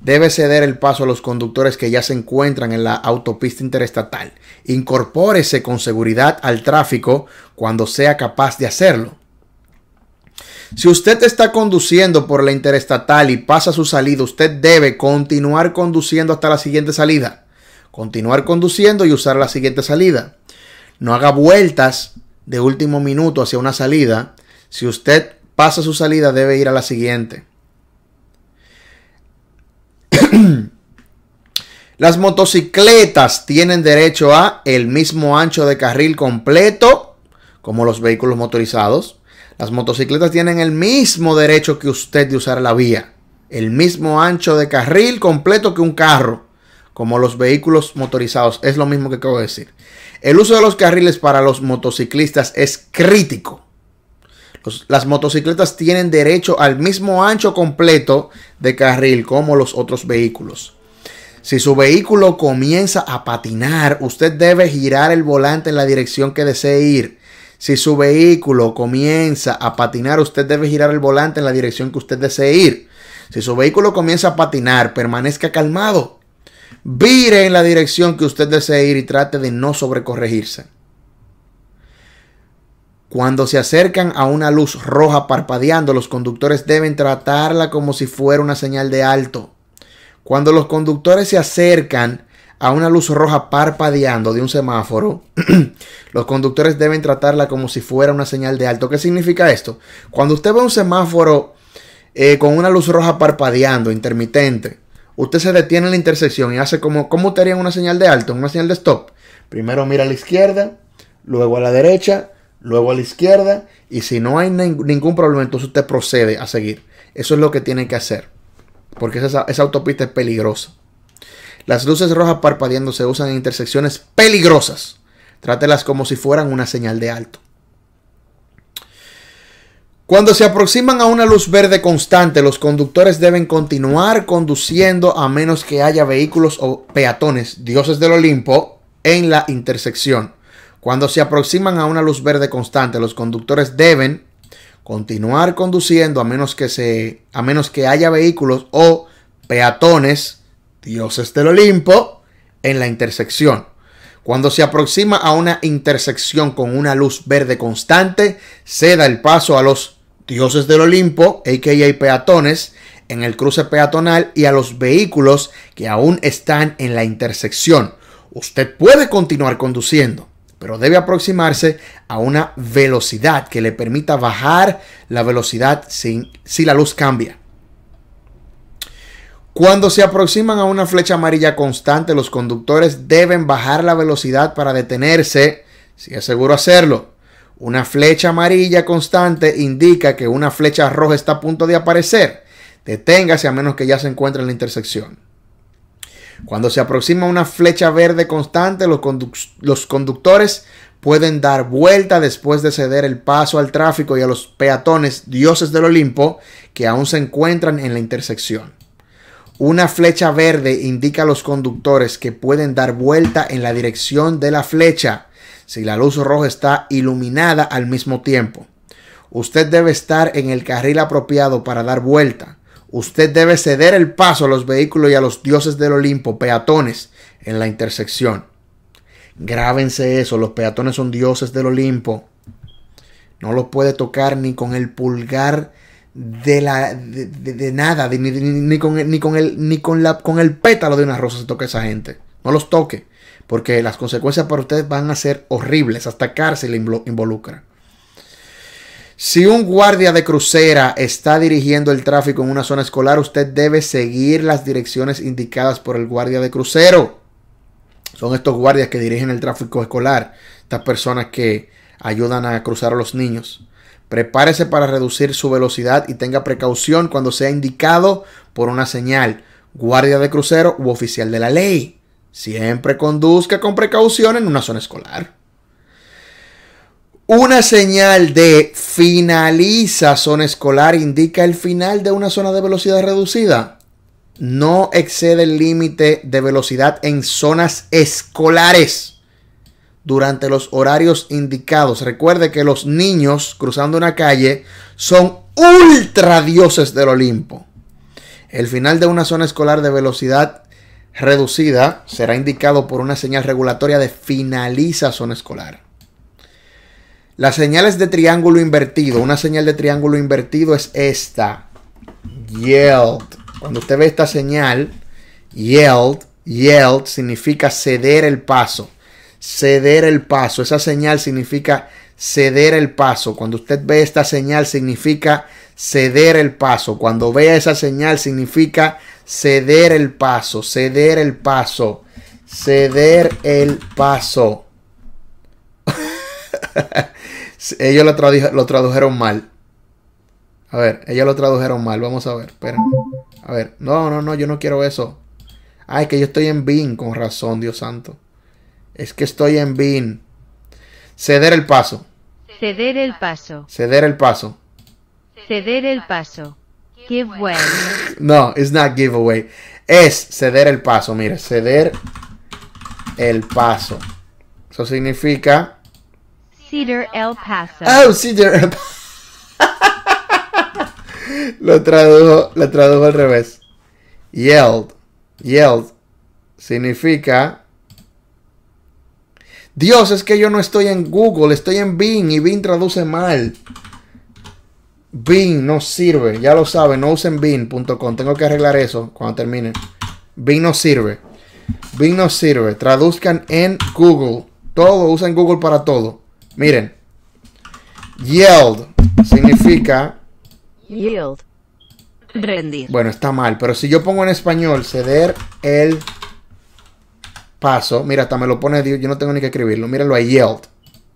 debe ceder el paso a los conductores que ya se encuentran en la autopista interestatal. Incorpórese con seguridad al tráfico cuando sea capaz de hacerlo. Si usted está conduciendo por la interestatal y pasa su salida, usted debe continuar conduciendo hasta la siguiente salida. Continuar conduciendo y usar la siguiente salida. No haga vueltas de último minuto hacia una salida. Si usted pasa su salida, debe ir a la siguiente. Las motocicletas tienen derecho a el mismo ancho de carril completo como los vehículos motorizados. Las motocicletas tienen el mismo derecho que usted de usar la vía. El mismo ancho de carril completo que un carro, como los vehículos motorizados. Es lo mismo que acabo de decir. El uso de los carriles para los motociclistas es crítico pues, las motocicletas tienen derecho al mismo ancho completo de carril como los otros vehículos. Si su vehículo comienza a patinar, usted debe girar el volante en la dirección que desee ir. Si su vehículo comienza a patinar, usted debe girar el volante en la dirección que usted desee ir. Si su vehículo comienza a patinar, permanezca calmado. Vire en la dirección que usted desee ir y trate de no sobrecorregirse. Cuando se acercan a una luz roja parpadeando, los conductores deben tratarla como si fuera una señal de alto. Cuando los conductores se acercan a una luz roja parpadeando de un semáforo, los conductores deben tratarla como si fuera una señal de alto. ¿Qué significa esto? Cuando usted ve un semáforo eh, con una luz roja parpadeando, intermitente, usted se detiene en la intersección y hace como, ¿cómo estaría haría una señal de alto? Una señal de stop. Primero mira a la izquierda, luego a la derecha, luego a la izquierda y si no hay ningún problema, entonces usted procede a seguir. Eso es lo que tiene que hacer, porque esa, esa autopista es peligrosa. Las luces rojas parpadeando se usan en intersecciones peligrosas. Trátelas como si fueran una señal de alto. Cuando se aproximan a una luz verde constante, los conductores deben continuar conduciendo a menos que haya vehículos o peatones, dioses del Olimpo, en la intersección. Cuando se aproximan a una luz verde constante, los conductores deben continuar conduciendo a menos que, se, a menos que haya vehículos o peatones, dioses del Olimpo, en la intersección. Cuando se aproxima a una intersección con una luz verde constante, se da el paso a los dioses del Olimpo, hay peatones, en el cruce peatonal y a los vehículos que aún están en la intersección. Usted puede continuar conduciendo pero debe aproximarse a una velocidad que le permita bajar la velocidad sin, si la luz cambia. Cuando se aproximan a una flecha amarilla constante, los conductores deben bajar la velocidad para detenerse, si es seguro hacerlo. Una flecha amarilla constante indica que una flecha roja está a punto de aparecer. Deténgase a menos que ya se encuentre en la intersección. Cuando se aproxima una flecha verde constante, los, conductores pueden dar vuelta después de ceder el paso al tráfico y a los peatones, dioses del Olimpo, que aún se encuentran en la intersección. Una flecha verde indica a los conductores que pueden dar vuelta en la dirección de la flecha si la luz roja está iluminada al mismo tiempo. Usted debe estar en el carril apropiado para dar vuelta usted debe ceder el paso a los vehículos y a los dioses del Olimpo, peatones, en la intersección. Grábense eso, los peatones son dioses del Olimpo. No los puede tocar ni con el pulgar de la de, nada, ni, con el, ni, con el, ni con la con el pétalo de una rosa se toca esa gente. No los toque, porque las consecuencias para ustedes van a ser horribles, hasta cárcel involucran. Si un guardia de crucera está dirigiendo el tráfico en una zona escolar, usted debe seguir las direcciones indicadas por el guardia de crucero. Son estos guardias que dirigen el tráfico escolar, estas personas que ayudan a cruzar a los niños. Prepárese para reducir su velocidad y tenga precaución cuando sea indicado por una señal, guardia de crucero u oficial de la ley. Siempre conduzca con precaución en una zona escolar. Una señal de finaliza zona escolar indica el final de una zona de velocidad reducida. No excede el límite de velocidad en zonas escolares durante los horarios indicados. Recuerde que los niños cruzando una calle son ultra dioses del Olimpo. El final de una zona escolar de velocidad reducida será indicado por una señal regulatoria de finaliza zona escolar. Las señales de triángulo invertido. Una señal de triángulo invertido es esta. Yield. Cuando usted ve esta señal, yield, yield significa ceder el paso. Ceder el paso. Esa señal significa ceder el paso. Cuando usted ve esta señal significa ceder el paso. Cuando vea esa señal significa ceder el paso, ceder el paso, ceder el paso. Ellos lo, lo tradujeron mal. A ver, ellos lo tradujeron mal. Vamos a ver, espera. A ver, no, no, no, yo no quiero eso. Ay, que yo estoy en BIN, con razón, Dios santo. Es que estoy en BIN. Ceder el paso. Ceder el paso. Ceder el paso. Ceder el paso. Giveaway. no, it's not giveaway. Es ceder el paso. Mira, ceder el paso. Eso significa Cedar El Paso. Oh, Cedar lo, tradujo, lo tradujo al revés. Yelled. Yelled significa. Dios, es que yo no estoy en Google, estoy en Bing y Bing traduce mal. Bing no sirve, ya lo saben, no usen Bing.com. Tengo que arreglar eso cuando termine. Bing no sirve. Bing no sirve. Traduzcan en Google. Todo, usen Google para todo. Miren, yield significa... Yield. Rendir. Bueno, está mal, pero si yo pongo en español ceder el paso, mira, hasta me lo pone Dios, yo no tengo ni que escribirlo, míralo a yield.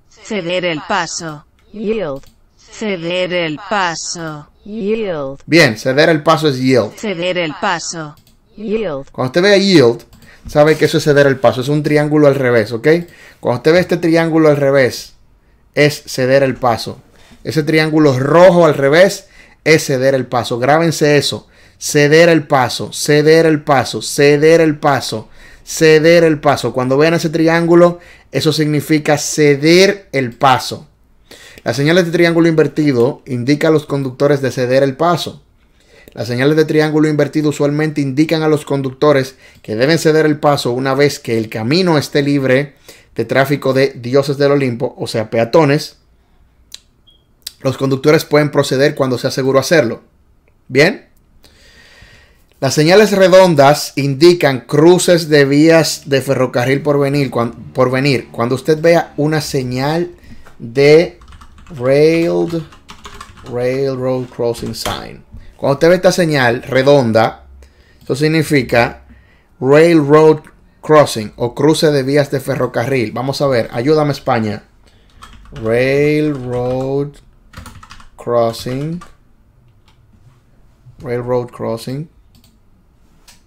Ceder el paso. Yield. Ceder el paso. Yield. Bien, ceder el paso es yield. Ceder el paso. Yield. Cuando usted a yield, sabe que eso es ceder el paso. Es un triángulo al revés, ¿ok? Cuando usted ve este triángulo al revés, es ceder el paso. Ese triángulo rojo al revés es ceder el paso. Grábense eso. Ceder el paso, ceder el paso, ceder el paso, ceder el paso. Cuando vean ese triángulo, eso significa ceder el paso. Las señales de este triángulo invertido indican a los conductores de ceder el paso. Las señales de triángulo invertido usualmente indican a los conductores que deben ceder el paso una vez que el camino esté libre de tráfico de dioses del Olimpo, o sea, peatones, los conductores pueden proceder cuando sea seguro hacerlo. Bien. Las señales redondas indican cruces de vías de ferrocarril por venir. Cuando, por venir. cuando usted vea una señal de railed, Railroad Crossing Sign. Cuando usted ve esta señal redonda, eso significa Railroad crossing o cruce de vías de ferrocarril. Vamos a ver, ayúdame España. Railroad crossing. Railroad crossing.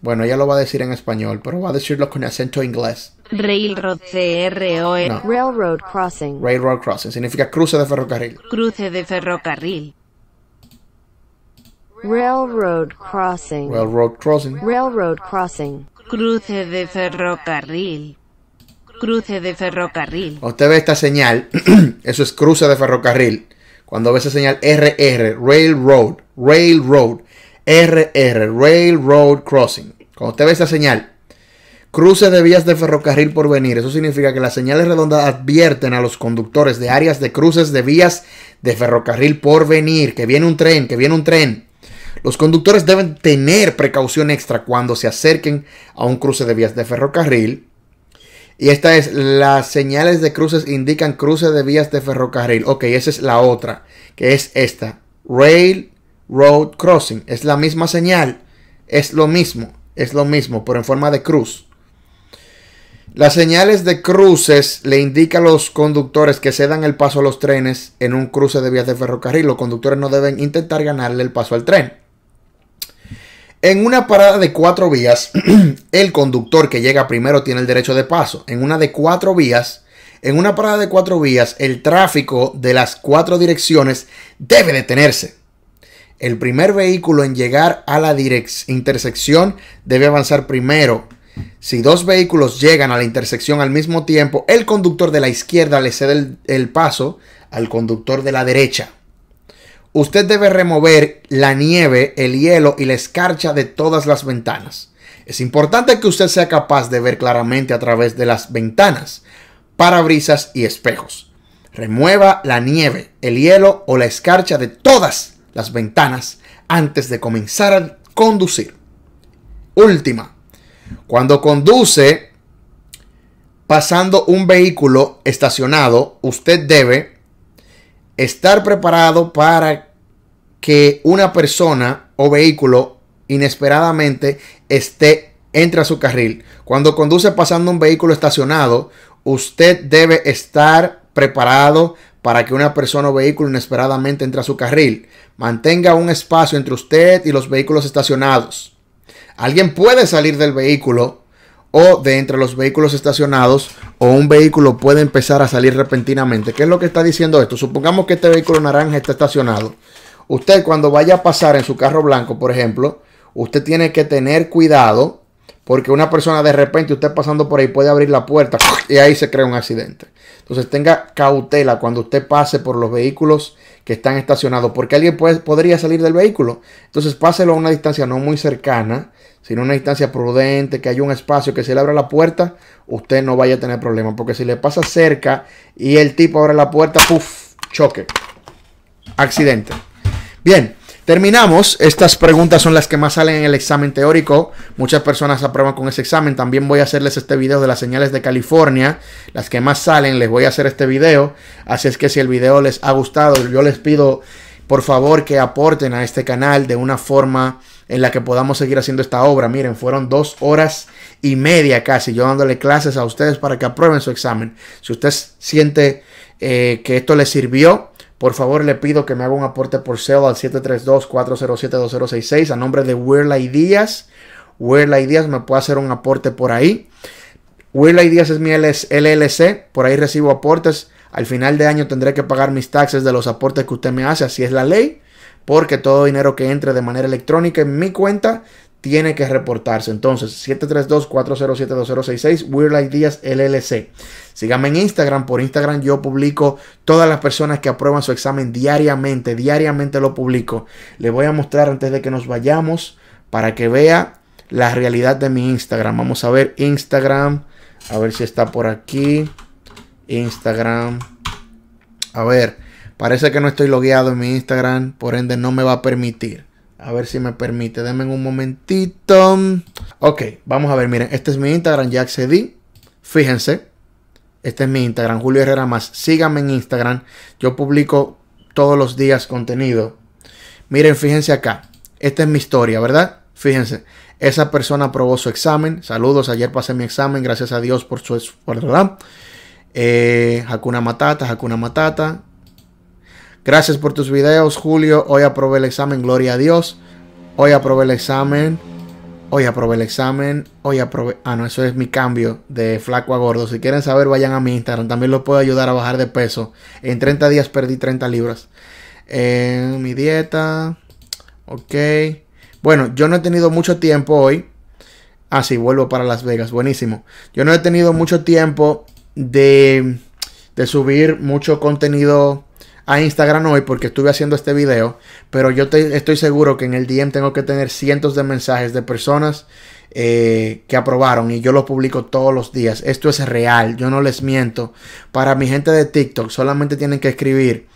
Bueno, ella lo va a decir en español, pero va a decirlo con acento inglés. Railroad O e. Railroad crossing. Railroad crossing significa cruce de ferrocarril. Cruce de ferrocarril. Railroad crossing. Railroad crossing. Railroad crossing. Cruce de ferrocarril. Cruce de ferrocarril. Usted ve esta señal. Eso es cruce de ferrocarril. Cuando ve esa señal RR, Railroad, Railroad, RR, Railroad Crossing. Cuando usted ve esa señal, cruce de vías de ferrocarril por venir. Eso significa que las señales redondas advierten a los conductores de áreas de cruces de vías de ferrocarril por venir. Que viene un tren, que viene un tren. Los conductores deben tener precaución extra cuando se acerquen a un cruce de vías de ferrocarril. Y esta es, las señales de cruces indican cruce de vías de ferrocarril. Ok, esa es la otra, que es esta. Railroad Crossing. Es la misma señal. Es lo mismo. Es lo mismo, pero en forma de cruz. Las señales de cruces le indican a los conductores que cedan el paso a los trenes en un cruce de vías de ferrocarril. Los conductores no deben intentar ganarle el paso al tren. En una parada de cuatro vías, el conductor que llega primero tiene el derecho de paso. En una de cuatro vías, en una parada de cuatro vías, el tráfico de las cuatro direcciones debe detenerse. El primer vehículo en llegar a la intersección debe avanzar primero. Si dos vehículos llegan a la intersección al mismo tiempo, el conductor de la izquierda le cede el, el paso al conductor de la derecha. Usted debe remover la nieve, el hielo y la escarcha de todas las ventanas. Es importante que usted sea capaz de ver claramente a través de las ventanas, parabrisas y espejos. Remueva la nieve, el hielo o la escarcha de todas las ventanas antes de comenzar a conducir. Última, cuando conduce pasando un vehículo estacionado, usted debe estar preparado para que una persona o vehículo inesperadamente esté entre a su carril. Cuando conduce pasando un vehículo estacionado, usted debe estar preparado para que una persona o vehículo inesperadamente entre a su carril. Mantenga un espacio entre usted y los vehículos estacionados. Alguien puede salir del vehículo o de entre los vehículos estacionados o un vehículo puede empezar a salir repentinamente. ¿Qué es lo que está diciendo esto? Supongamos que este vehículo naranja está estacionado. Usted cuando vaya a pasar en su carro blanco, por ejemplo, usted tiene que tener cuidado porque una persona de repente, usted pasando por ahí, puede abrir la puerta y ahí se crea un accidente. Entonces tenga cautela cuando usted pase por los vehículos que están estacionados, porque alguien podría salir del vehículo. Entonces páselo a una distancia no muy cercana, sino una distancia prudente, que haya un espacio, que si le abre la puerta, usted no vaya a tener problema. porque si le pasa cerca y el tipo abre la puerta, ¡puf! choque, accidente. Bien, Terminamos. Estas preguntas son las que más salen en el examen teórico. Muchas personas aprueban con ese examen. También voy a hacerles este video de las señales de California. Las que más salen, les voy a hacer este video. Así es que si el video les ha gustado, yo les pido por favor que aporten a este canal de una forma en la que podamos seguir haciendo esta obra. Miren, fueron dos horas y media casi yo dándole clases a ustedes para que aprueben su examen. Si usted siente eh, que esto les sirvió, por favor, le pido que me haga un aporte por sale al 732-407-2066 a nombre de Wearley Díaz. Weirla Díaz me puede hacer un aporte por ahí. Weirla Díaz es mi LLC, por ahí recibo aportes. Al final de año tendré que pagar mis taxes de los aportes que usted me hace, así es la ley, porque todo dinero que entre de manera electrónica en mi cuenta tiene que reportarse. Entonces, 732-407-2066, Weird LLC. Síganme en Instagram. Por Instagram yo publico todas las personas que aprueban su examen diariamente. Diariamente lo publico. Le voy a mostrar antes de que nos vayamos para que vea la realidad de mi Instagram. Vamos a ver Instagram. A ver si está por aquí. Instagram. A ver, parece que no estoy logueado en mi Instagram. Por ende, no me va a permitir. A ver si me permite. Denme un momentito. Ok, vamos a ver. Miren, este es mi Instagram. Ya accedí. Fíjense. Este es mi Instagram, Julio Herrera Más. Síganme en Instagram. Yo publico todos los días contenido. Miren, fíjense acá. Esta es mi historia, ¿verdad? Fíjense. Esa persona aprobó su examen. Saludos. Ayer pasé mi examen. Gracias a Dios por su esfuerzo. Eh, Hakuna Matata, Hakuna Matata. Gracias por tus videos, Julio. Hoy aprobé el examen, gloria a Dios. Hoy aprobé el examen. Hoy aprobé el examen. Hoy aprobé. Ah, no, eso es mi cambio de flaco a gordo. Si quieren saber, vayan a mi Instagram. También los puedo ayudar a bajar de peso. En 30 días perdí 30 libras. mi dieta. Ok. Bueno, yo no he tenido mucho tiempo hoy. Ah, sí, vuelvo para Las Vegas. Buenísimo. Yo no he tenido mucho tiempo de, de subir mucho contenido a Instagram hoy porque estuve haciendo este video, pero yo te, estoy seguro que en el DM tengo que tener cientos de mensajes de personas eh, que aprobaron y yo los publico todos los días. Esto es real, yo no les miento. Para mi gente de TikTok solamente tienen que escribir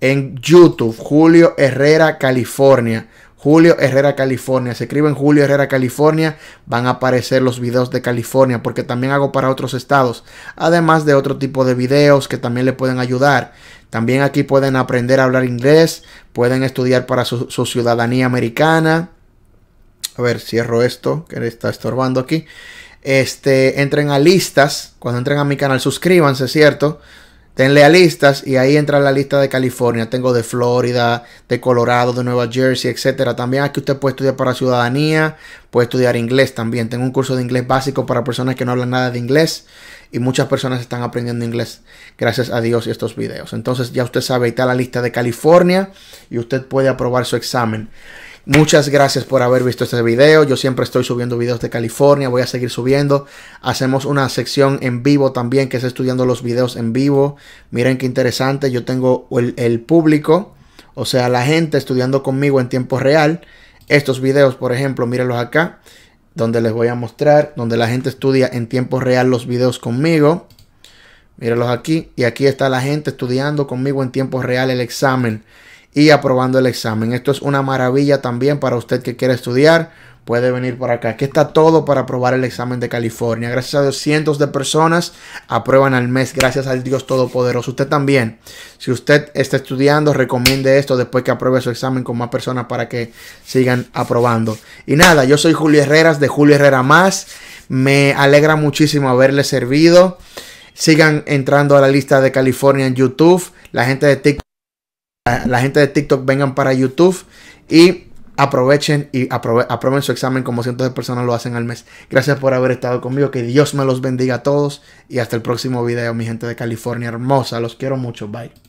en YouTube Julio Herrera California. Julio Herrera California. Se escriben Julio Herrera California. Van a aparecer los videos de California porque también hago para otros estados. Además de otro tipo de videos que también le pueden ayudar. También aquí pueden aprender a hablar inglés, pueden estudiar para su, ciudadanía americana. A ver, cierro esto que le está estorbando aquí. Este, entren a listas. Cuando entren a mi canal, suscríbanse, ¿cierto? Denle a listas y ahí entra la lista de California. Tengo de Florida, de Colorado, de Nueva Jersey, etcétera. También aquí usted puede estudiar para ciudadanía, puede estudiar inglés también. Tengo un curso de inglés básico para personas que no hablan nada de inglés y muchas personas están aprendiendo inglés gracias a Dios y estos videos. Entonces ya usted sabe, ahí está la lista de California y usted puede aprobar su examen. Muchas gracias por haber visto este video. Yo siempre estoy subiendo videos de California, voy a seguir subiendo. Hacemos una sección en vivo también que es estudiando los videos en vivo. Miren qué interesante, yo tengo el, público, o sea, la gente estudiando conmigo en tiempo real. Estos videos, por ejemplo, mírenlos acá donde les voy a mostrar, donde la gente estudia en tiempo real los videos conmigo. Míralos aquí. Y aquí está la gente estudiando conmigo en tiempo real el examen y aprobando el examen. Esto es una maravilla también para usted que quiere estudiar puede venir por acá. Aquí está todo para aprobar el examen de California. Gracias a cientos de personas aprueban al mes. Gracias al Dios Todopoderoso. Usted también, si usted está estudiando, recomiende esto después que apruebe su examen con más personas para que sigan aprobando. Y nada, yo soy Julio Herreras de Julio Herrera Más. Me alegra muchísimo haberle servido. Sigan entrando a la lista de California en YouTube. La gente de TikTok, la gente de TikTok vengan para YouTube. Y aprovechen y aprueben su examen como cientos de personas lo hacen al mes. Gracias por haber estado conmigo. Que Dios me los bendiga a todos. Y hasta el próximo video, mi gente de California hermosa. Los quiero mucho. Bye.